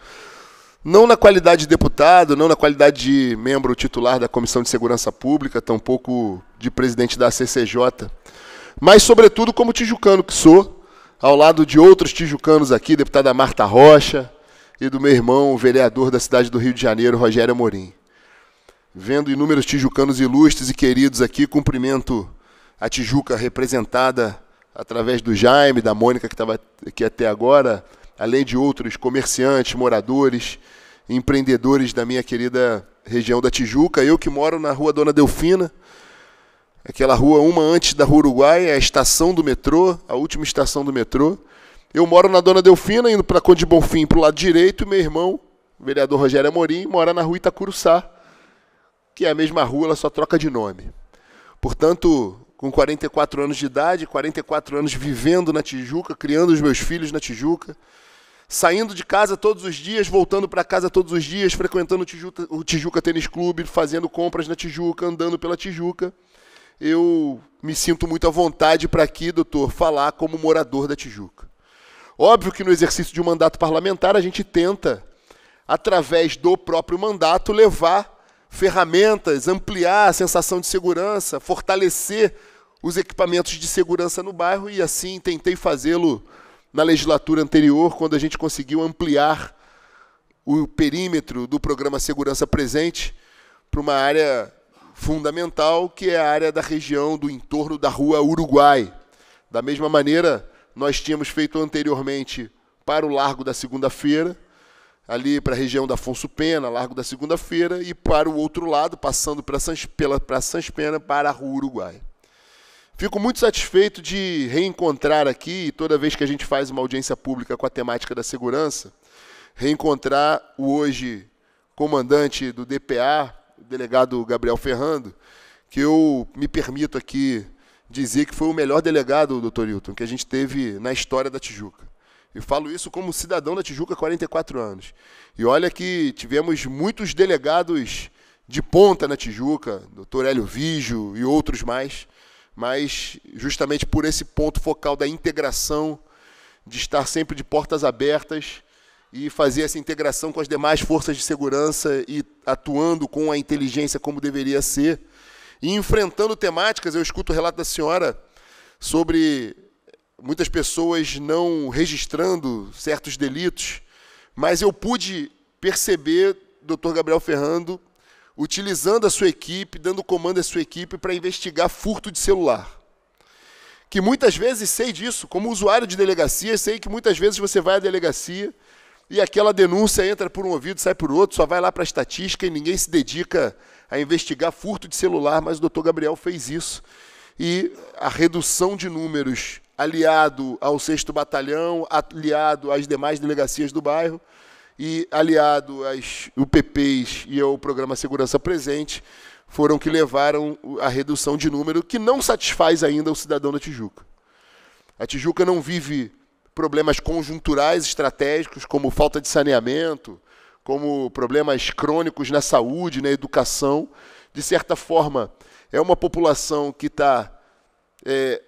Não na qualidade de deputado, não na qualidade de membro titular da Comissão de Segurança Pública, tampouco de presidente da CCJ, mas, sobretudo, como tijucano que sou, ao lado de outros tijucanos aqui, deputada Marta Rocha, e do meu irmão, o vereador da cidade do Rio de Janeiro, Rogério Amorim. Vendo inúmeros tijucanos ilustres e queridos aqui, cumprimento a Tijuca representada através do Jaime, da Mônica, que estava aqui até agora, além de outros comerciantes, moradores, empreendedores da minha querida região da Tijuca. Eu que moro na rua Dona Delfina, aquela rua uma antes da Rua Uruguai, é a estação do metrô, a última estação do metrô. Eu moro na Dona Delfina, indo para Conde Bonfim, para o lado direito, e meu irmão, o vereador Rogério Amorim, mora na rua Itacuruçá, que é a mesma rua, ela só troca de nome. Portanto, com 44 anos de idade, 44 anos vivendo na Tijuca, criando os meus filhos na Tijuca, saindo de casa todos os dias, voltando para casa todos os dias, frequentando o Tijuca, o Tijuca Tênis Clube, fazendo compras na Tijuca, andando pela Tijuca, eu me sinto muito à vontade para aqui, doutor, falar como morador da Tijuca. Óbvio que no exercício de um mandato parlamentar a gente tenta, através do próprio mandato, levar ferramentas, ampliar a sensação de segurança, fortalecer os equipamentos de segurança no bairro e assim tentei fazê-lo na legislatura anterior, quando a gente conseguiu ampliar o perímetro do programa Segurança Presente para uma área fundamental, que é a área da região do entorno da Rua Uruguai. Da mesma maneira, nós tínhamos feito anteriormente para o Largo da Segunda-feira, ali para a região da Afonso Pena, Largo da Segunda-feira, e para o outro lado, passando pela Praça Sans Pena, para a Rua Uruguai. Fico muito satisfeito de reencontrar aqui, toda vez que a gente faz uma audiência pública com a temática da segurança, reencontrar o hoje comandante do DPA, o delegado Gabriel Ferrando, que eu me permito aqui dizer que foi o melhor delegado, doutor Hilton, que a gente teve na história da Tijuca. E falo isso como cidadão da Tijuca há 44 anos. E olha que tivemos muitos delegados de ponta na Tijuca, doutor Hélio Vigio e outros mais, mas justamente por esse ponto focal da integração, de estar sempre de portas abertas e fazer essa integração com as demais forças de segurança e atuando com a inteligência como deveria ser, e enfrentando temáticas, eu escuto o relato da senhora sobre muitas pessoas não registrando certos delitos, mas eu pude perceber, doutor Gabriel Ferrando, utilizando a sua equipe, dando comando à sua equipe para investigar furto de celular. Que muitas vezes sei disso, como usuário de delegacia, sei que muitas vezes você vai à delegacia e aquela denúncia entra por um ouvido, sai por outro, só vai lá para a estatística e ninguém se dedica a investigar furto de celular, mas o doutor Gabriel fez isso. E a redução de números, aliado ao 6 Batalhão, aliado às demais delegacias do bairro, e aliado às UPPs e ao Programa Segurança Presente, foram que levaram a redução de número que não satisfaz ainda o cidadão da Tijuca. A Tijuca não vive problemas conjunturais estratégicos, como falta de saneamento, como problemas crônicos na saúde, na educação, de certa forma, é uma população que está, é,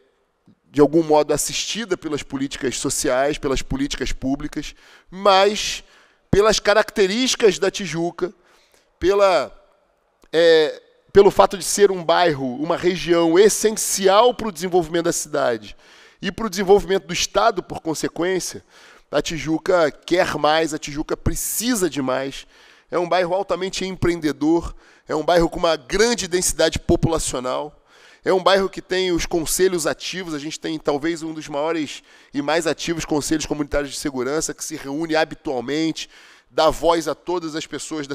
de algum modo, assistida pelas políticas sociais, pelas políticas públicas, mas pelas características da Tijuca, pela, é, pelo fato de ser um bairro, uma região essencial para o desenvolvimento da cidade e para o desenvolvimento do Estado, por consequência, a Tijuca quer mais, a Tijuca precisa de mais. É um bairro altamente empreendedor, é um bairro com uma grande densidade populacional. É um bairro que tem os conselhos ativos, a gente tem talvez um dos maiores e mais ativos conselhos comunitários de segurança, que se reúne habitualmente, dá voz a todas as pessoas da,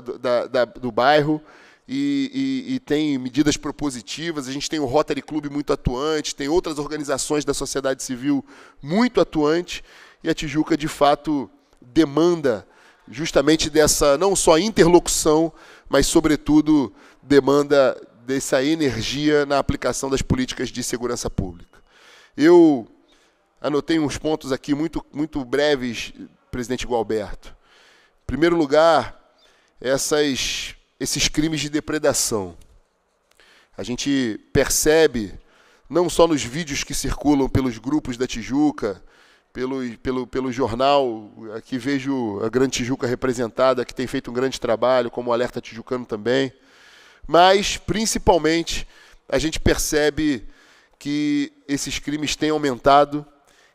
da, da, do bairro e, e, e, tem medidas propositivas. A gente tem o Rotary Club muito atuante, tem outras organizações da sociedade civil muito atuante. E a Tijuca, de fato, demanda justamente dessa não só interlocução, mas, sobretudo, demanda dessa energia na aplicação das políticas de segurança pública. Eu anotei uns pontos aqui muito, muito breves, presidente Gualberto. Em primeiro lugar, essas, esses crimes de depredação. A gente percebe, não só nos vídeos que circulam pelos grupos da Tijuca, pelo, pelo, pelo jornal, aqui vejo a Grande Tijuca representada, que tem feito um grande trabalho, como o Alerta Tijucano também. Mas, principalmente, a gente percebe que esses crimes têm aumentado,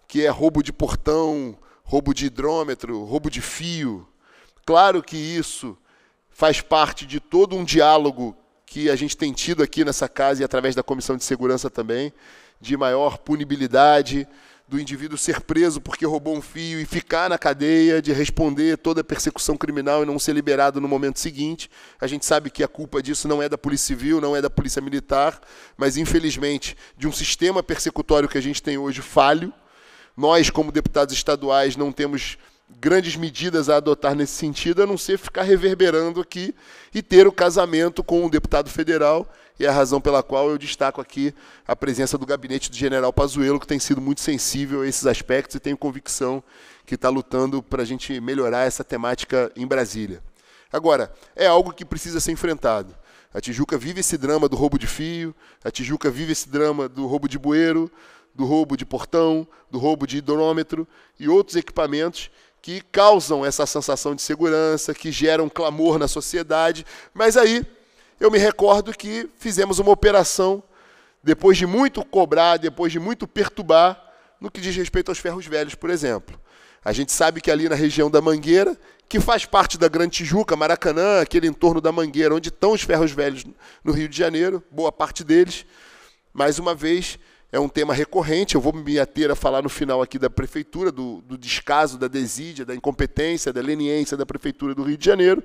que é roubo de portão, roubo de hidrômetro, roubo de fio. Claro que isso faz parte de todo um diálogo que a gente tem tido aqui nessa casa e através da Comissão de Segurança também, de maior punibilidade, do indivíduo ser preso porque roubou um fio e ficar na cadeia, de responder toda a persecução criminal e não ser liberado no momento seguinte. A gente sabe que a culpa disso não é da Polícia Civil, não é da Polícia Militar, mas infelizmente de um sistema persecutório que a gente tem hoje falho. Nós, como deputados estaduais, não temos grandes medidas a adotar nesse sentido, a não ser ficar reverberando aqui e ter o casamento com um deputado federal e é a razão pela qual eu destaco aqui a presença do gabinete do general Pazuello, que tem sido muito sensível a esses aspectos e tenho convicção que está lutando para a gente melhorar essa temática em Brasília. Agora, é algo que precisa ser enfrentado. A Tijuca vive esse drama do roubo de fio, a Tijuca vive esse drama do roubo de bueiro, do roubo de portão, do roubo de hidrômetro e outros equipamentos que causam essa sensação de segurança, que geram clamor na sociedade, mas aí eu me recordo que fizemos uma operação, depois de muito cobrar, depois de muito perturbar, no que diz respeito aos ferros velhos, por exemplo. A gente sabe que ali na região da Mangueira, que faz parte da Grande Tijuca, Maracanã, aquele entorno da Mangueira, onde estão os ferros velhos no Rio de Janeiro, boa parte deles, mais uma vez, é um tema recorrente. Eu vou me ater a falar no final aqui da prefeitura, do, do descaso, da desídia, da incompetência, da leniência da prefeitura do Rio de Janeiro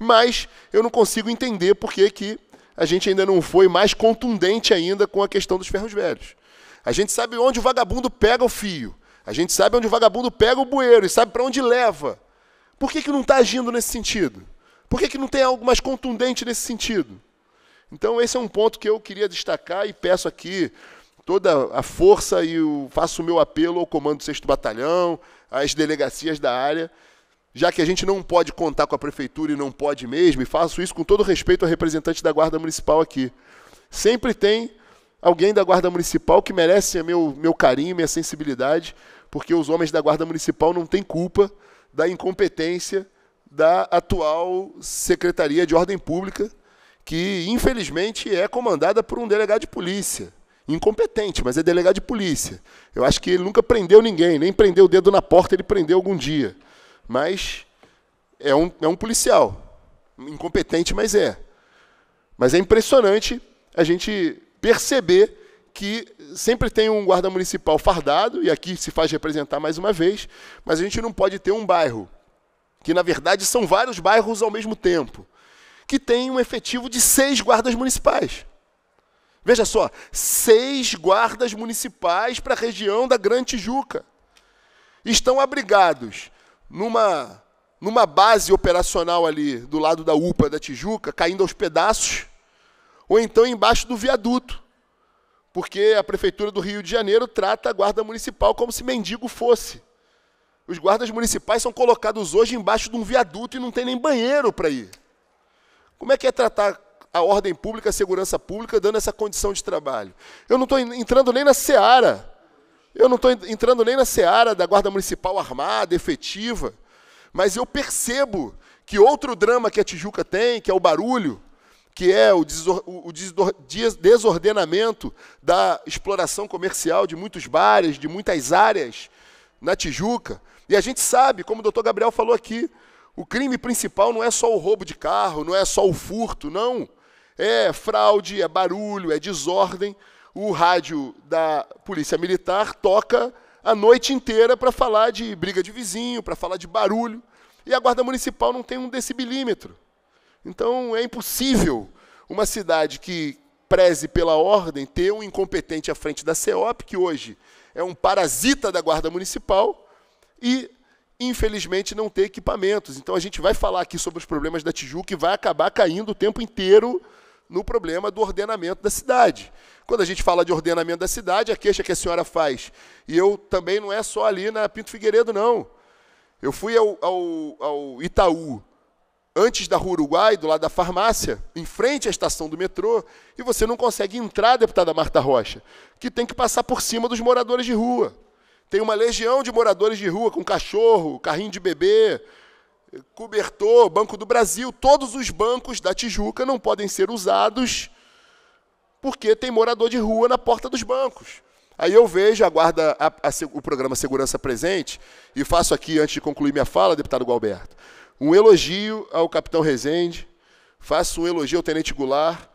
mas eu não consigo entender por que, que a gente ainda não foi mais contundente ainda com a questão dos ferros velhos. A gente sabe onde o vagabundo pega o fio, a gente sabe onde o vagabundo pega o bueiro e sabe para onde leva. Por que, que não está agindo nesse sentido? Por que, que não tem algo mais contundente nesse sentido? Então, esse é um ponto que eu queria destacar e peço aqui toda a força e faço o meu apelo ao Comando do 6 Batalhão, às delegacias da área, já que a gente não pode contar com a prefeitura e não pode mesmo, e faço isso com todo respeito ao representante da Guarda Municipal aqui. Sempre tem alguém da Guarda Municipal que merece meu, meu carinho, minha sensibilidade, porque os homens da Guarda Municipal não têm culpa da incompetência da atual Secretaria de Ordem Pública, que infelizmente é comandada por um delegado de polícia. Incompetente, mas é delegado de polícia. Eu acho que ele nunca prendeu ninguém, nem prendeu o dedo na porta, ele prendeu algum dia. Mas é um, é um policial. Incompetente, mas é. Mas é impressionante a gente perceber que sempre tem um guarda municipal fardado, e aqui se faz representar mais uma vez, mas a gente não pode ter um bairro, que na verdade são vários bairros ao mesmo tempo, que tem um efetivo de seis guardas municipais. Veja só, seis guardas municipais para a região da Grande Tijuca. Estão abrigados numa, numa base operacional ali do lado da UPA da Tijuca, caindo aos pedaços, ou então embaixo do viaduto, porque a Prefeitura do Rio de Janeiro trata a Guarda Municipal como se mendigo fosse. Os guardas municipais são colocados hoje embaixo de um viaduto e não tem nem banheiro para ir. Como é que é tratar a ordem pública, a segurança pública, dando essa condição de trabalho? Eu não estou entrando nem na seara eu não estou entrando nem na seara da Guarda Municipal armada, efetiva, mas eu percebo que outro drama que a Tijuca tem, que é o barulho, que é o, desordenamento da exploração comercial de muitos bares, de muitas áreas na Tijuca. E a gente sabe, como o doutor Gabriel falou aqui, o crime principal não é só o roubo de carro, não é só o furto, não. É fraude, é barulho, é desordem o rádio da Polícia Militar toca a noite inteira para falar de briga de vizinho, para falar de barulho, e a Guarda Municipal não tem um decibilímetro. Então é impossível uma cidade que preze pela ordem ter um incompetente à frente da CEOP, que hoje é um parasita da Guarda Municipal, e infelizmente não ter equipamentos. Então a gente vai falar aqui sobre os problemas da Tijuca e vai acabar caindo o tempo inteiro no problema do ordenamento da cidade. Quando a gente fala de ordenamento da cidade, a queixa que a senhora faz, e eu também não é só ali na Pinto Figueiredo, não. Eu fui ao, ao, ao Itaú, antes da Rua Uruguai, do lado da farmácia, em frente à estação do metrô, e você não consegue entrar, deputada Marta Rocha, que tem que passar por cima dos moradores de rua. Tem uma legião de moradores de rua com cachorro, carrinho de bebê, Cobertor, Banco do Brasil, todos os bancos da Tijuca não podem ser usados porque tem morador de rua na porta dos bancos. Aí eu vejo a guarda, a, a, o programa Segurança Presente e faço aqui, antes de concluir minha fala, deputado Gualberto, um elogio ao capitão Rezende, faço um elogio ao tenente Goulart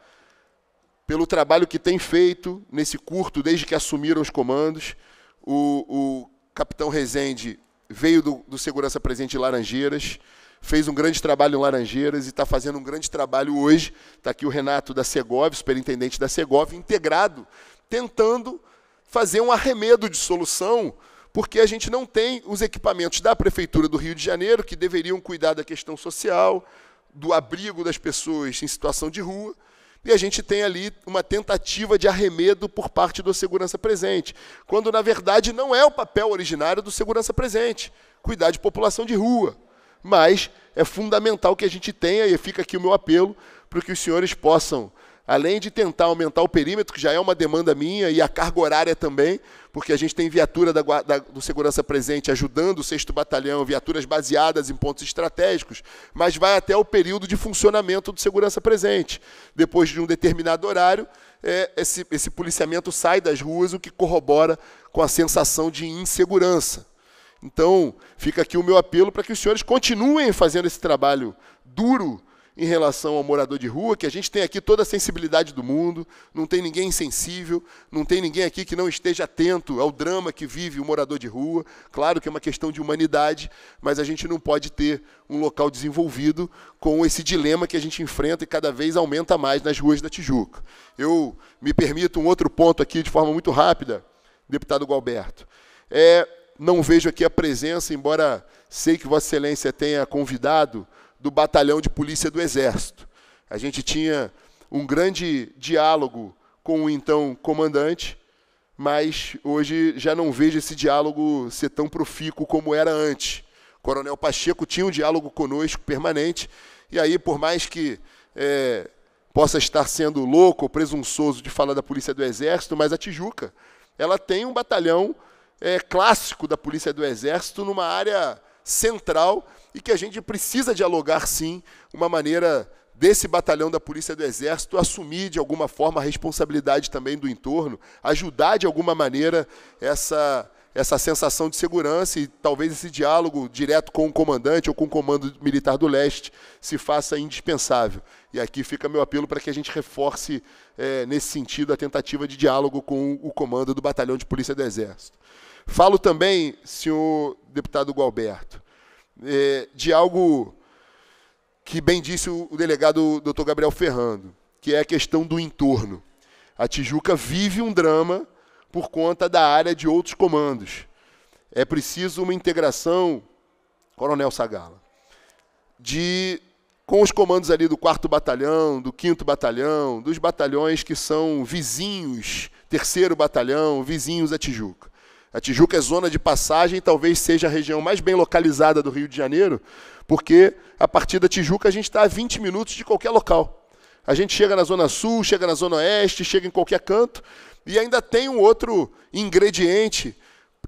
pelo trabalho que tem feito nesse curto, desde que assumiram os comandos. O, o capitão Rezende veio do, do segurança presente em Laranjeiras, fez um grande trabalho em Laranjeiras e está fazendo um grande trabalho hoje. Está aqui o Renato da Segov, superintendente da Segov, integrado, tentando fazer um arremedo de solução, porque a gente não tem os equipamentos da Prefeitura do Rio de Janeiro, que deveriam cuidar da questão social, do abrigo das pessoas em situação de rua, e a gente tem ali uma tentativa de arremedo por parte do segurança presente, quando na verdade não é o papel originário do segurança presente, cuidar de população de rua. Mas é fundamental que a gente tenha, e fica aqui o meu apelo, para que os senhores possam além de tentar aumentar o perímetro, que já é uma demanda minha, e a carga horária também, porque a gente tem viatura da, da, do Segurança Presente ajudando o 6 Batalhão, viaturas baseadas em pontos estratégicos, mas vai até o período de funcionamento do Segurança Presente. Depois de um determinado horário, é, esse, esse policiamento sai das ruas, o que corrobora com a sensação de insegurança. Então, fica aqui o meu apelo para que os senhores continuem fazendo esse trabalho duro em relação ao morador de rua, que a gente tem aqui toda a sensibilidade do mundo, não tem ninguém insensível, não tem ninguém aqui que não esteja atento ao drama que vive o morador de rua. Claro que é uma questão de humanidade, mas a gente não pode ter um local desenvolvido com esse dilema que a gente enfrenta e cada vez aumenta mais nas ruas da Tijuca. Eu me permito um outro ponto aqui de forma muito rápida, deputado Galberto. É, não vejo aqui a presença, embora sei que Vossa Excelência tenha convidado do batalhão de polícia do Exército. A gente tinha um grande diálogo com o então comandante, mas hoje já não vejo esse diálogo ser tão profícuo como era antes. O Coronel Pacheco tinha um diálogo conosco permanente, e aí, por mais que é, possa estar sendo louco ou presunçoso de falar da Polícia do Exército, mas a Tijuca ela tem um batalhão é, clássico da Polícia do Exército numa área central e que a gente precisa dialogar sim, uma maneira desse batalhão da Polícia do Exército assumir de alguma forma a responsabilidade também do entorno, ajudar de alguma maneira essa essa sensação de segurança e talvez esse diálogo direto com o comandante ou com o comando militar do leste se faça indispensável. E aqui fica meu apelo para que a gente reforce, é, nesse sentido, a tentativa de diálogo com o comando do Batalhão de Polícia do Exército. Falo também, senhor deputado Gualberto, é, de algo que bem disse o delegado Dr. Gabriel Ferrando, que é a questão do entorno. A Tijuca vive um drama por conta da área de outros comandos. É preciso uma integração, Coronel Sagala, de com os comandos ali do 4 Batalhão, do 5 Batalhão, dos batalhões que são vizinhos, terceiro Batalhão, vizinhos à Tijuca. A Tijuca é zona de passagem, talvez seja a região mais bem localizada do Rio de Janeiro, porque a partir da Tijuca a gente está a 20 minutos de qualquer local. A gente chega na Zona Sul, chega na Zona Oeste, chega em qualquer canto, e ainda tem um outro ingrediente,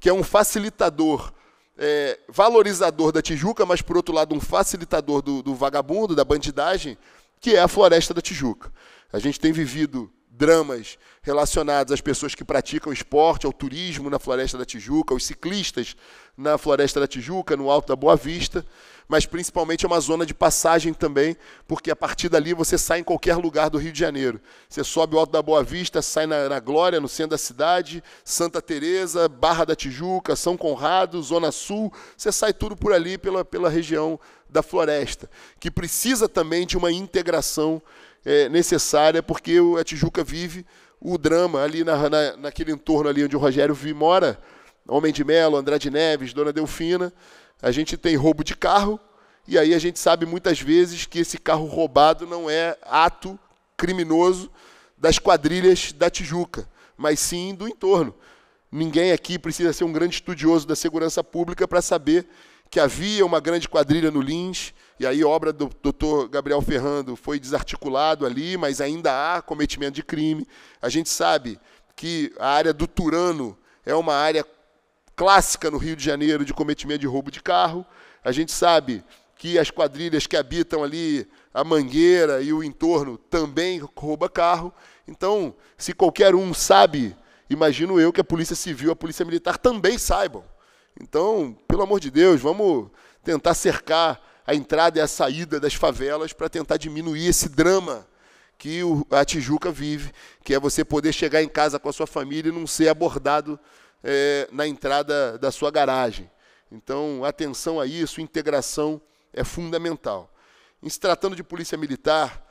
que é um facilitador, é, valorizador da Tijuca, mas por outro lado um facilitador do, do vagabundo, da bandidagem, que é a floresta da Tijuca. A gente tem vivido dramas relacionados às pessoas que praticam esporte, ao turismo na Floresta da Tijuca, aos ciclistas na Floresta da Tijuca, no Alto da Boa Vista, mas principalmente é uma zona de passagem também, porque a partir dali você sai em qualquer lugar do Rio de Janeiro. Você sobe o Alto da Boa Vista, sai na, na Glória, no centro da cidade, Santa Teresa, Barra da Tijuca, São Conrado, Zona Sul, você sai tudo por ali pela, pela região da floresta, que precisa também de uma integração é, necessária, porque a Tijuca vive o drama ali na, na, naquele entorno ali onde o Rogério Vi mora, Homem de Melo, Andrade Neves, Dona Delfina, a gente tem roubo de carro, e aí a gente sabe muitas vezes que esse carro roubado não é ato criminoso das quadrilhas da Tijuca, mas sim do entorno. Ninguém aqui precisa ser um grande estudioso da segurança pública para saber que havia uma grande quadrilha no Lins, e aí obra do doutor Gabriel Ferrando foi desarticulado ali, mas ainda há cometimento de crime. A gente sabe que a área do Turano é uma área clássica no Rio de Janeiro de cometimento de roubo de carro. A gente sabe que as quadrilhas que habitam ali a Mangueira e o entorno também rouba carro. Então, se qualquer um sabe, imagino eu que a Polícia Civil e a Polícia Militar também saibam. Então, pelo amor de Deus, vamos tentar cercar a entrada e a saída das favelas para tentar diminuir esse drama que a Tijuca vive, que é você poder chegar em casa com a sua família e não ser abordado é, na entrada da sua garagem. Então, atenção a isso, integração é fundamental. Em se tratando de polícia militar,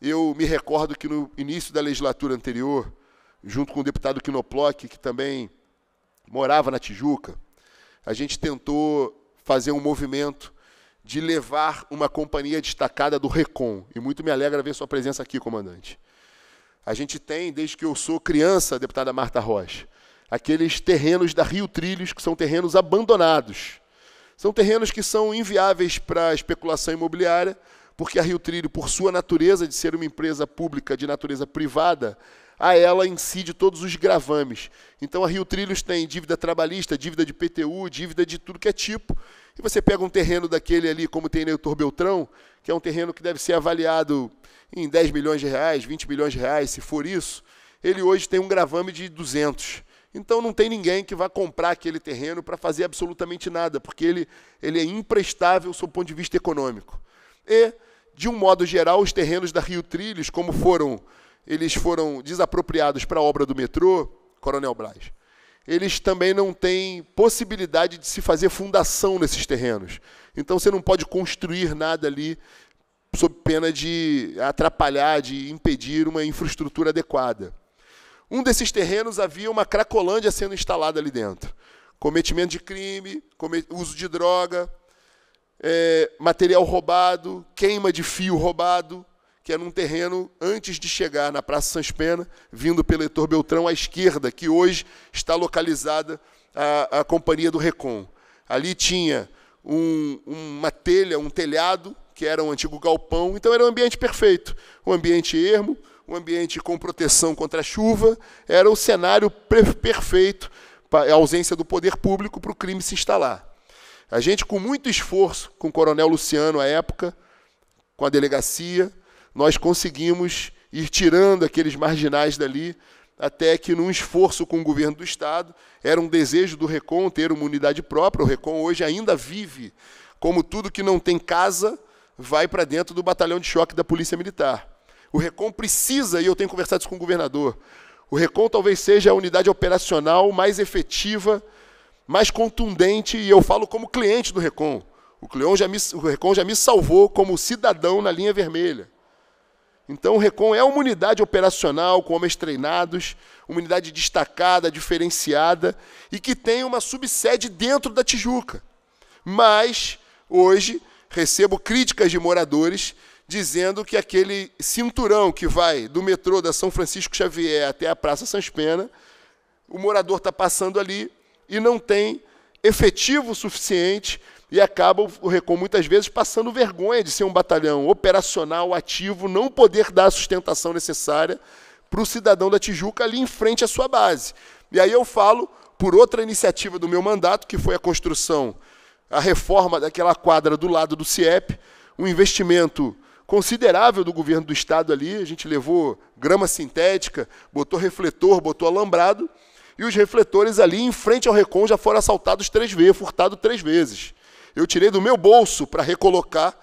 eu me recordo que no início da legislatura anterior, junto com o deputado Kinoplock, que também morava na Tijuca, a gente tentou fazer um movimento de levar uma companhia destacada do RECOM. E muito me alegra ver sua presença aqui, comandante. A gente tem, desde que eu sou criança, deputada Marta Rocha, aqueles terrenos da Rio Trilhos, que são terrenos abandonados. São terrenos que são inviáveis para especulação imobiliária, porque a Rio Trilho, por sua natureza de ser uma empresa pública de natureza privada, a ela incide todos os gravames. Então a Rio Trilhos tem dívida trabalhista, dívida de PTU, dívida de tudo que é tipo, e você pega um terreno daquele ali, como tem Neutor Beltrão, que é um terreno que deve ser avaliado em 10 milhões de reais, 20 milhões de reais, se for isso, ele hoje tem um gravame de 200. Então não tem ninguém que vá comprar aquele terreno para fazer absolutamente nada, porque ele, ele é imprestável sob o ponto de vista econômico. E, de um modo geral, os terrenos da Rio Trilhos, como foram, eles foram desapropriados para a obra do metrô, Coronel Braz, eles também não têm possibilidade de se fazer fundação nesses terrenos. Então você não pode construir nada ali sob pena de atrapalhar, de impedir uma infraestrutura adequada. Um desses terrenos havia uma cracolândia sendo instalada ali dentro. Cometimento de crime, uso de droga, é, material roubado, queima de fio roubado que é num terreno antes de chegar na Praça Sans Pena, vindo pelo Heitor Beltrão à esquerda, que hoje está localizada a, a Companhia do Recon. Ali tinha um, uma telha, um telhado, que era um antigo galpão, então era um ambiente perfeito, um ambiente ermo, um ambiente com proteção contra a chuva, era o cenário perfeito, a ausência do poder público para o crime se instalar. A gente, com muito esforço, com o coronel Luciano à época, com a delegacia, nós conseguimos ir tirando aqueles marginais dali, até que, num esforço com o governo do Estado, era um desejo do RECON ter uma unidade própria. O RECON hoje ainda vive como tudo que não tem casa vai para dentro do batalhão de choque da Polícia Militar. O RECON precisa, e eu tenho conversado isso com o governador, o RECON talvez seja a unidade operacional mais efetiva, mais contundente, e eu falo como cliente do RECON. O, Recom já me, o RECON já me salvou como cidadão na linha vermelha. Então, o RECOM é uma unidade operacional com homens treinados, uma unidade destacada, diferenciada e que tem uma subsede dentro da Tijuca. Mas, hoje, recebo críticas de moradores dizendo que aquele cinturão que vai do metrô da São Francisco Xavier até a Praça Sãs Pena, o morador está passando ali e não tem efetivo suficiente e acaba o RECOM muitas vezes passando vergonha de ser um batalhão operacional, ativo, não poder dar a sustentação necessária para o cidadão da Tijuca ali em frente à sua base. E aí eu falo por outra iniciativa do meu mandato, que foi a construção, a reforma daquela quadra do lado do CIEP, um investimento considerável do governo do estado ali, a gente levou grama sintética, botou refletor, botou alambrado, e os refletores ali em frente ao Recon já foram assaltados três vezes, furtado três vezes. Eu tirei do meu bolso para recolocar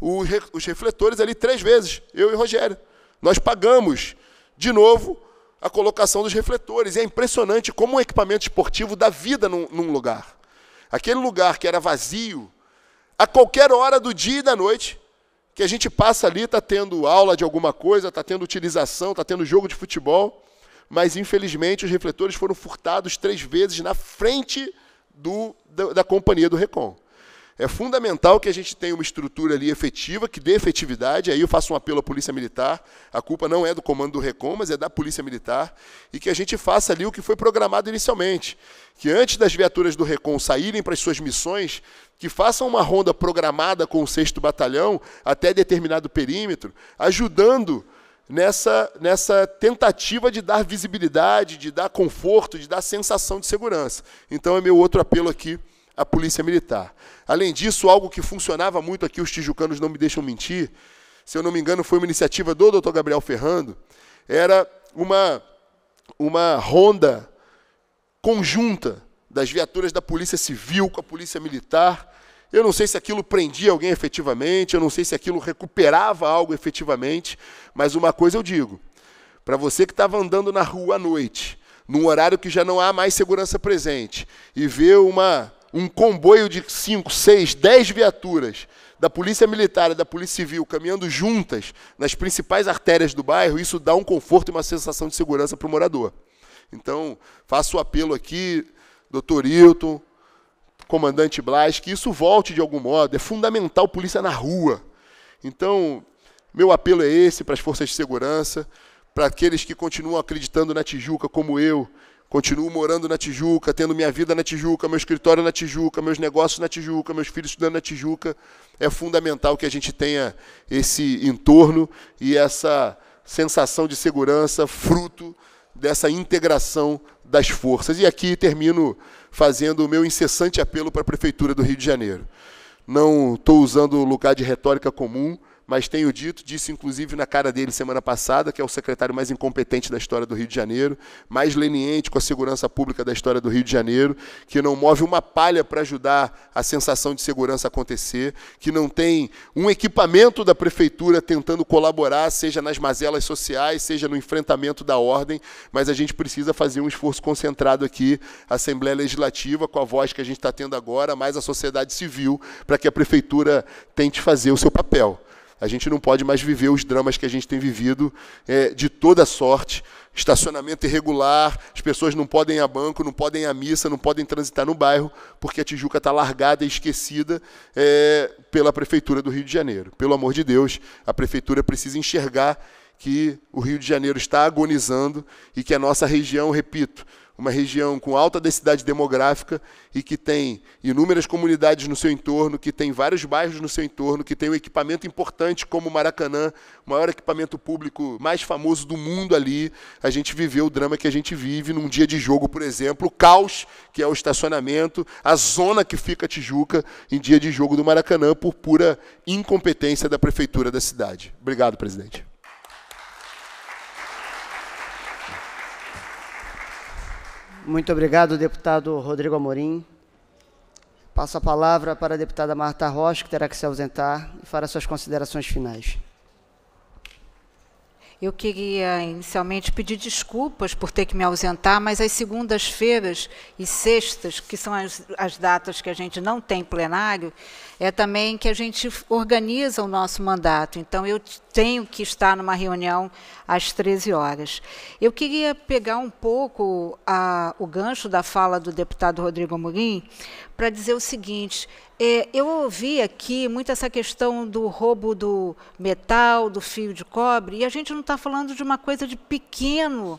os refletores ali três vezes, eu e Rogério. Nós pagamos de novo a colocação dos refletores. E é impressionante como um equipamento esportivo dá vida num, num lugar. Aquele lugar que era vazio, a qualquer hora do dia e da noite, que a gente passa ali, está tendo aula de alguma coisa, está tendo utilização, está tendo jogo de futebol, mas infelizmente os refletores foram furtados três vezes na frente do, da, da companhia do Recon. É fundamental que a gente tenha uma estrutura ali efetiva, que dê efetividade, aí eu faço um apelo à Polícia Militar, a culpa não é do comando do RECOM, mas é da Polícia Militar, e que a gente faça ali o que foi programado inicialmente, que antes das viaturas do RECOM saírem para as suas missões, que façam uma ronda programada com o 6 Batalhão até determinado perímetro, ajudando nessa, nessa tentativa de dar visibilidade, de dar conforto, de dar sensação de segurança. Então é meu outro apelo aqui a polícia militar. Além disso, algo que funcionava muito aqui, os tijucanos não me deixam mentir, se eu não me engano, foi uma iniciativa do Dr. Gabriel Ferrando, era uma, uma ronda conjunta das viaturas da Polícia Civil com a Polícia Militar. Eu não sei se aquilo prendia alguém efetivamente, eu não sei se aquilo recuperava algo efetivamente, mas uma coisa eu digo: para você que estava andando na rua à noite, num horário que já não há mais segurança presente, e vê uma um comboio de 5, 6, 10 viaturas da Polícia Militar e da Polícia Civil caminhando juntas nas principais artérias do bairro, isso dá um conforto e uma sensação de segurança para o morador. Então, faço o apelo aqui, doutor Hilton, comandante Blas, que isso volte de algum modo. É fundamental polícia na rua. Então, meu apelo é esse para as forças de segurança, para aqueles que continuam acreditando na Tijuca, como eu, Continuo morando na Tijuca, tendo minha vida na Tijuca, meu escritório na Tijuca, meus negócios na Tijuca, meus filhos estudando na Tijuca. É fundamental que a gente tenha esse entorno e essa sensação de segurança fruto dessa integração das forças. E aqui termino fazendo o meu incessante apelo para a Prefeitura do Rio de Janeiro. Não estou usando lugar de retórica comum, mas tenho dito, disse inclusive na cara dele semana passada, que é o secretário mais incompetente da história do Rio de Janeiro, mais leniente com a segurança pública da história do Rio de Janeiro, que não move uma palha para ajudar a sensação de segurança acontecer, que não tem um equipamento da prefeitura tentando colaborar, seja nas mazelas sociais, seja no enfrentamento da ordem, mas a gente precisa fazer um esforço concentrado aqui, a Assembleia Legislativa, com a voz que a gente está tendo agora, mais a sociedade civil, para que a prefeitura tente fazer o seu papel. A gente não pode mais viver os dramas que a gente tem vivido é, de toda sorte. Estacionamento irregular, as pessoas não podem ir a banco, não podem ir à missa, não podem transitar no bairro, porque a Tijuca está largada e esquecida é, pela Prefeitura do Rio de Janeiro. Pelo amor de Deus, a Prefeitura precisa enxergar que o Rio de Janeiro está agonizando e que a nossa região, repito, uma região com alta densidade demográfica e que tem inúmeras comunidades no seu entorno, que tem vários bairros no seu entorno, que tem um equipamento importante como o Maracanã, o maior equipamento público mais famoso do mundo ali. A gente viveu o drama que a gente vive num dia de jogo, por exemplo, o caos que é o estacionamento, a zona que fica a Tijuca em dia de jogo do Maracanã por pura incompetência da prefeitura da cidade. Obrigado, presidente. Muito obrigado, deputado Rodrigo Amorim. Passo a palavra para a deputada Marta Rocha, que terá que se ausentar, e fará suas considerações finais. Eu queria inicialmente pedir desculpas por ter que me ausentar, mas as segundas-feiras e sextas, que são as, as, datas que a gente não tem plenário, é também que a gente organiza o nosso mandato. Então, eu tenho que estar numa reunião às 13 horas. Eu queria pegar um pouco a, ah, o gancho da fala do deputado Rodrigo Amorim para dizer o seguinte: é, eu ouvi aqui muito essa questão do roubo do metal, do fio de cobre, e a gente não está falando de uma coisa de pequeno,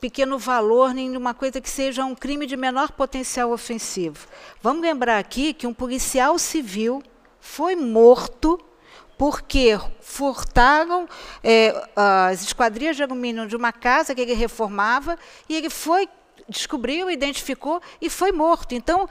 pequeno valor, nem de uma coisa que seja um crime de menor potencial ofensivo. Vamos lembrar aqui que um policial civil foi morto porque furtaram é, as esquadrias de alumínio de uma casa que ele reformava e ele foi descobriu, identificou e foi morto. Então,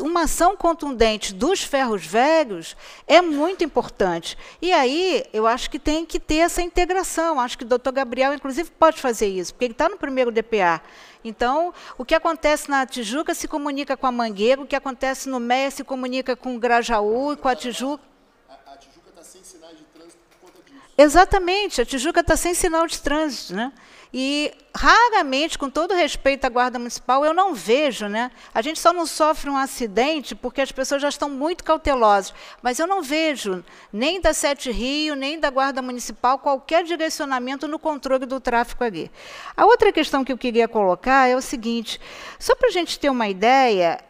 uma ação contundente dos ferros velhos é muito importante. E aí, eu acho que tem que ter essa integração. Acho que o doutor Gabriel, inclusive, pode fazer isso, porque ele está no primeiro DPA. Então, o que acontece na Tijuca se comunica com a Mangueira, o que acontece no Meia se comunica com o Grajaú e com a Tijuca. A, Tijuca está sem sinais de trânsito por conta disso. Exatamente, a Tijuca está sem sinal de trânsito, né? E raramente, com todo respeito à Guarda Municipal, eu não vejo, né? A gente só não sofre um acidente porque as pessoas já estão muito cautelosas. Mas eu não vejo, nem da Sete Rio, nem da Guarda Municipal, qualquer direcionamento no controle do tráfego ali. A outra questão que eu queria colocar é o seguinte: só para a gente ter uma ideia.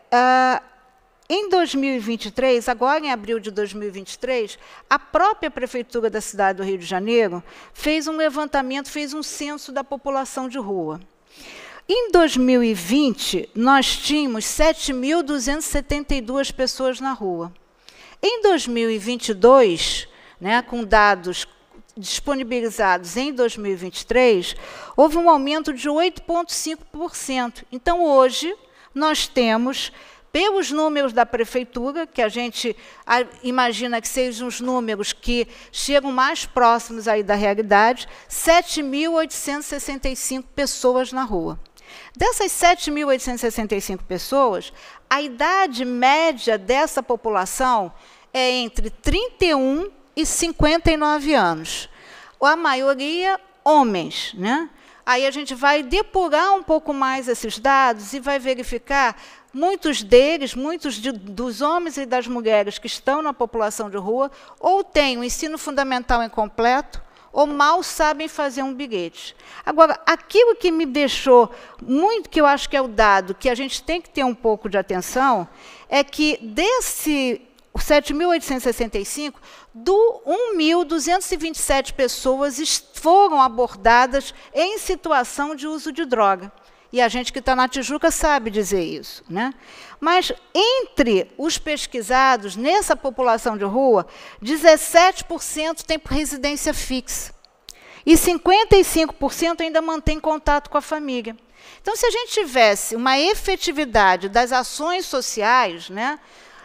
Uh, em 2023, agora em abril de 2023, a própria prefeitura da cidade do Rio de Janeiro fez um levantamento, fez um censo da população de rua. Em 2020, nós tínhamos 7.272 pessoas na rua. Em 2022, né, com dados disponibilizados em 2023, houve um aumento de 8,5%. Então, hoje, nós temos pelos números da prefeitura, que a gente imagina que sejam os números que chegam mais próximos aí da realidade, 7.865 pessoas na rua. Dessas 7.865 pessoas, a idade média dessa população é entre 31 e 59 anos. A maioria homens, né? Aí a gente vai depurar um pouco mais esses dados e vai verificar Muitos deles, muitos de, dos homens e das mulheres que estão na população de rua, ou têm o um ensino fundamental incompleto, ou mal sabem fazer um bilhete. Agora, aquilo que me deixou muito, que eu acho que é o dado, que a gente tem que ter um pouco de atenção, é que desse 7.865, do 1.227 pessoas foram abordadas em situação de uso de droga. E a gente que está na Tijuca sabe dizer isso. Né? Mas entre os pesquisados nessa população de rua, 17% tem residência fixa. E 55% ainda mantém contato com a família. Então, se a gente tivesse uma efetividade das ações sociais, né,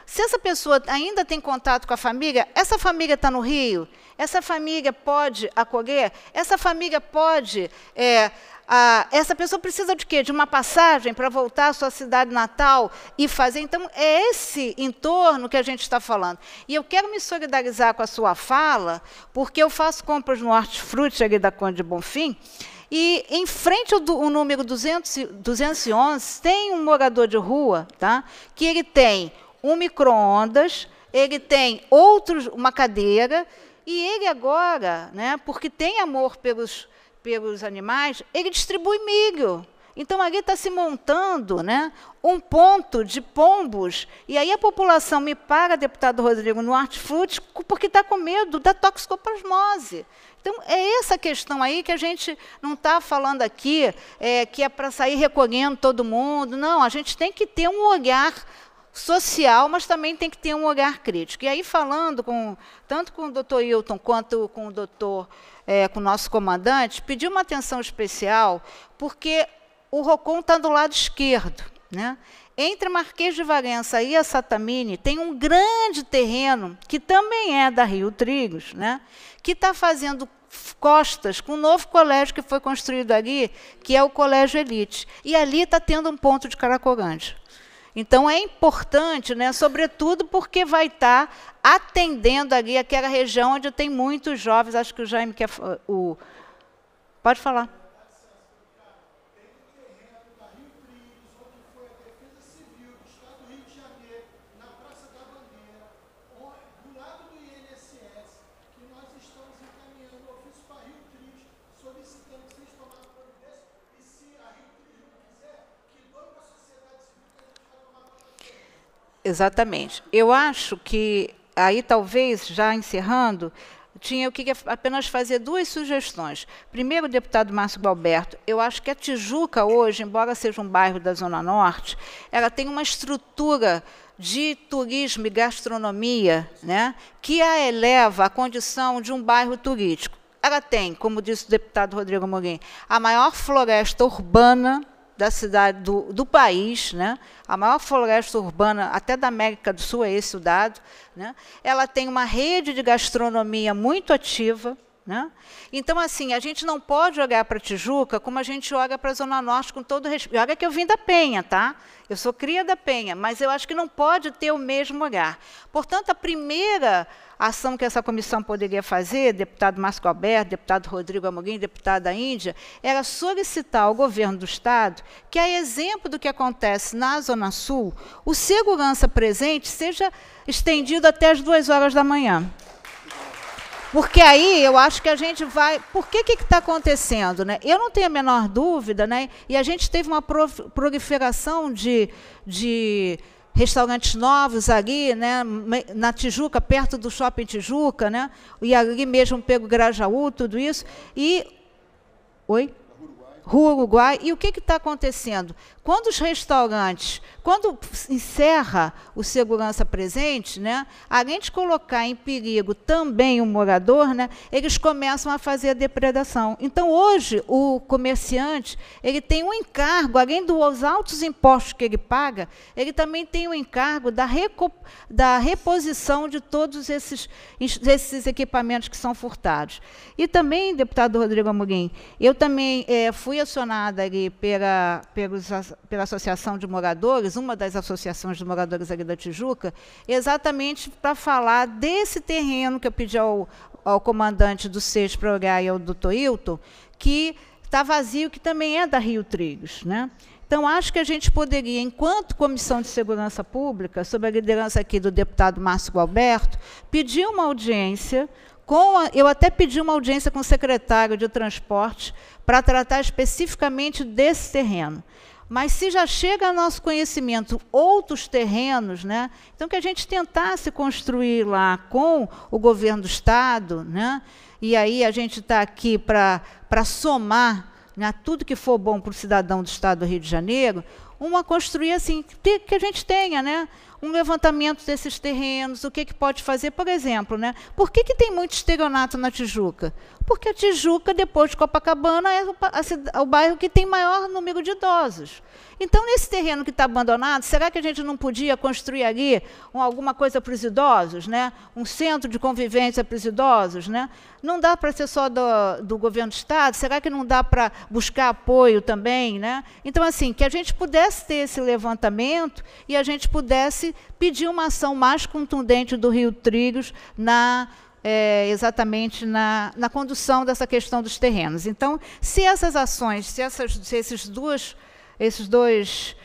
se essa pessoa ainda tem contato com a família, essa família está no Rio, essa família pode acolher, essa família pode é, ah, essa pessoa precisa de quê? De uma passagem para voltar à sua cidade natal e fazer. Então, é esse entorno que a gente está falando. E eu quero me solidarizar com a sua fala, porque eu faço compras no Hortifruti ali da Conde de Bonfim, e em frente ao do, número 200, 211 tem um morador de rua, tá? Que ele tem um micro-ondas, ele tem outros, uma cadeira, e ele agora, né, porque tem amor pelos pelos animais, ele distribui milho. Então ali está se montando né, um ponto de pombos. E aí a população me paga deputado Rodrigo, no hortifruti, porque está com medo da toxoplasmose. Então, é essa questão aí que a gente não está falando aqui, é, que é para sair recolhendo todo mundo. Não, a gente tem que ter um olhar social, mas também tem que ter um olhar crítico. E aí, falando com, tanto com o doutor Hilton quanto com o doutor é, com o nosso comandante, pediu uma atenção especial, porque o Rocon está do lado esquerdo. Né? Entre Marquês de Valença e a Satamini tem um grande terreno, que também é da Rio Trigos, né? que está fazendo costas com um novo colégio que foi construído ali, que é o Colégio Elite. E ali está tendo um ponto de caracogante. Então é importante, né, sobretudo porque vai estar tá atendendo ali aquela região onde tem muitos jovens, acho que o Jaime quer o pode falar. Exatamente. Eu acho que, aí talvez, já encerrando, tinha que apenas fazer duas sugestões. Primeiro, deputado Márcio Galberto, eu acho que a Tijuca hoje, embora seja um bairro da Zona Norte, ela tem uma estrutura de turismo e gastronomia né, que a eleva à condição de um bairro turístico. Ela tem, como disse o deputado Rodrigo Morim, a maior floresta urbana da cidade do, do país, né? a maior floresta urbana até da América do Sul, é esse o dado. Né? Ela tem uma rede de gastronomia muito ativa, né? Então, assim, a gente não pode olhar para Tijuca como a gente olha para a Zona Norte com todo respeito. Olha que eu vim da Penha, tá? Eu sou cria da Penha, mas eu acho que não pode ter o mesmo olhar. Portanto, a primeira ação que essa comissão poderia fazer, deputado Márcio Alberto, deputado Rodrigo Amorim, deputado da Índia, era solicitar ao governo do Estado que, a exemplo do que acontece na Zona Sul, o segurança presente seja estendido até as duas horas da manhã. Porque aí eu acho que a gente vai. Por que que está acontecendo, né? Eu não tenho a menor dúvida, né? E a gente teve uma proliferação de, de restaurantes novos ali, né? Na Tijuca, perto do shopping Tijuca, né? E ali mesmo pego Grajaú, tudo isso. E oi. Rua Uruguai. E o que está acontecendo? Quando os restaurantes, quando encerra o segurança presente, né, além de colocar em perigo também o morador, né, eles começam a fazer a depredação. Então, hoje, o comerciante ele tem um encargo, além dos altos impostos que ele paga, ele também tem o um encargo da, da reposição de todos esses, esses equipamentos que são furtados. E também, deputado Rodrigo Amorim, eu também é, fui acionada ali pela, pelos pela Associação de Moradores, uma das associações de moradores ali da Tijuca, exatamente para falar desse terreno que eu pedi ao, ao comandante do SES para olhar e ao doutor Hilton, que está vazio, que também é da Rio Trigos. Né? Então, acho que a gente poderia, enquanto Comissão de Segurança Pública, sob a liderança aqui do deputado Márcio Alberto, pedir uma audiência. Com a, eu até pedi uma audiência com o secretário de Transporte para tratar especificamente desse terreno. Mas se já chega ao nosso conhecimento outros terrenos, né? então que a gente tentasse construir lá com o governo do Estado, né? e aí a gente está aqui para somar né, tudo que for bom para o cidadão do Estado do Rio de Janeiro, uma construir assim, que a gente tenha, né? Um levantamento desses terrenos, o que, que pode fazer, por exemplo, né? Por que, que tem muito estelionato na Tijuca? Porque a Tijuca, depois de Copacabana, é o, a, o bairro que tem maior número de idosos. Então, nesse terreno que está abandonado, será que a gente não podia construir ali um, alguma coisa para os idosos, né? um centro de convivência para os idosos? Né? Não dá para ser só do, do governo do Estado? Será que não dá para buscar apoio também? Né? Então, assim, que a gente pudesse ter esse levantamento e a gente pudesse pedir uma ação mais contundente do Rio Trigos na é, exatamente na, na condução dessa questão dos terrenos. Então, se essas ações, se, essas, se esses, duas, esses dois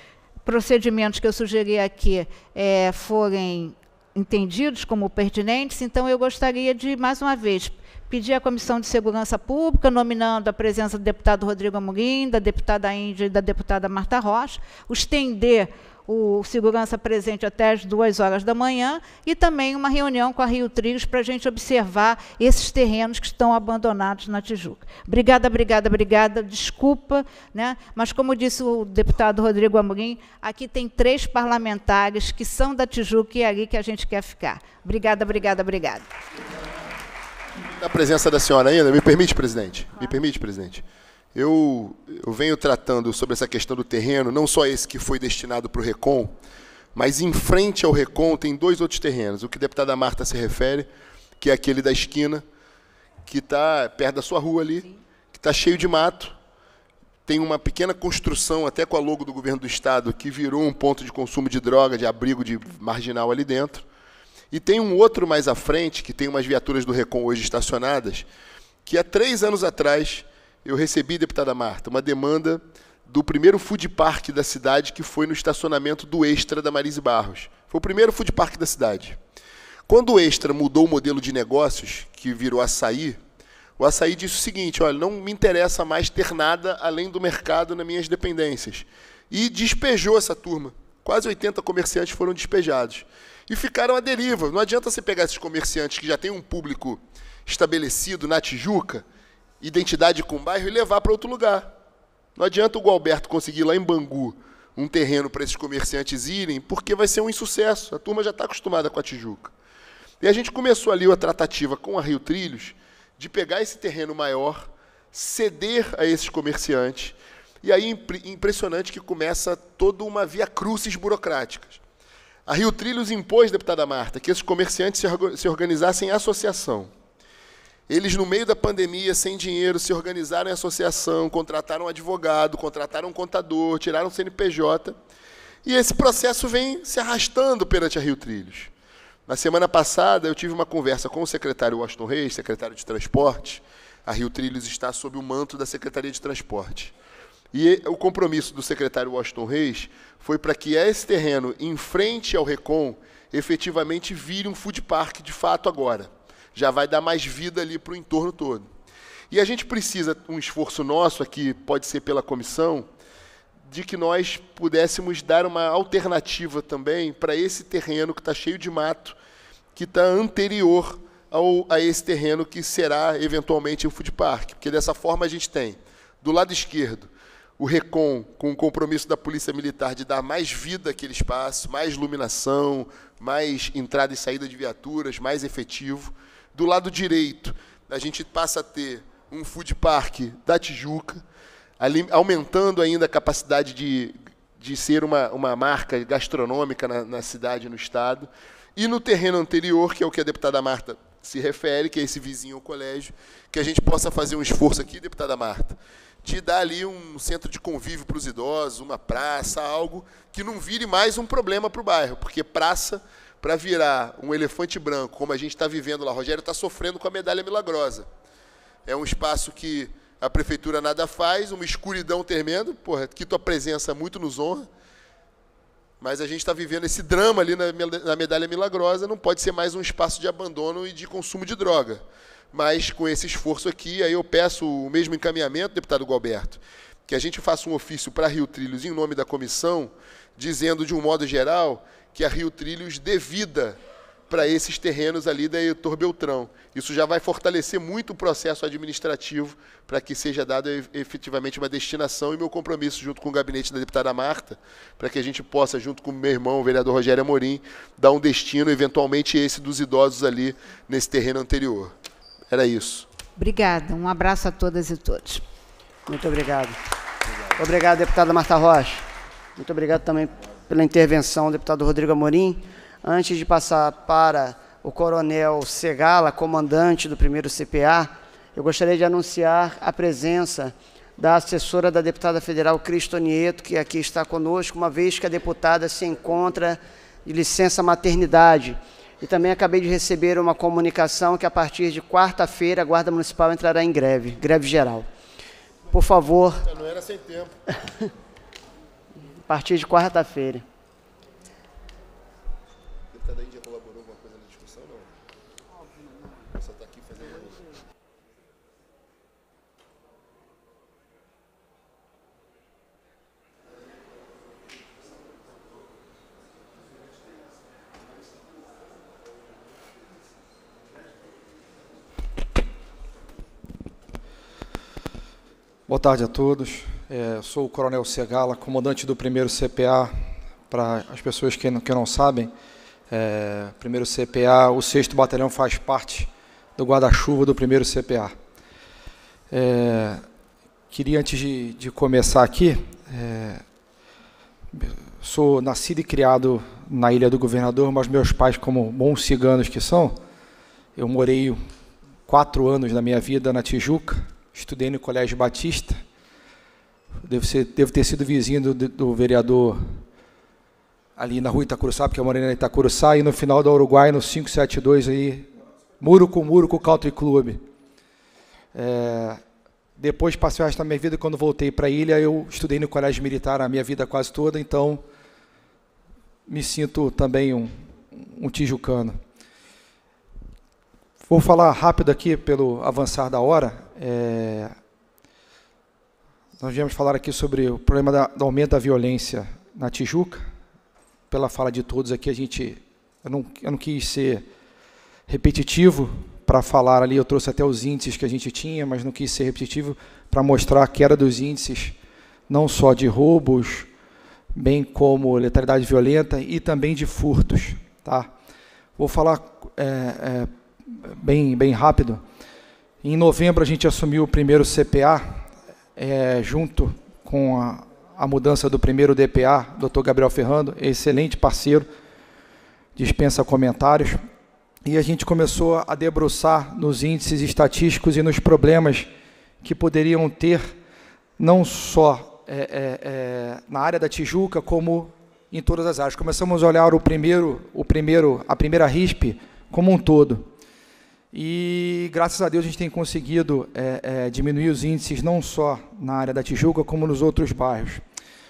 procedimentos que eu sugeri aqui é, forem entendidos como pertinentes, então eu gostaria de, mais uma vez, pedir à Comissão de Segurança Pública, nominando a presença do deputado Rodrigo Amorim, da deputada Índia e da deputada Marta Rocha, estender o segurança presente até as duas horas da manhã e também uma reunião com a Rio Trigos para a gente observar esses terrenos que estão abandonados na Tijuca. Obrigada, obrigada, obrigada. Desculpa, né? mas como disse o deputado Rodrigo Amorim, aqui tem três parlamentares que são da Tijuca e é ali que a gente quer ficar. Obrigada, obrigada, obrigada. A presença da senhora ainda, me permite, presidente? Me permite, presidente? Eu, eu, venho tratando sobre essa questão do terreno, não só esse que foi destinado para o RECOM, mas em frente ao RECOM tem dois outros terrenos. O que a deputada Marta se refere, que é aquele da esquina, que está perto da sua rua ali, que está cheio de mato. Tem uma pequena construção, até com a logo do governo do Estado, que virou um ponto de consumo de droga, de abrigo de marginal ali dentro. E tem um outro mais à frente, que tem umas viaturas do RECOM hoje estacionadas, que há três anos atrás eu recebi, deputada Marta, uma demanda do primeiro food park da cidade, que foi no estacionamento do Extra da Marise Barros. Foi o primeiro food park da cidade. Quando o Extra mudou o modelo de negócios, que virou açaí, o açaí disse o seguinte: olha, não me interessa mais ter nada além do mercado nas minhas dependências. E despejou essa turma. Quase 80 comerciantes foram despejados. E ficaram à deriva. Não adianta você pegar esses comerciantes que já têm um público estabelecido na Tijuca identidade com o bairro e levar para outro lugar. Não adianta o Gualberto conseguir lá em Bangu um terreno para esses comerciantes irem, porque vai ser um insucesso. A turma já está acostumada com a Tijuca. E a gente começou ali a tratativa com a Rio Trilhos de pegar esse terreno maior, ceder a esses comerciantes. E aí impressionante que começa toda uma via crucis burocráticas. A Rio Trilhos impôs, deputada Marta, que esses comerciantes se organizassem em associação. Eles, no meio da pandemia, sem dinheiro, se organizaram em associação, contrataram um advogado, contrataram um contador, tiraram o CNPJ. E esse processo vem se arrastando perante a Rio Trilhos. Na semana passada, eu tive uma conversa com o secretário Washington Reis, secretário de Transporte. A Rio Trilhos está sob o manto da Secretaria de Transporte. E o compromisso do secretário Washington Reis foi para que esse terreno, em frente ao Recom efetivamente vire um food park de fato agora já vai dar mais vida ali para o entorno todo. E a gente precisa, um esforço nosso aqui, pode ser pela comissão, de que nós pudéssemos dar uma alternativa também para esse terreno que está cheio de mato, que está anterior ao, a esse terreno que será eventualmente o food park. Porque dessa forma a gente tem, do lado esquerdo, o RECOM, com o compromisso da Polícia Militar de dar mais vida àquele espaço, mais iluminação, mais entrada e saída de viaturas, mais efetivo do lado direito, a gente passa a ter um food park da Tijuca, ali, aumentando ainda a capacidade de, de ser uma, uma marca gastronômica na, na cidade, no estado. E no terreno anterior, que é o que a deputada Marta se refere, que é esse vizinho ao colégio, que a gente possa fazer um esforço aqui, deputada Marta, de dar ali um centro de convívio para os idosos, uma praça, algo que não vire mais um problema para o bairro, porque praça para virar um elefante branco, como a gente está vivendo lá, Rogério está sofrendo com a medalha milagrosa. É um espaço que a prefeitura nada faz, uma escuridão tremenda, porra, que tua presença muito nos honra. Mas a gente está vivendo esse drama ali na, na medalha milagrosa, não pode ser mais um espaço de abandono e de consumo de droga. Mas com esse esforço aqui, aí eu peço o mesmo encaminhamento, deputado Galberto, que a gente faça um ofício para Rio Trilhos em nome da comissão, dizendo de um modo geral que a Rio Trilhos devida para esses terrenos ali da Heitor Beltrão. Isso já vai fortalecer muito o processo administrativo para que seja dada efetivamente uma destinação e meu compromisso junto com o gabinete da deputada Marta, para que a gente possa, junto com meu irmão, o vereador Rogério Amorim, dar um destino, eventualmente esse dos idosos ali nesse terreno anterior. Era isso. Obrigada. Um abraço a todas e todos. Muito obrigado. Obrigado, obrigado deputada Marta Rocha. Muito obrigado também pela intervenção do deputado Rodrigo Amorim. Antes de passar para o coronel Segala, comandante do primeiro CPA, eu gostaria de anunciar a presença da assessora da deputada federal Cristonieto, que aqui está conosco, uma vez que a deputada se encontra de licença maternidade. E também acabei de receber uma comunicação que a partir de quarta-feira a Guarda Municipal entrará em greve, greve geral. Por favor. Não era sem tempo. a partir de quarta-feira. coisa na discussão, não? Só está aqui fazendo... Boa tarde a todos. É, sou o Coronel Segala, comandante do primeiro CPA. Para as pessoas que não, que não sabem, é, primeiro CPA, o sexto batalhão faz parte do guarda-chuva do primeiro CPA. É, queria antes de, de começar aqui, é, sou nascido e criado na Ilha do Governador, mas meus pais, como bons ciganos que são, eu morei quatro anos da minha vida na Tijuca, estudei no Colégio Batista Deve, ser, ter sido vizinho do, do vereador ali na rua Itacuruçá, porque eu morei na Itacuruçá, e no final da Uruguai, no 572, aí, muro com muro com o Country Club. É, depois passei o resto da minha vida, quando voltei para a ilha, eu estudei no colégio militar a minha vida quase toda, então me sinto também um, um tijucano. Vou falar rápido aqui pelo avançar da hora. É, nós viemos falar aqui sobre o problema da, do aumento da violência na Tijuca. Pela fala de todos aqui, a gente, eu não, eu não quis ser repetitivo para falar ali, eu trouxe até os índices que a gente tinha, mas não quis ser repetitivo para mostrar a queda dos índices, não só de roubos, bem como letalidade violenta e também de furtos. Tá? Vou falar é, é, bem, bem rápido. Em novembro, a gente assumiu o primeiro CPA, é, junto com a, a mudança do primeiro DPA, Dr. Gabriel Ferrando, excelente parceiro, dispensa comentários. E a gente começou a debruçar nos índices estatísticos e nos problemas que poderiam ter, não só é, é, é na área da Tijuca, como em todas as áreas. Começamos a olhar o primeiro, o primeiro, a primeira RISP como um todo. E graças a Deus a gente tem conseguido é, é, diminuir os índices não só na área da Tijuca, como nos outros bairros.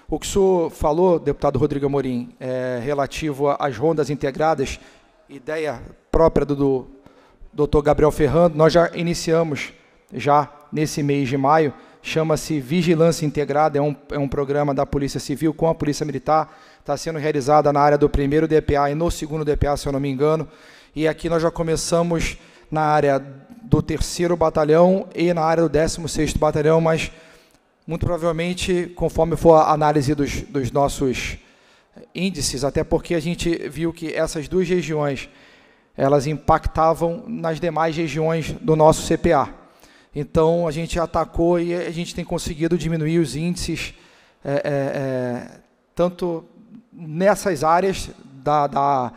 O que o senhor falou, deputado Rodrigo Amorim, é, relativo às rondas integradas, ideia própria do, do doutor Gabriel Ferrando, nós já iniciamos já nesse mês de maio, chama-se Vigilância Integrada, é um, é um programa da Polícia Civil com a Polícia Militar, está sendo realizada na área do primeiro DPA e no segundo DPA, se eu não me engano, e aqui nós já começamos na área do 3 Batalhão e na área do 16 Batalhão, mas muito provavelmente, conforme for a análise dos, dos nossos índices, até porque a gente viu que essas duas regiões elas impactavam nas demais regiões do nosso CPA. Então a gente atacou e a gente tem conseguido diminuir os índices é, é, é tanto nessas áreas da, da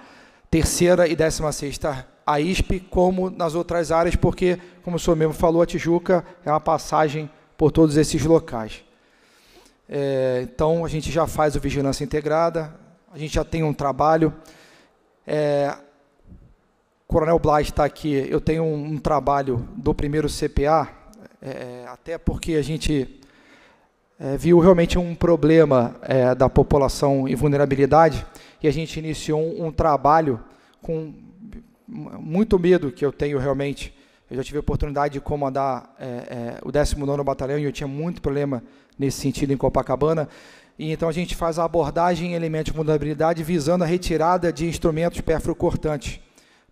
terceira e décima sexta a ISP como nas outras áreas, porque, como o senhor mesmo falou, a Tijuca é uma passagem por todos esses locais. É, então, a gente já faz o vigilância integrada, a gente já tem um trabalho. É, Coronel Blas está aqui, eu tenho um, um trabalho do primeiro CPA, é, até porque a gente é, viu realmente um problema é, da população em vulnerabilidade e a gente iniciou um, um trabalho com muito medo que eu tenho realmente. Eu já tive a oportunidade de comandar é, é, o 19 Batalhão e eu tinha muito problema nesse sentido em Copacabana. E então a gente faz a abordagem em elementos de vulnerabilidade visando a retirada de instrumentos perfuro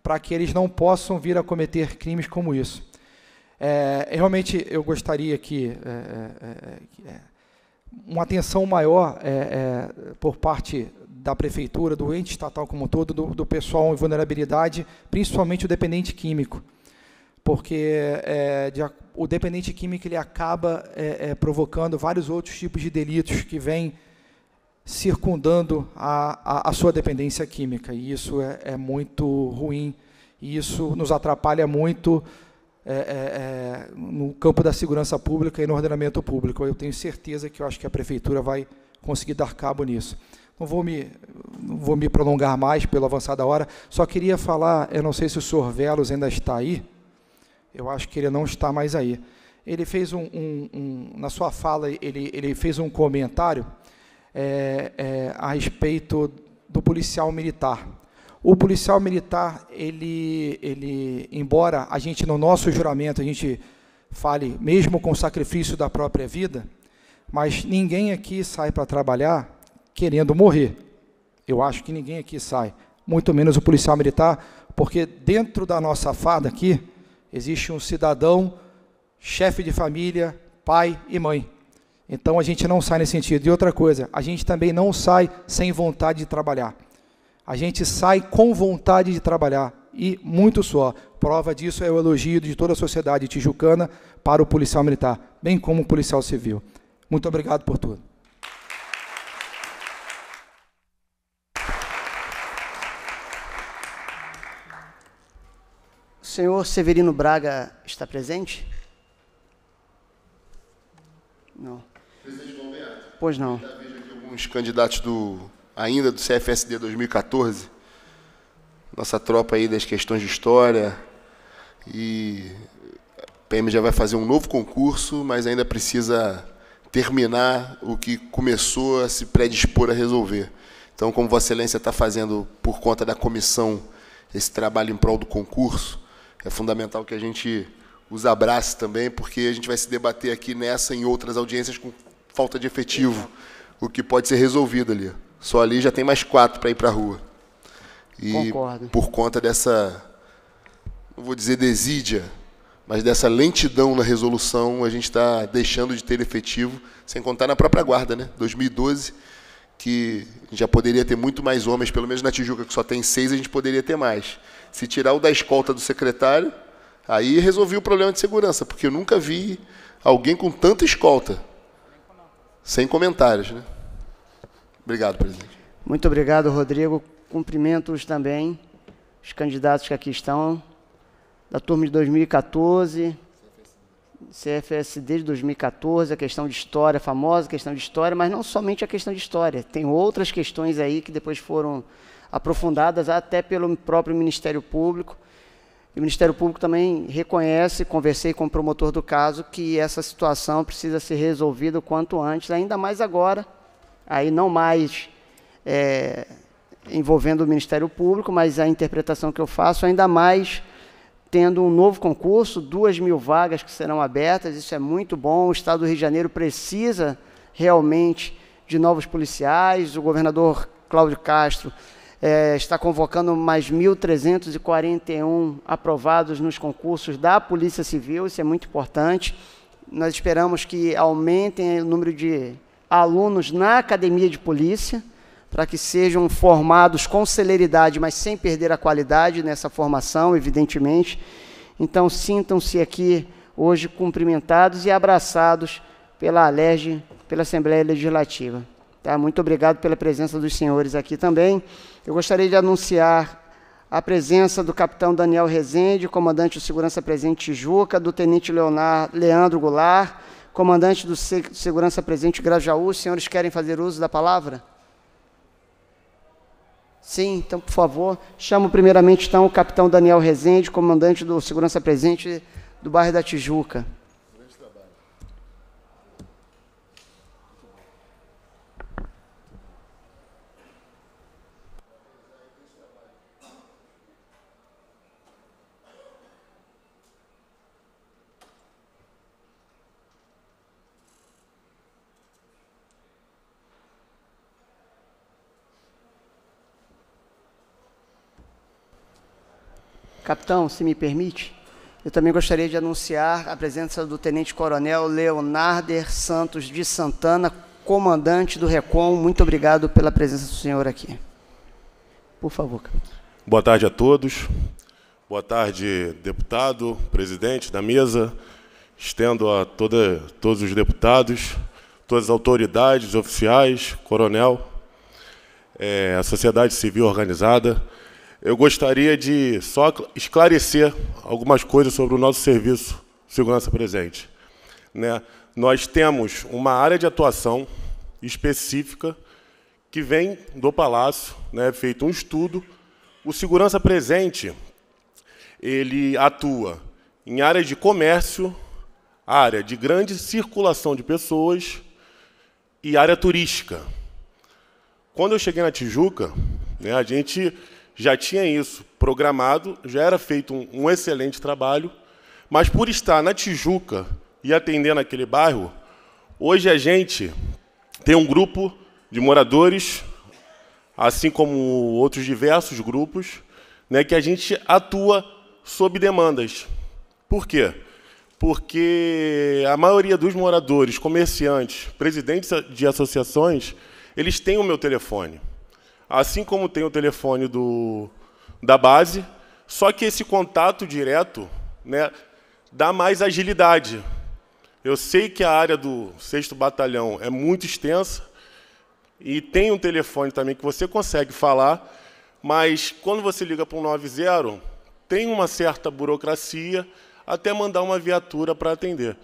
para que eles não possam vir a cometer crimes como isso. É, realmente eu gostaria que é, é, é, uma atenção maior é por parte da prefeitura, do ente estatal como um todo, do, do pessoal em vulnerabilidade, principalmente o dependente químico. Porque é, de, o dependente químico ele acaba é, é, provocando vários outros tipos de delitos que vêm circundando a, a, a, sua dependência química. E isso é, é, muito ruim, e isso nos atrapalha muito é, é, é no campo da segurança pública e no ordenamento público. Eu tenho certeza que eu acho que a Prefeitura vai conseguir dar cabo nisso. Não vou me, não vou me prolongar mais pela avançada hora, só queria falar, eu não sei se o senhor Velos ainda está aí, eu acho que ele não está mais aí. Ele fez um, um, um na sua fala, ele, ele fez um comentário é, é, a respeito do policial militar. O policial militar, ele, ele, embora a gente no nosso juramento a gente fale mesmo com o sacrifício da própria vida, mas ninguém aqui sai para trabalhar querendo morrer. Eu acho que ninguém aqui sai, muito menos o policial militar, porque dentro da nossa farda aqui existe um cidadão, chefe de família, pai e mãe. Então a gente não sai nesse sentido. E outra coisa, a gente também não sai sem vontade de trabalhar. A gente sai com vontade de trabalhar e muito só. Prova disso é o elogio de toda a sociedade tijucana para o policial militar, bem como o policial civil. Muito obrigado por tudo. senhor Severino Braga está presente? Não. Presidente Pois não. Já vejo aqui alguns candidatos do, ainda do CFSD 2014. Nossa tropa aí das questões de história. E a PM já vai fazer um novo concurso, mas ainda precisa terminar o que começou a se predispor a resolver. Então, como Vossa Excelência está fazendo por conta da comissão esse trabalho em prol do concurso, é fundamental que a gente os abrace também, porque a gente vai se debater aqui nessa e em outras audiências com falta de efetivo, o que pode ser resolvido ali. Só ali já tem mais quatro para ir para a rua. E Concordo. por conta dessa, não vou dizer desídia, mas dessa lentidão na resolução, a gente está deixando de ter efetivo, sem contar na própria guarda, né? 2012 que já poderia ter muito mais homens, pelo menos na Tijuca, que só tem seis, a gente poderia ter mais. Se tirar o da escolta do secretário, aí resolvi o problema de segurança, porque eu nunca vi alguém com tanta escolta. Sem comentários, né? Obrigado, presidente. Muito obrigado, Rodrigo. Cumprimento-os também, os candidatos que aqui estão, da turma de 2014, CFS desde 2014, a questão de história, a famosa questão de história, mas não somente a questão de história. Tem outras questões aí que depois foram aprofundadas até pelo próprio Ministério Público. E o Ministério Público também reconhece, conversei com o promotor do caso, que essa situação precisa ser resolvida o quanto antes, ainda mais agora, aí não mais é, envolvendo o Ministério Público, mas a interpretação que eu faço, ainda mais tendo um novo concurso, duas mil vagas que serão abertas, isso é muito bom. O Estado do Rio de Janeiro precisa realmente de novos policiais. O governador Cláudio Castro é, está convocando mais 1.341 aprovados nos concursos da Polícia Civil, isso é muito importante. Nós esperamos que aumentem o número de alunos na academia de polícia para que sejam formados com celeridade, mas sem perder a qualidade nessa formação, evidentemente. Então, sintam-se aqui hoje cumprimentados e abraçados pela ALERJ, pela Assembleia Legislativa. Tá? Muito obrigado pela presença dos senhores aqui também. Eu gostaria de anunciar a presença do capitão Daniel Rezende, comandante do Segurança Presente Tijuca, do tenente Leonardo, Leandro Goulart, comandante do Segurança Presente Grajaú. Os senhores querem fazer uso da palavra? Sim, então, por favor, chamo primeiramente então o capitão Daniel Rezende, comandante do Segurança Presente do bairro da Tijuca. Capitão, se me permite, eu também gostaria de anunciar a presença do Tenente Coronel Leonarder Santos de Santana, comandante do RECOM. Muito obrigado pela presença do senhor aqui. Por favor, capitão. Boa tarde a todos. Boa tarde, deputado, presidente da mesa. Estendo a toda, todos os deputados, todas as autoridades oficiais, coronel, é, a sociedade civil organizada. Eu gostaria de só esclarecer algumas coisas sobre o nosso serviço Segurança Presente. Né? Nós temos uma área de atuação específica que vem do Palácio, né, feito um estudo. O Segurança Presente ele atua em áreas de comércio, área de grande circulação de pessoas e área turística. Quando eu cheguei na Tijuca, né, a gente já tinha isso programado, já era feito um, um excelente trabalho, mas por estar na Tijuca e atendendo aquele bairro, hoje a gente tem um grupo de moradores, assim como outros diversos grupos, né, que a gente atua sob demandas. Por quê? Porque a maioria dos moradores, comerciantes, presidentes de associações, eles têm o meu telefone assim como tem o telefone do, da base, só que esse contato direto né, dá mais agilidade. Eu sei que a área do 6 Batalhão é muito extensa e tem um telefone também que você consegue falar, mas quando você liga para o 90, tem uma certa burocracia até mandar uma viatura para atender.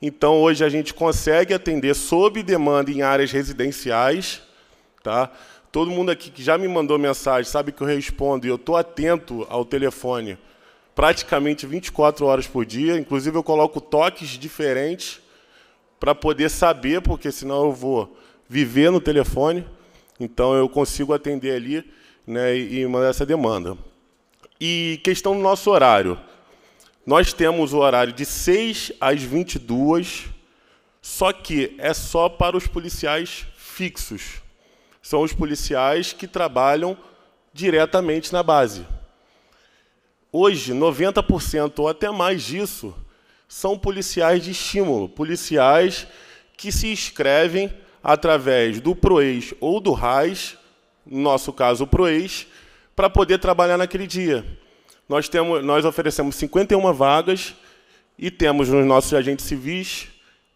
Então, hoje a gente consegue atender sob demanda em áreas residenciais, tá? Todo mundo aqui que já me mandou mensagem sabe que eu respondo e eu estou atento ao telefone praticamente 24 horas por dia. Inclusive, eu coloco toques diferentes para poder saber, porque senão eu vou viver no telefone. Então, eu consigo atender ali né, e mandar essa demanda. E questão do nosso horário. Nós temos o horário de 6 às 22, só que é só para os policiais fixos são os policiais que trabalham diretamente na base. Hoje, 90% ou até mais disso são policiais de estímulo, policiais que se inscrevem através do PROEX ou do RAIS, no nosso caso o PROEX, para poder trabalhar naquele dia. Nós, temos, nós oferecemos 51 vagas e temos nos nossos agentes civis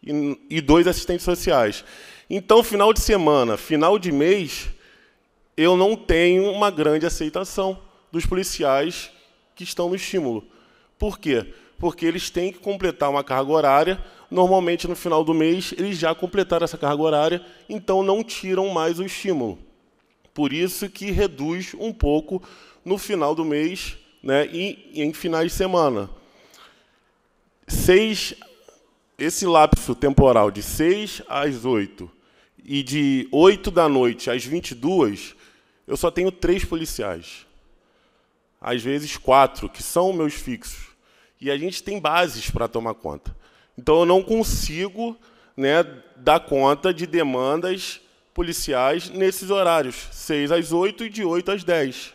e, e dois assistentes sociais. Então, final de semana, final de mês, eu não tenho uma grande aceitação dos policiais que estão no estímulo. Por quê? Porque eles têm que completar uma carga horária. Normalmente, no final do mês, eles já completaram essa carga horária, então não tiram mais o estímulo. Por isso que reduz um pouco no final do mês né, e em finais de semana. Seis, esse lapso temporal de 6 às 8 e de 8 da noite às 22, eu só tenho três policiais. Às vezes quatro, que são meus fixos. E a gente tem bases para tomar conta. Então eu não consigo né, dar conta de demandas policiais nesses horários, 6 às 8 e de 8 às 10.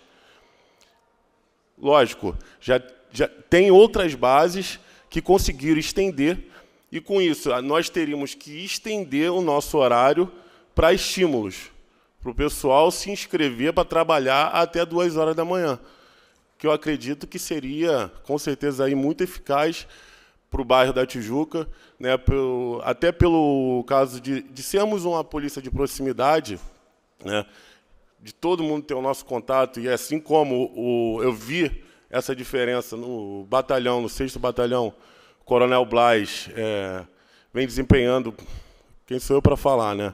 Lógico, já, já tem outras bases que conseguiram estender, e com isso nós teríamos que estender o nosso horário para estímulos, para o pessoal se inscrever para trabalhar até duas horas da manhã, que eu acredito que seria, com certeza, aí muito eficaz para o bairro da Tijuca, né, pelo, até pelo caso de, de sermos uma polícia de proximidade, né, de todo mundo ter o nosso contato, e assim como o, eu vi essa diferença no batalhão, no 6 batalhão, Coronel Blas é, vem desempenhando, quem sou eu para falar, né?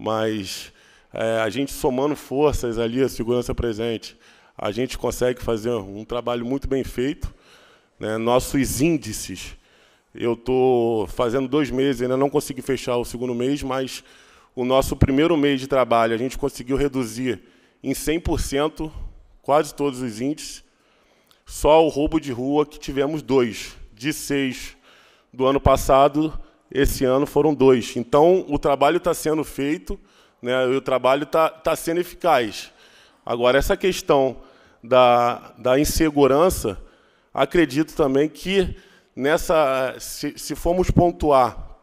mas é, a gente somando forças ali, a segurança presente, a gente consegue fazer um trabalho muito bem feito. Né? Nossos índices, eu estou fazendo dois meses, ainda não consegui fechar o segundo mês, mas o nosso primeiro mês de trabalho, a gente conseguiu reduzir em 100% quase todos os índices, só o roubo de rua que tivemos dois, de seis do ano passado esse ano foram dois. Então, o trabalho está sendo feito né, e o trabalho está tá sendo eficaz. Agora, essa questão da, da insegurança, acredito também que, nessa, se, se formos pontuar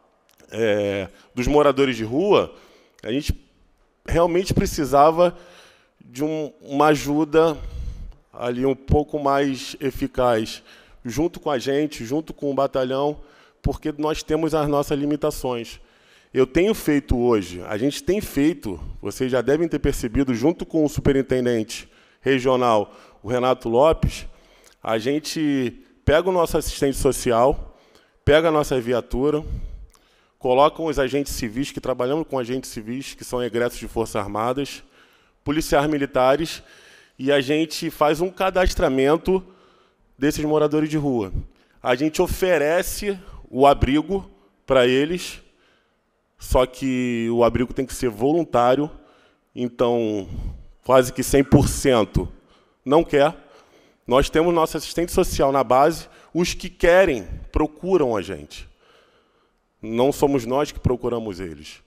é, dos moradores de rua, a gente realmente precisava de um, uma ajuda ali um pouco mais eficaz, junto com a gente, junto com o batalhão, porque nós temos as nossas limitações. Eu tenho feito hoje, a gente tem feito, vocês já devem ter percebido, junto com o superintendente regional, o Renato Lopes, a gente pega o nosso assistente social, pega a nossa viatura, coloca os agentes civis que trabalhamos com agentes civis, que são egressos de Forças Armadas, policiais militares, e a gente faz um cadastramento desses moradores de rua. A gente oferece o abrigo para eles, só que o abrigo tem que ser voluntário, então quase que 100% não quer. Nós temos nosso assistente social na base, os que querem procuram a gente. Não somos nós que procuramos eles.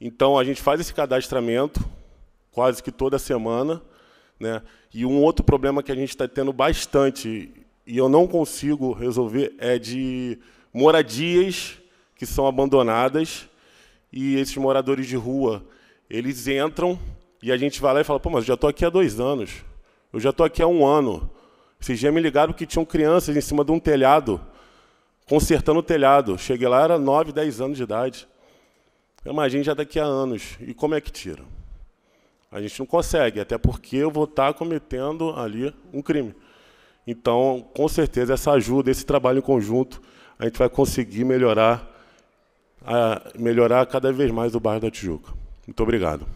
Então a gente faz esse cadastramento quase que toda semana, né? E um outro problema que a gente está tendo bastante e eu não consigo resolver é de moradias que são abandonadas e esses moradores de rua, eles entram e a gente vai lá e fala, pô, mas eu já estou aqui há dois anos, eu já estou aqui há um ano. Vocês já me ligaram que tinham crianças em cima de um telhado, consertando o telhado. Cheguei lá, era 9, 10 anos de idade. Imagina já daqui tá a anos. E como é que tira? A gente não consegue, até porque eu vou estar tá cometendo ali um crime. Então, com certeza, essa ajuda, esse trabalho em conjunto, a gente vai conseguir melhorar, a, melhorar cada vez mais o bairro da Tijuca. Muito obrigado.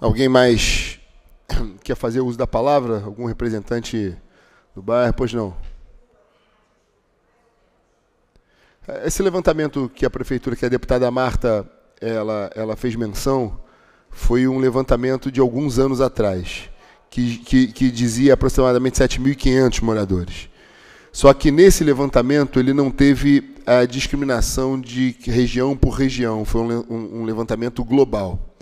Alguém mais quer fazer uso da palavra? Algum representante do bairro? Pois não. Esse levantamento que a prefeitura, que a deputada Marta, ela, ela fez menção, foi um levantamento de alguns anos atrás, que, que, que dizia aproximadamente 7.500 moradores. Só que nesse levantamento ele não teve a discriminação de região por região, foi um, um, levantamento global.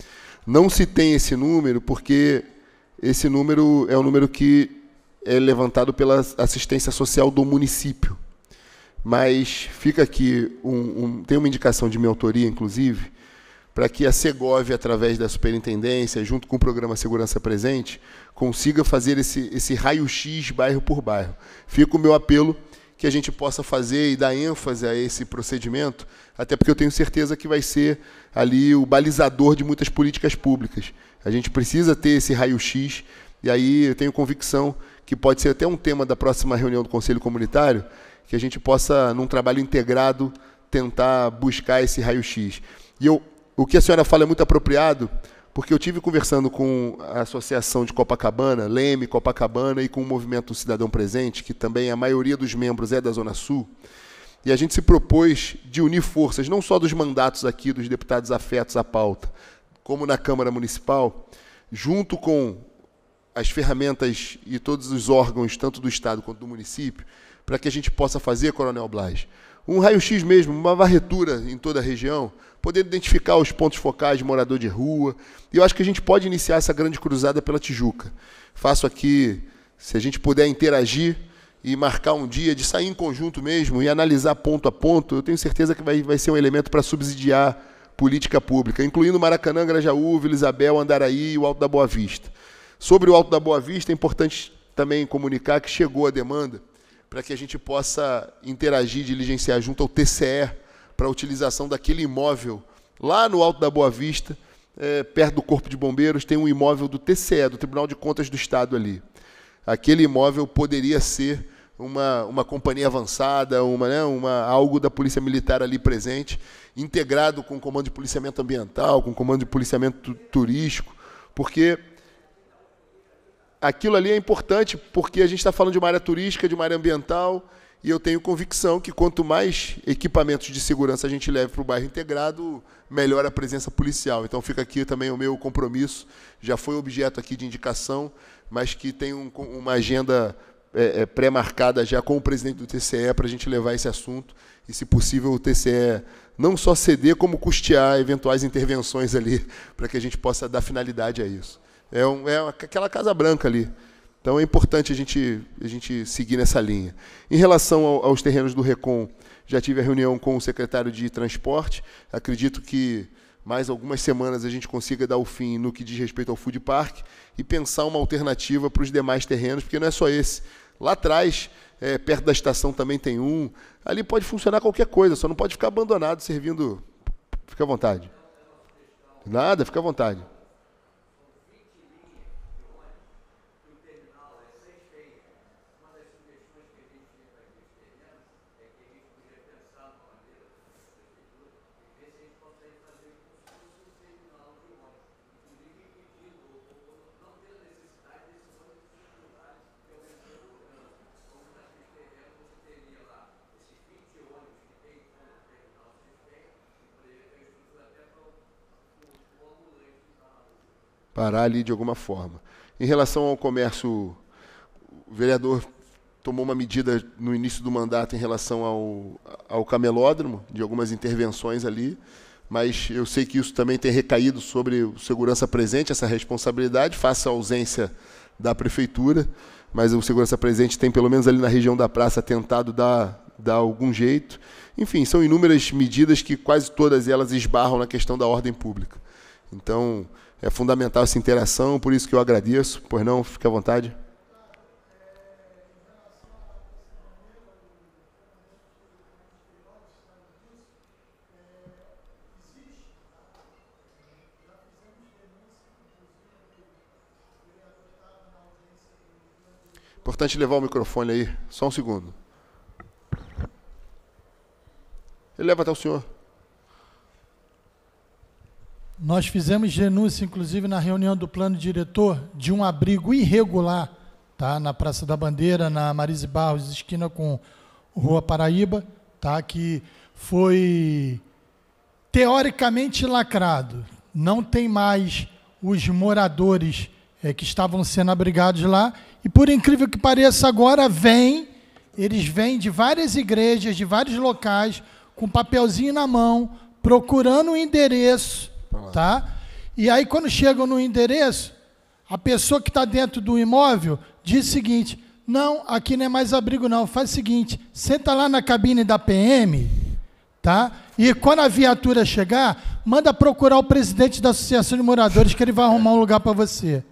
Não se tem esse número porque esse número é um número que é levantado pela assistência social do município. Mas fica aqui, um, tem uma indicação de minha autoria, inclusive, para que a Segov, através da superintendência, junto com o programa Segurança Presente, consiga fazer esse, esse raio-x bairro por bairro. Fica o meu apelo que a gente possa fazer e dar ênfase a esse procedimento, até porque eu tenho certeza que vai ser ali o balizador de muitas políticas públicas. A gente precisa ter esse raio-x, e aí eu tenho convicção que pode ser até um tema da próxima reunião do Conselho Comunitário, que a gente possa, num trabalho integrado, tentar buscar esse raio-x. E eu o que a senhora fala é muito apropriado, porque eu tive conversando com a Associação de Copacabana, Leme Copacabana, e com o Movimento Cidadão Presente, que também a maioria dos membros é da Zona Sul, e a gente se propôs de unir forças, não só dos mandatos aqui dos deputados afetos à pauta, como na Câmara Municipal, junto com as ferramentas e todos os órgãos, tanto do Estado quanto do município, para que a gente possa fazer, Coronel Blas, um raio-x mesmo, uma varretura em toda a região, Poder identificar os pontos focais de morador de rua. E eu acho que a gente pode iniciar essa grande cruzada pela Tijuca. Faço aqui, se a gente puder interagir e marcar um dia de sair em conjunto mesmo e analisar ponto a ponto, eu tenho certeza que vai, vai ser um elemento para subsidiar política pública, incluindo Maracanã, Grajaú, Vila Isabel, Andaraí e o Alto da Boa Vista. Sobre o Alto da Boa Vista, é importante também comunicar que chegou a demanda para que a gente possa interagir, diligenciar junto ao TCE para a utilização daquele imóvel lá no Alto da Boa Vista, é, perto do Corpo de Bombeiros, tem um imóvel do TCE, do Tribunal de Contas do Estado ali. Aquele imóvel poderia ser uma, uma companhia avançada, uma, né, uma, algo da Polícia Militar ali presente, integrado com o Comando de Policiamento Ambiental, com o Comando de Policiamento Turístico, porque aquilo ali é importante porque a gente está falando de uma área turística, de uma área ambiental, e eu tenho convicção que quanto mais equipamentos de segurança a gente leve para o bairro integrado, melhor a presença policial. Então fica aqui também o meu compromisso, já foi objeto aqui de indicação, mas que tem um, uma agenda é, é, pré-marcada já com o presidente do TCE para a gente levar esse assunto e, se possível, o TCE não só ceder, como custear eventuais intervenções ali para que a gente possa dar finalidade a isso. É, um, é aquela Casa Branca ali. Então é importante a gente, a gente seguir nessa linha. Em relação ao, aos terrenos do Recon, já tive a reunião com o secretário de Transporte. Acredito que mais algumas semanas a gente consiga dar o fim no que diz respeito ao Food Park e pensar uma alternativa para os demais terrenos, porque não é só esse. Lá atrás, é, perto da estação também tem um. Ali pode funcionar qualquer coisa, só não pode ficar abandonado servindo. Fica à vontade. Nada, fica à vontade. parar ali de alguma forma. Em relação ao comércio, o vereador tomou uma medida no início do mandato em relação ao, ao camelódromo, de algumas intervenções ali, mas eu sei que isso também tem recaído sobre o segurança presente, essa responsabilidade, face à ausência da prefeitura, mas o segurança presente tem, pelo menos ali na região da praça, tentado dar, dar algum jeito. Enfim, são inúmeras medidas que quase todas elas esbarram na questão da ordem pública. Então, é fundamental essa interação, por isso que eu agradeço. Pois não, fique à vontade. Importante levar o microfone aí, só um segundo. Ele leva até o senhor. Nós fizemos denúncia, inclusive, na reunião do plano diretor, de um abrigo irregular, tá? na Praça da Bandeira, na Marise Barros, esquina com Rua Paraíba, tá? que foi teoricamente lacrado. Não tem mais os moradores é, que estavam sendo abrigados lá. E, por incrível que pareça, agora vem, eles vêm de várias igrejas, de vários locais, com papelzinho na mão, procurando o um endereço Tá? E aí, quando chegam no endereço, a pessoa que está dentro do imóvel diz o seguinte: não, aqui não é mais abrigo, não. Faz o seguinte: senta lá na cabine da PM, tá? E quando a viatura chegar, manda procurar o presidente da Associação de Moradores, que ele vai arrumar um lugar para você.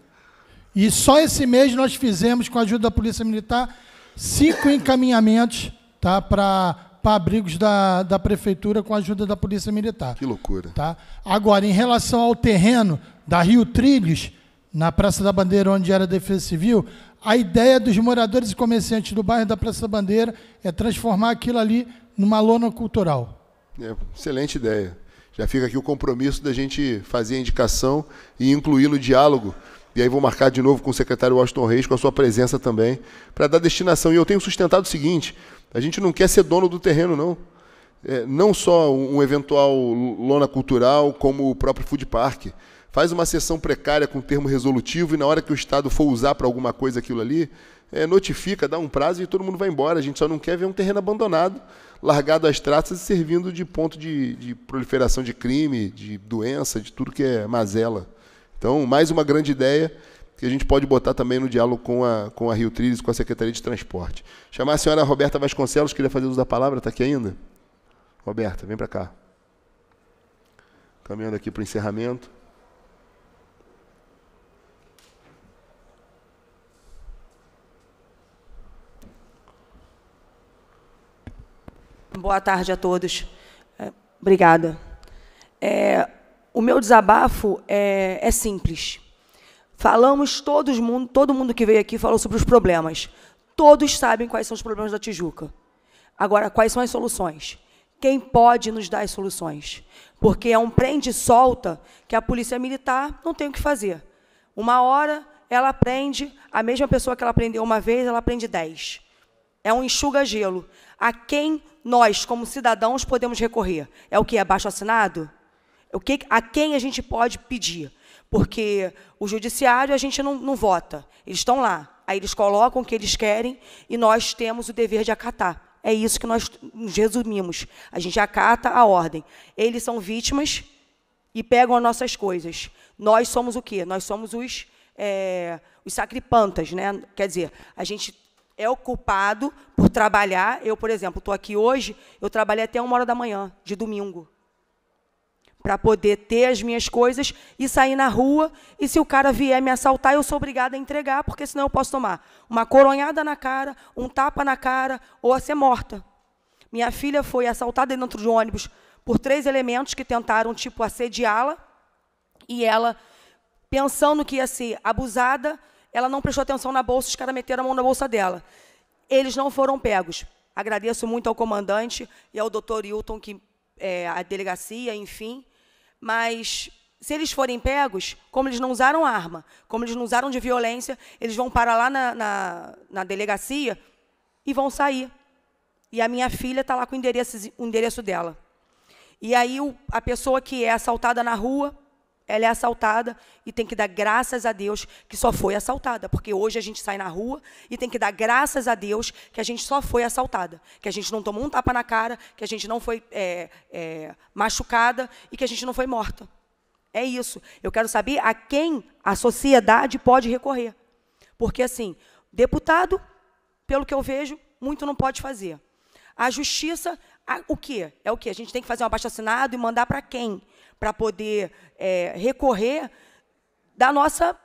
E só esse mês nós fizemos, com a ajuda da Polícia Militar, cinco encaminhamentos tá, para para abrigos da, da prefeitura com a ajuda da Polícia Militar. Que loucura. Tá? Agora, em relação ao terreno da Rio Trilhos, na Praça da Bandeira, onde era a Defesa Civil, a ideia dos moradores e comerciantes do bairro da Praça da Bandeira é transformar aquilo ali numa lona cultural. É, excelente ideia. Já fica aqui o compromisso da gente fazer a indicação e incluir no diálogo. E aí vou marcar de novo com o secretário Washington Reis, com a sua presença também, para dar destinação. E eu tenho sustentado o seguinte: a gente não quer ser dono do terreno, não. É, não só um eventual lona cultural, como o próprio food park. Faz uma sessão precária com termo resolutivo e na hora que o Estado for usar para alguma coisa aquilo ali, é, notifica, dá um prazo e todo mundo vai embora. A gente só não quer ver um terreno abandonado, largado às traças e servindo de ponto de, de proliferação de crime, de doença, de tudo que é mazela. Então, mais uma grande ideia que a gente pode botar também no diálogo com a, com a Rio Trilhas, com a Secretaria de Transporte. Chamar a senhora Roberta Vasconcelos, queria fazer uso da palavra, está aqui ainda? Roberta, vem para cá. Caminhando aqui para o encerramento. Boa tarde a todos. É, obrigada. É, o meu desabafo é, é simples. Falamos, todo mundo, todo mundo que veio aqui falou sobre os problemas. Todos sabem quais são os problemas da Tijuca. Agora, quais são as soluções? Quem pode nos dar as soluções? Porque é um prende solta que a polícia militar não tem o que fazer. Uma hora ela prende, a mesma pessoa que ela prendeu uma vez, ela prende dez. É um enxuga-gelo. A quem nós, como cidadãos, podemos recorrer? É o que? Abaixo assinado? O que, a quem a gente pode pedir? Porque o judiciário a gente não, não vota, eles estão lá. Aí eles colocam o que eles querem e nós temos o dever de acatar. É isso que nós nos resumimos. A gente acata a ordem. Eles são vítimas e pegam as nossas coisas. Nós somos o quê? Nós somos os, é, os sacripantas, né? Quer dizer, a gente é o culpado por trabalhar. Eu, por exemplo, estou aqui hoje, eu trabalhei até uma hora da manhã, de domingo para poder ter as minhas coisas e sair na rua. E se o cara vier me assaltar, eu sou obrigada a entregar, porque senão eu posso tomar uma coronhada na cara, um tapa na cara ou a ser morta. Minha filha foi assaltada dentro de um ônibus por três elementos que tentaram, tipo, assediá-la. E ela, pensando que ia ser abusada, ela não prestou atenção na bolsa, os caras meteram a mão na bolsa dela. Eles não foram pegos. Agradeço muito ao comandante e ao doutor Hilton, que é, a delegacia, enfim, mas se eles forem pegos, como eles não usaram arma, como eles não usaram de violência, eles vão parar lá na, na, na delegacia e vão sair. E a minha filha está lá com o endereço, o endereço dela. E aí o, a pessoa que é assaltada na rua ela é assaltada e tem que dar graças a Deus que só foi assaltada, porque hoje a gente sai na rua e tem que dar graças a Deus que a gente só foi assaltada, que a gente não tomou um tapa na cara, que a gente não foi é, é, machucada e que a gente não foi morta. É isso. Eu quero saber a quem a sociedade pode recorrer. Porque, assim, deputado, pelo que eu vejo, muito não pode fazer. A justiça, a, o quê? É o quê? A gente tem que fazer um abaixo-assinado e mandar para quem? para poder é, recorrer da nossa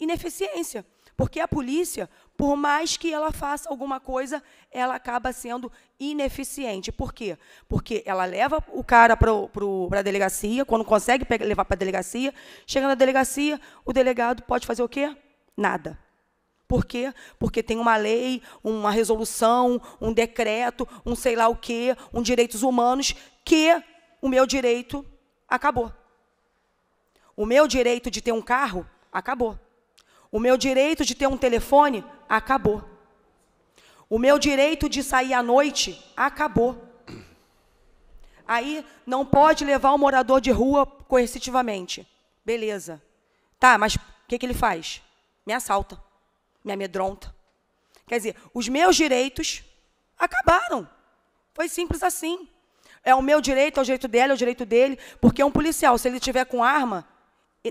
ineficiência. Porque a polícia, por mais que ela faça alguma coisa, ela acaba sendo ineficiente. Por quê? Porque ela leva o cara para a delegacia, quando consegue pegar, levar para a delegacia, chega na delegacia, o delegado pode fazer o quê? Nada. Por quê? Porque tem uma lei, uma resolução, um decreto, um sei lá o quê, um direitos humanos, que o meu direito acabou. O meu direito de ter um carro acabou. O meu direito de ter um telefone acabou. O meu direito de sair à noite acabou. Aí não pode levar o morador de rua coercitivamente. Beleza. Tá, mas o que, que ele faz? Me assalta, me amedronta. Quer dizer, os meus direitos acabaram. Foi simples assim é o meu direito, é o direito dela, é o direito dele, porque é um policial, se ele tiver com arma,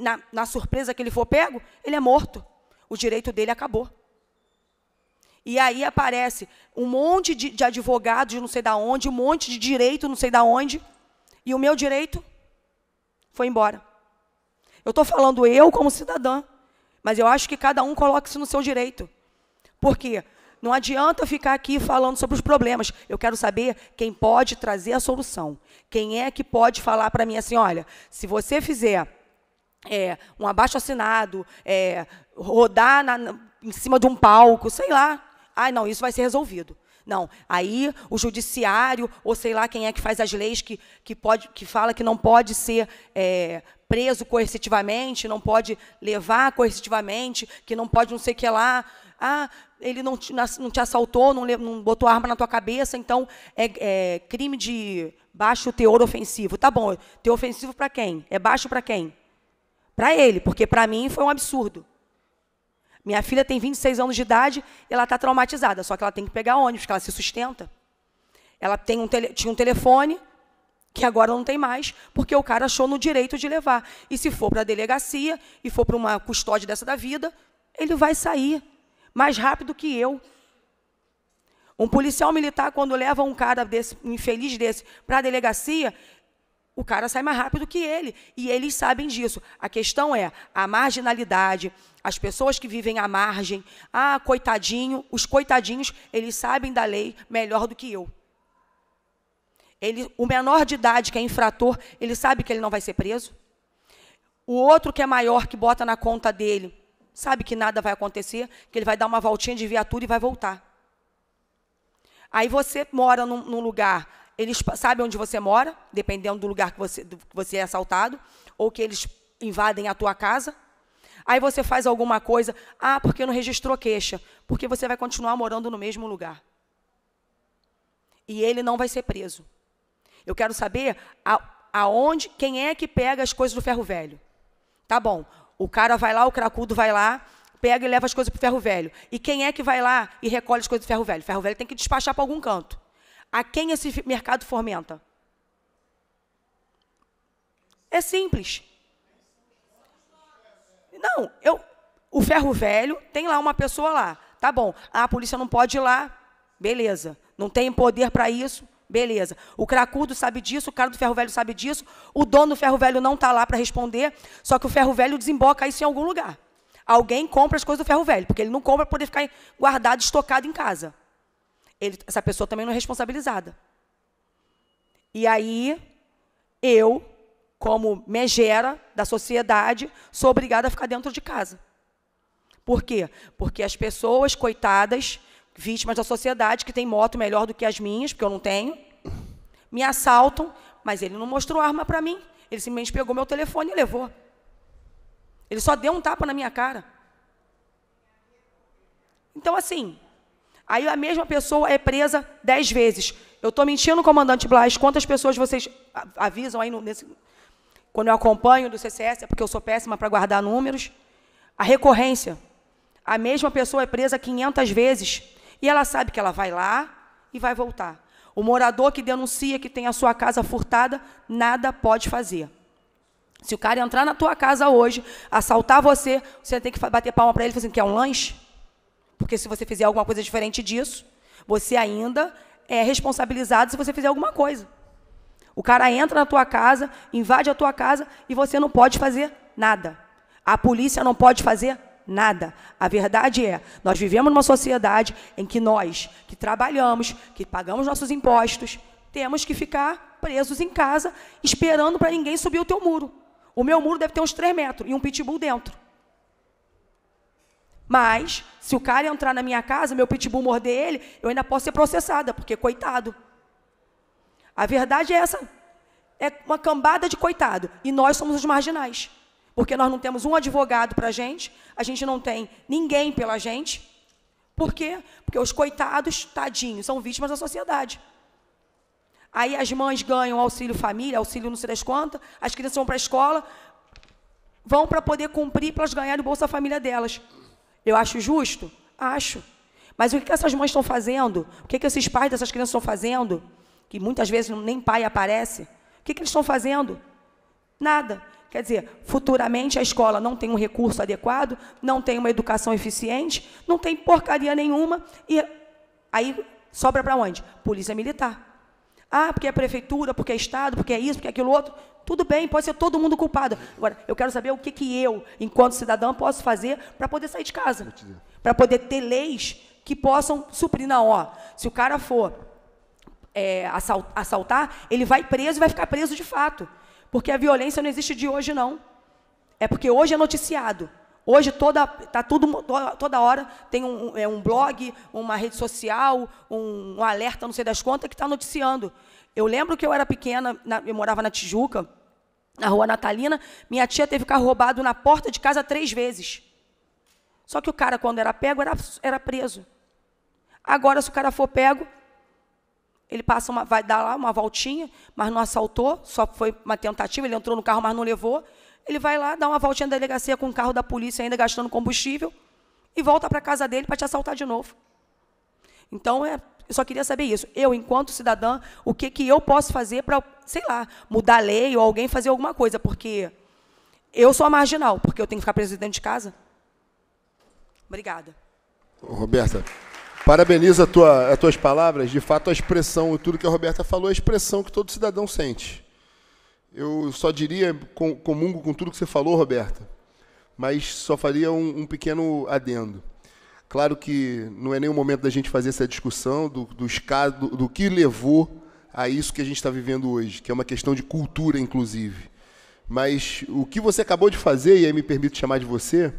na, na surpresa que ele for pego, ele é morto. O direito dele acabou. E aí aparece um monte de, de advogado de não sei da onde, um monte de direito não sei da onde, e o meu direito foi embora. Eu estou falando eu como cidadã, mas eu acho que cada um coloca isso no seu direito. Por quê? Não adianta ficar aqui falando sobre os problemas. Eu quero saber quem pode trazer a solução. Quem é que pode falar para mim assim, olha, se você fizer é, um abaixo assinado, é, rodar na, em cima de um palco, sei lá, ai não, isso vai ser resolvido. Não. Aí o judiciário, ou sei lá quem é que faz as leis que, que, pode, que fala que não pode ser é, preso coercitivamente, não pode levar coercitivamente, que não pode não sei o que lá. Ah, ele não te, não te assaltou, não, não botou arma na tua cabeça, então é, é crime de baixo teor ofensivo. Tá bom, teor ofensivo para quem? É baixo para quem? Para ele, porque para mim foi um absurdo. Minha filha tem 26 anos de idade e ela está traumatizada, só que ela tem que pegar ônibus, que ela se sustenta. Ela tem um tele, tinha um telefone, que agora não tem mais, porque o cara achou no direito de levar. E se for para a delegacia e for para uma custódia dessa da vida, ele vai sair mais rápido que eu. Um policial militar, quando leva um cara desse, um infeliz desse, para a delegacia, o cara sai mais rápido que ele. E eles sabem disso. A questão é a marginalidade, as pessoas que vivem à margem. Ah, coitadinho, os coitadinhos, eles sabem da lei melhor do que eu. Ele, o menor de idade que é infrator, ele sabe que ele não vai ser preso. O outro que é maior, que bota na conta dele, sabe que nada vai acontecer, que ele vai dar uma voltinha de viatura e vai voltar. Aí você mora num, num lugar, eles sabem onde você mora, dependendo do lugar que você, do, que você é assaltado, ou que eles invadem a tua casa. Aí você faz alguma coisa, ah, porque não registrou queixa, porque você vai continuar morando no mesmo lugar. E ele não vai ser preso. Eu quero saber a, aonde, quem é que pega as coisas do ferro velho. Tá bom, o cara vai lá, o cracudo vai lá, pega e leva as coisas para o ferro velho. E quem é que vai lá e recolhe as coisas do ferro velho? O ferro velho tem que despachar para algum canto. A quem esse mercado fomenta? É simples. Não, eu, o ferro velho tem lá uma pessoa lá. Tá bom. Ah, a polícia não pode ir lá. Beleza. Não tem poder para isso. Beleza. O cracudo sabe disso, o cara do ferro velho sabe disso, o dono do ferro velho não está lá para responder, só que o ferro velho desemboca isso em algum lugar. Alguém compra as coisas do ferro velho, porque ele não compra para poder ficar guardado, estocado em casa. Ele, essa pessoa também não é responsabilizada. E aí, eu, como megera da sociedade, sou obrigada a ficar dentro de casa. Por quê? Porque as pessoas, coitadas, vítimas da sociedade que tem moto melhor do que as minhas, porque eu não tenho, me assaltam, mas ele não mostrou arma para mim. Ele simplesmente pegou meu telefone e levou. Ele só deu um tapa na minha cara. Então, assim, aí a mesma pessoa é presa dez vezes. Eu estou mentindo, comandante Blas, quantas pessoas vocês avisam aí no, nesse, quando eu acompanho do CCS, é porque eu sou péssima para guardar números. A recorrência. A mesma pessoa é presa 500 vezes. E ela sabe que ela vai lá e vai voltar. O morador que denuncia que tem a sua casa furtada, nada pode fazer. Se o cara entrar na tua casa hoje, assaltar você, você tem que bater palma para ele fazendo que é um lanche? Porque se você fizer alguma coisa diferente disso, você ainda é responsabilizado se você fizer alguma coisa. O cara entra na tua casa, invade a tua casa e você não pode fazer nada. A polícia não pode fazer Nada. A verdade é, nós vivemos numa sociedade em que nós, que trabalhamos, que pagamos nossos impostos, temos que ficar presos em casa, esperando para ninguém subir o teu muro. O meu muro deve ter uns 3 metros e um pitbull dentro. Mas, se o cara entrar na minha casa, meu pitbull morder ele, eu ainda posso ser processada, porque coitado. A verdade é essa. É uma cambada de coitado. E nós somos os marginais porque nós não temos um advogado para a gente, a gente não tem ninguém pela gente. Por quê? Porque os coitados, tadinhos, são vítimas da sociedade. Aí as mães ganham auxílio família, auxílio não sei das quantas, as crianças vão para a escola, vão para poder cumprir para elas ganharem o Bolsa Família delas. Eu acho justo? Acho. Mas o que essas mães estão fazendo? O que esses pais dessas crianças estão fazendo? Que muitas vezes nem pai aparece. O que eles estão fazendo? Nada. Quer dizer, futuramente a escola não tem um recurso adequado, não tem uma educação eficiente, não tem porcaria nenhuma e aí sobra para onde? Polícia Militar. Ah, porque é prefeitura, porque é Estado, porque é isso, porque é aquilo outro. Tudo bem, pode ser todo mundo culpado. Agora, eu quero saber o que, que eu, enquanto cidadão, posso fazer para poder sair de casa. Para poder ter leis que possam suprir. Não, ó, se o cara for é, assaltar, ele vai preso e vai ficar preso de fato. Porque a violência não existe de hoje, não. É porque hoje é noticiado. Hoje toda, tá tudo, toda, hora tem um, é, um blog, uma rede social, um, um alerta, não sei das contas, que está noticiando. Eu lembro que eu era pequena, na, eu morava na Tijuca, na rua Natalina, minha tia teve carro roubado na porta de casa três vezes. Só que o cara, quando era pego, era, era preso. Agora, se o cara for pego, ele passa uma, vai dar lá uma voltinha, mas não assaltou, só foi uma tentativa, ele entrou no carro, mas não levou. Ele vai lá, dá uma voltinha na delegacia com o carro da polícia ainda gastando combustível e volta para casa dele para te assaltar de novo. Então, é, eu só queria saber isso. Eu, enquanto cidadã, o que, que eu posso fazer para, sei lá, mudar a lei ou alguém fazer alguma coisa, porque eu sou a marginal, porque eu tenho que ficar preso dentro de casa. Obrigada. Roberta, Parabeniza a tua, as tuas palavras. De fato, a expressão, tudo que a Roberta falou, é a expressão que todo cidadão sente. Eu só diria, comungo com tudo que você falou, Roberta, mas só faria um, um pequeno adendo. Claro que não é nenhum momento da gente fazer essa discussão do, do, escado, do que levou a isso que a gente está vivendo hoje, que é uma questão de cultura, inclusive. Mas o que você acabou de fazer, e aí me permito chamar de você,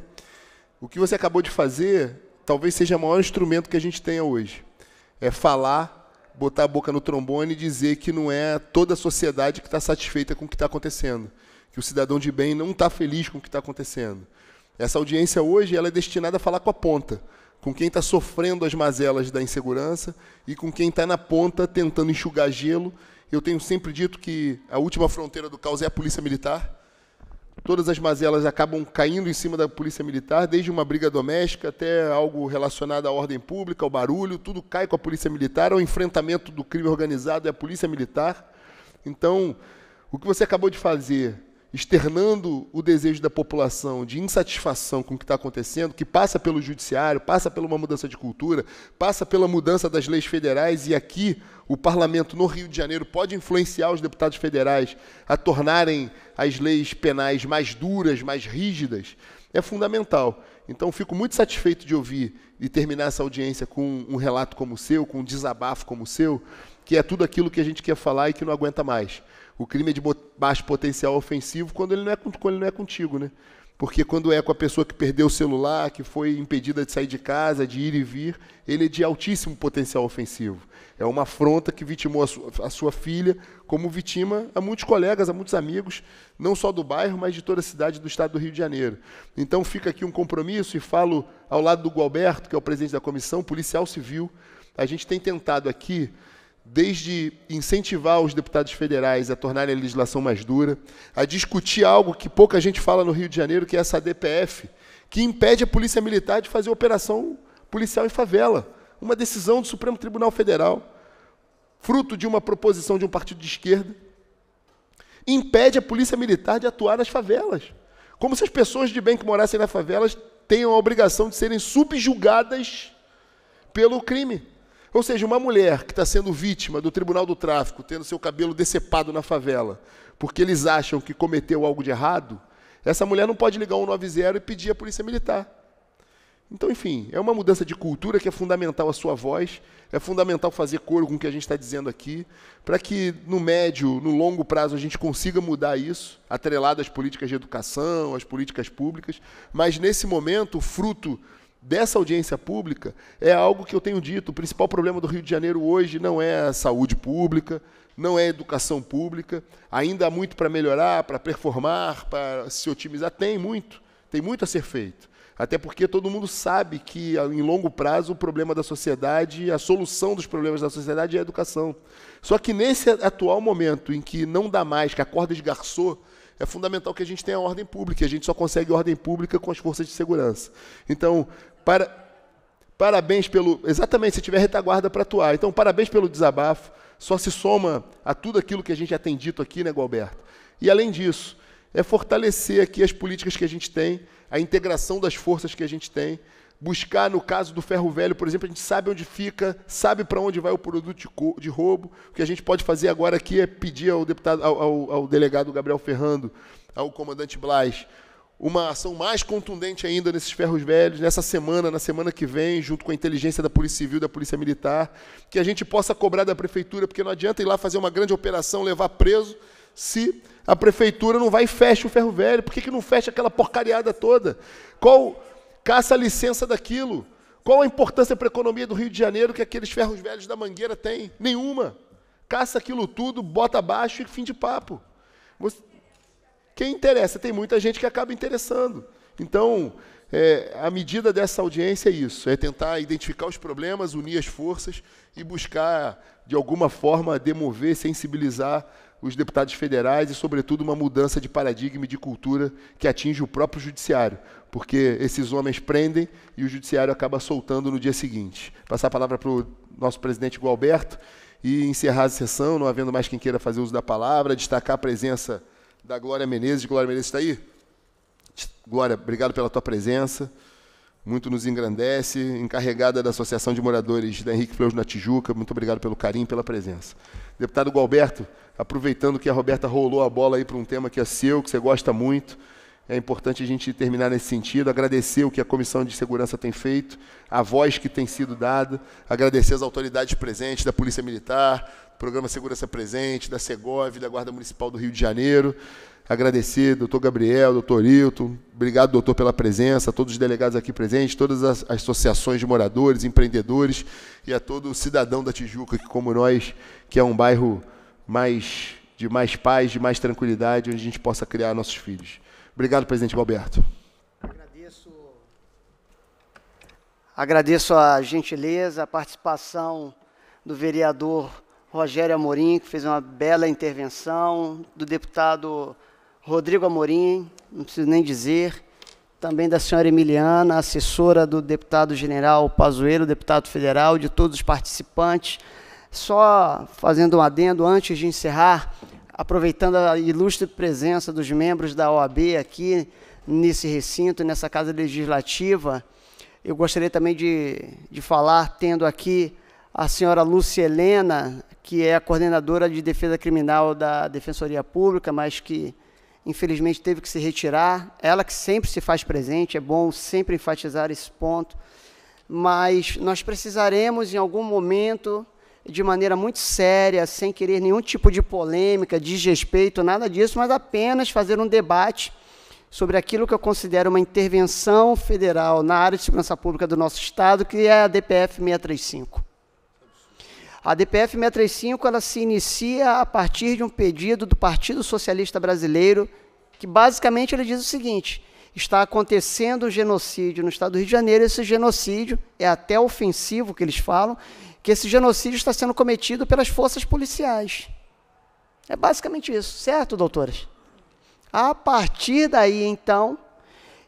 o que você acabou de fazer talvez seja o maior instrumento que a gente tenha hoje. É falar, botar a boca no trombone e dizer que não é toda a sociedade que está satisfeita com o que está acontecendo, que o cidadão de bem não está feliz com o que está acontecendo. Essa audiência hoje ela é destinada a falar com a ponta, com quem está sofrendo as mazelas da insegurança e com quem está na ponta tentando enxugar gelo. Eu tenho sempre dito que a última fronteira do caos é a polícia militar todas as mazelas acabam caindo em cima da polícia militar, desde uma briga doméstica até algo relacionado à ordem pública, ao barulho, tudo cai com a polícia militar, ao é enfrentamento do crime organizado é a polícia militar. Então, o que você acabou de fazer, externando o desejo da população de insatisfação com o que está acontecendo, que passa pelo judiciário, passa pela uma mudança de cultura, passa pela mudança das leis federais e aqui o parlamento no Rio de Janeiro pode influenciar os deputados federais a tornarem as leis penais mais duras, mais rígidas, é fundamental. Então, fico muito satisfeito de ouvir e terminar essa audiência com um relato como o seu, com um desabafo como o seu, que é tudo aquilo que a gente quer falar e que não aguenta mais. O crime é de baixo potencial ofensivo quando ele não é, quando ele não é contigo, né? Porque quando é com a pessoa que perdeu o celular, que foi impedida de sair de casa, de ir e vir, ele é de altíssimo potencial ofensivo. É uma afronta que vitimou a sua, a sua, filha, como vitima a muitos colegas, a muitos amigos, não só do bairro, mas de toda a cidade do estado do Rio de Janeiro. Então fica aqui um compromisso e falo ao lado do Gualberto, que é o presidente da comissão, policial civil. A gente tem tentado aqui, desde incentivar os deputados federais a tornarem a legislação mais dura, a discutir algo que pouca gente fala no Rio de Janeiro, que é essa DPF, que impede a polícia militar de fazer operação policial em favela uma decisão do Supremo Tribunal Federal, fruto de uma proposição de um partido de esquerda, impede a polícia militar de atuar nas favelas. Como se as pessoas de bem que morassem nas favelas tenham a obrigação de serem subjugadas pelo crime. Ou seja, uma mulher que está sendo vítima do Tribunal do Tráfico, tendo seu cabelo decepado na favela, porque eles acham que cometeu algo de errado, essa mulher não pode ligar 190 e pedir a polícia militar. Então, enfim, é uma mudança de cultura que é fundamental a sua voz, é fundamental fazer coro com o que a gente está dizendo aqui, para que no médio, no longo prazo, a gente consiga mudar isso, atrelado às políticas de educação, às políticas públicas. Mas nesse momento, o fruto dessa audiência pública é algo que eu tenho dito: o principal problema do Rio de Janeiro hoje não é a saúde pública, não é a educação pública. Ainda há muito para melhorar, para performar, para se otimizar. Tem muito, tem muito a ser feito até porque todo mundo sabe que, em longo prazo, o problema da sociedade, a solução dos problemas da sociedade é a educação. Só que nesse atual momento em que não dá mais, que a corda esgarçou, é fundamental que a gente tenha ordem pública. E a gente só consegue ordem pública com as forças de segurança. Então, para, parabéns pelo. Exatamente, se tiver retaguarda para atuar. Então, parabéns pelo desabafo. Só se soma a tudo aquilo que a gente já tem dito aqui, né, Gualberto? E além disso, é fortalecer aqui as políticas que a gente tem, a integração das forças que a gente tem, buscar, no caso do ferro velho, por exemplo, a gente sabe onde fica, sabe para onde vai o produto de, roubo. O que a gente pode fazer agora aqui é pedir ao deputado, ao, ao, ao delegado Gabriel Ferrando, ao comandante Blas, uma ação mais contundente ainda nesses ferros velhos, nessa semana, na semana que vem, junto com a inteligência da Polícia Civil, da Polícia Militar, que a gente possa cobrar da prefeitura, porque não adianta ir lá fazer uma grande operação, levar preso, se a prefeitura não vai e fecha o ferro velho? Por que, que não fecha aquela porcariada toda? Qual caça a licença daquilo? Qual a importância para a economia do Rio de Janeiro que aqueles ferros velhos da Mangueira têm? Nenhuma. Caça aquilo tudo, bota abaixo e fim de papo. Você... Quem interessa? Tem muita gente que acaba interessando. Então, é, a medida dessa audiência é isso: é tentar identificar os problemas, unir as forças e buscar, de alguma forma, demover, sensibilizar os deputados federais e, sobretudo, uma mudança de paradigma e de cultura que atinge o próprio judiciário, porque esses homens prendem e o judiciário acaba soltando no dia seguinte. Passar a palavra para o nosso presidente Gualberto e encerrar a sessão, não havendo mais quem queira fazer uso da palavra, destacar a presença da Glória Menezes. Glória Menezes está aí? Glória, obrigado pela tua presença. Muito nos engrandece. Encarregada da Associação de Moradores da Henrique Fleuros na Tijuca, muito obrigado pelo carinho, pela presença. Deputado Gualberto, aproveitando que a Roberta rolou a bola aí para um tema que é seu, que você gosta muito, é importante a gente terminar nesse sentido, agradecer o que a Comissão de Segurança tem feito, a voz que tem sido dada, agradecer as autoridades presentes da Polícia Militar, Programa Segurança Presente, da Segov, da Guarda Municipal do Rio de Janeiro, agradecer doutor Gabriel, doutor Hilton, obrigado, doutor, pela presença, a todos os delegados aqui presentes, todas as associações de moradores, empreendedores e a todo cidadão da Tijuca, que como nós, que é um bairro mais de mais paz, de mais tranquilidade, onde a gente possa criar nossos filhos. Obrigado, presidente Galberto. Agradeço, agradeço a gentileza, a participação do vereador Rogério Amorim, que fez uma bela intervenção, do deputado Rodrigo Amorim, não preciso nem dizer, também da senhora Emiliana, assessora do deputado general Pazuello, deputado federal, de todos os participantes. Só fazendo um adendo antes de encerrar, aproveitando a ilustre presença dos membros da OAB aqui nesse recinto, nessa casa legislativa, eu gostaria também de, de falar, tendo aqui a senhora Lúcia Helena, que é a coordenadora de defesa criminal da Defensoria Pública, mas que infelizmente teve que se retirar. Ela que sempre se faz presente, é bom sempre enfatizar esse ponto. Mas nós precisaremos, em algum momento, de maneira muito séria, sem querer nenhum tipo de polêmica, desrespeito, nada disso, mas apenas fazer um debate sobre aquilo que eu considero uma intervenção federal na área de segurança pública do nosso Estado, que é a DPF 635. A DPF 635 ela se inicia a partir de um pedido do Partido Socialista Brasileiro, que basicamente ele diz o seguinte: está acontecendo um genocídio no estado do Rio de Janeiro, esse genocídio é até ofensivo que eles falam, que esse genocídio está sendo cometido pelas forças policiais. É basicamente isso, certo, doutoras? A partir daí, então,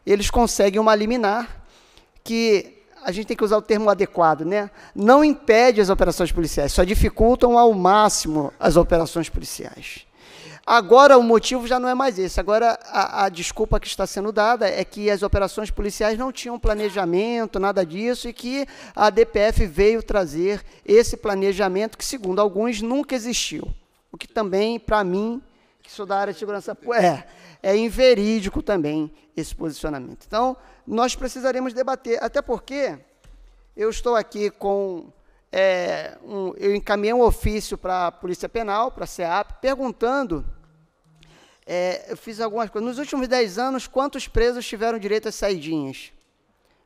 eles conseguem uma liminar que a gente tem que usar o termo adequado, né? Não impede as operações policiais, só dificultam ao máximo as operações policiais. Agora o motivo já não é mais esse. Agora a, a, desculpa que está sendo dada é que as operações policiais não tinham planejamento, nada disso, e que a DPF veio trazer esse planejamento que, segundo alguns, nunca existiu. O que também, para mim, que sou da área de segurança pública, é, é inverídico também esse posicionamento. Então, nós precisaremos debater, até porque eu estou aqui com. É, um, eu encaminhei um ofício para a Polícia Penal, para a SEAP, perguntando. É, eu fiz algumas coisas. Nos últimos dez anos, quantos presos tiveram direito às saidinhas?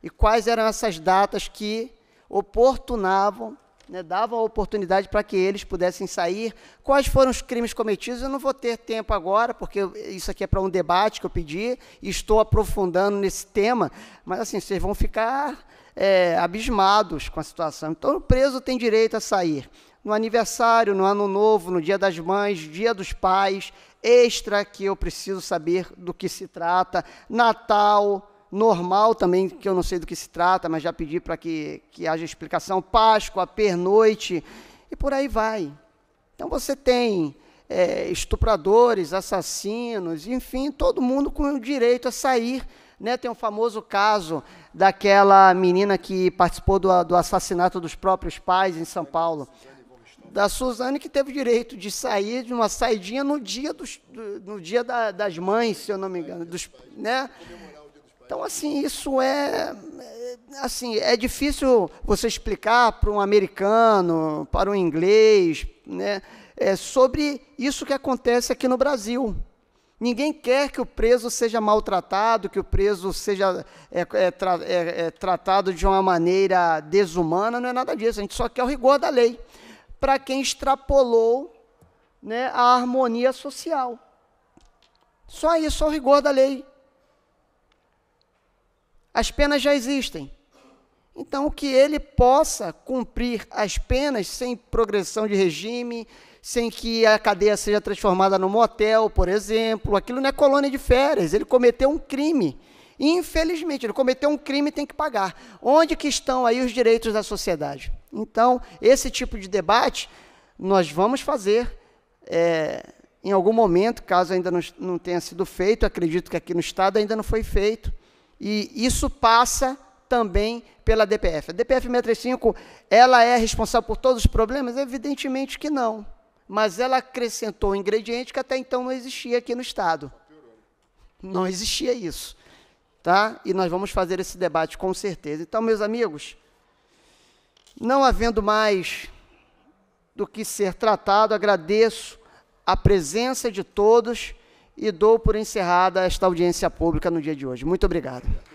E quais eram essas datas que oportunavam né, davam a oportunidade para que eles pudessem sair. Quais foram os crimes cometidos? Eu não vou ter tempo agora, porque isso aqui é para um debate que eu pedi, e estou aprofundando nesse tema, mas assim, vocês vão ficar é, abismados com a situação. Então, o preso tem direito a sair no aniversário, no ano novo, no dia das mães, dia dos pais, extra que eu preciso saber do que se trata, Natal, normal também, que eu não sei do que se trata, mas já pedi para que, que haja explicação, Páscoa, pernoite, e por aí vai. Então você tem é, estupradores, assassinos, enfim, todo mundo com o direito a sair. Né? Tem o um famoso caso daquela menina que participou do, do assassinato dos próprios pais em São Paulo da Suzane que teve o direito de sair de uma saidinha no dia, dos, do, no dia da, das mães, se eu não me engano, dos, né? Então, assim, isso é, é, assim, é difícil você explicar para um americano, para um inglês, né, é, sobre isso que acontece aqui no Brasil. Ninguém quer que o preso seja maltratado, que o preso seja é, é, tra é, é tratado de uma maneira desumana, não é nada disso. A gente só quer o rigor da lei para quem extrapolou né, a harmonia social. Só isso, só o rigor da lei. As penas já existem. Então, que ele possa cumprir as penas sem progressão de regime, sem que a cadeia seja transformada num motel, por exemplo. Aquilo não é colônia de férias. Ele cometeu um crime. Infelizmente, ele cometeu um crime e tem que pagar. Onde que estão aí os direitos da sociedade? Então, esse tipo de debate nós vamos fazer é, em algum momento, caso ainda não, não tenha sido feito, acredito que aqui no Estado ainda não foi feito. E isso passa também pela DPF. A DPF 635, ela é responsável por todos os problemas? Evidentemente que não. Mas ela acrescentou um ingrediente que até então não existia aqui no Estado. Não existia isso. Tá? E nós vamos fazer esse debate com certeza. Então, meus amigos, não havendo mais do que ser tratado, agradeço a presença de todos e dou por encerrada esta audiência pública no dia de hoje. Muito obrigado.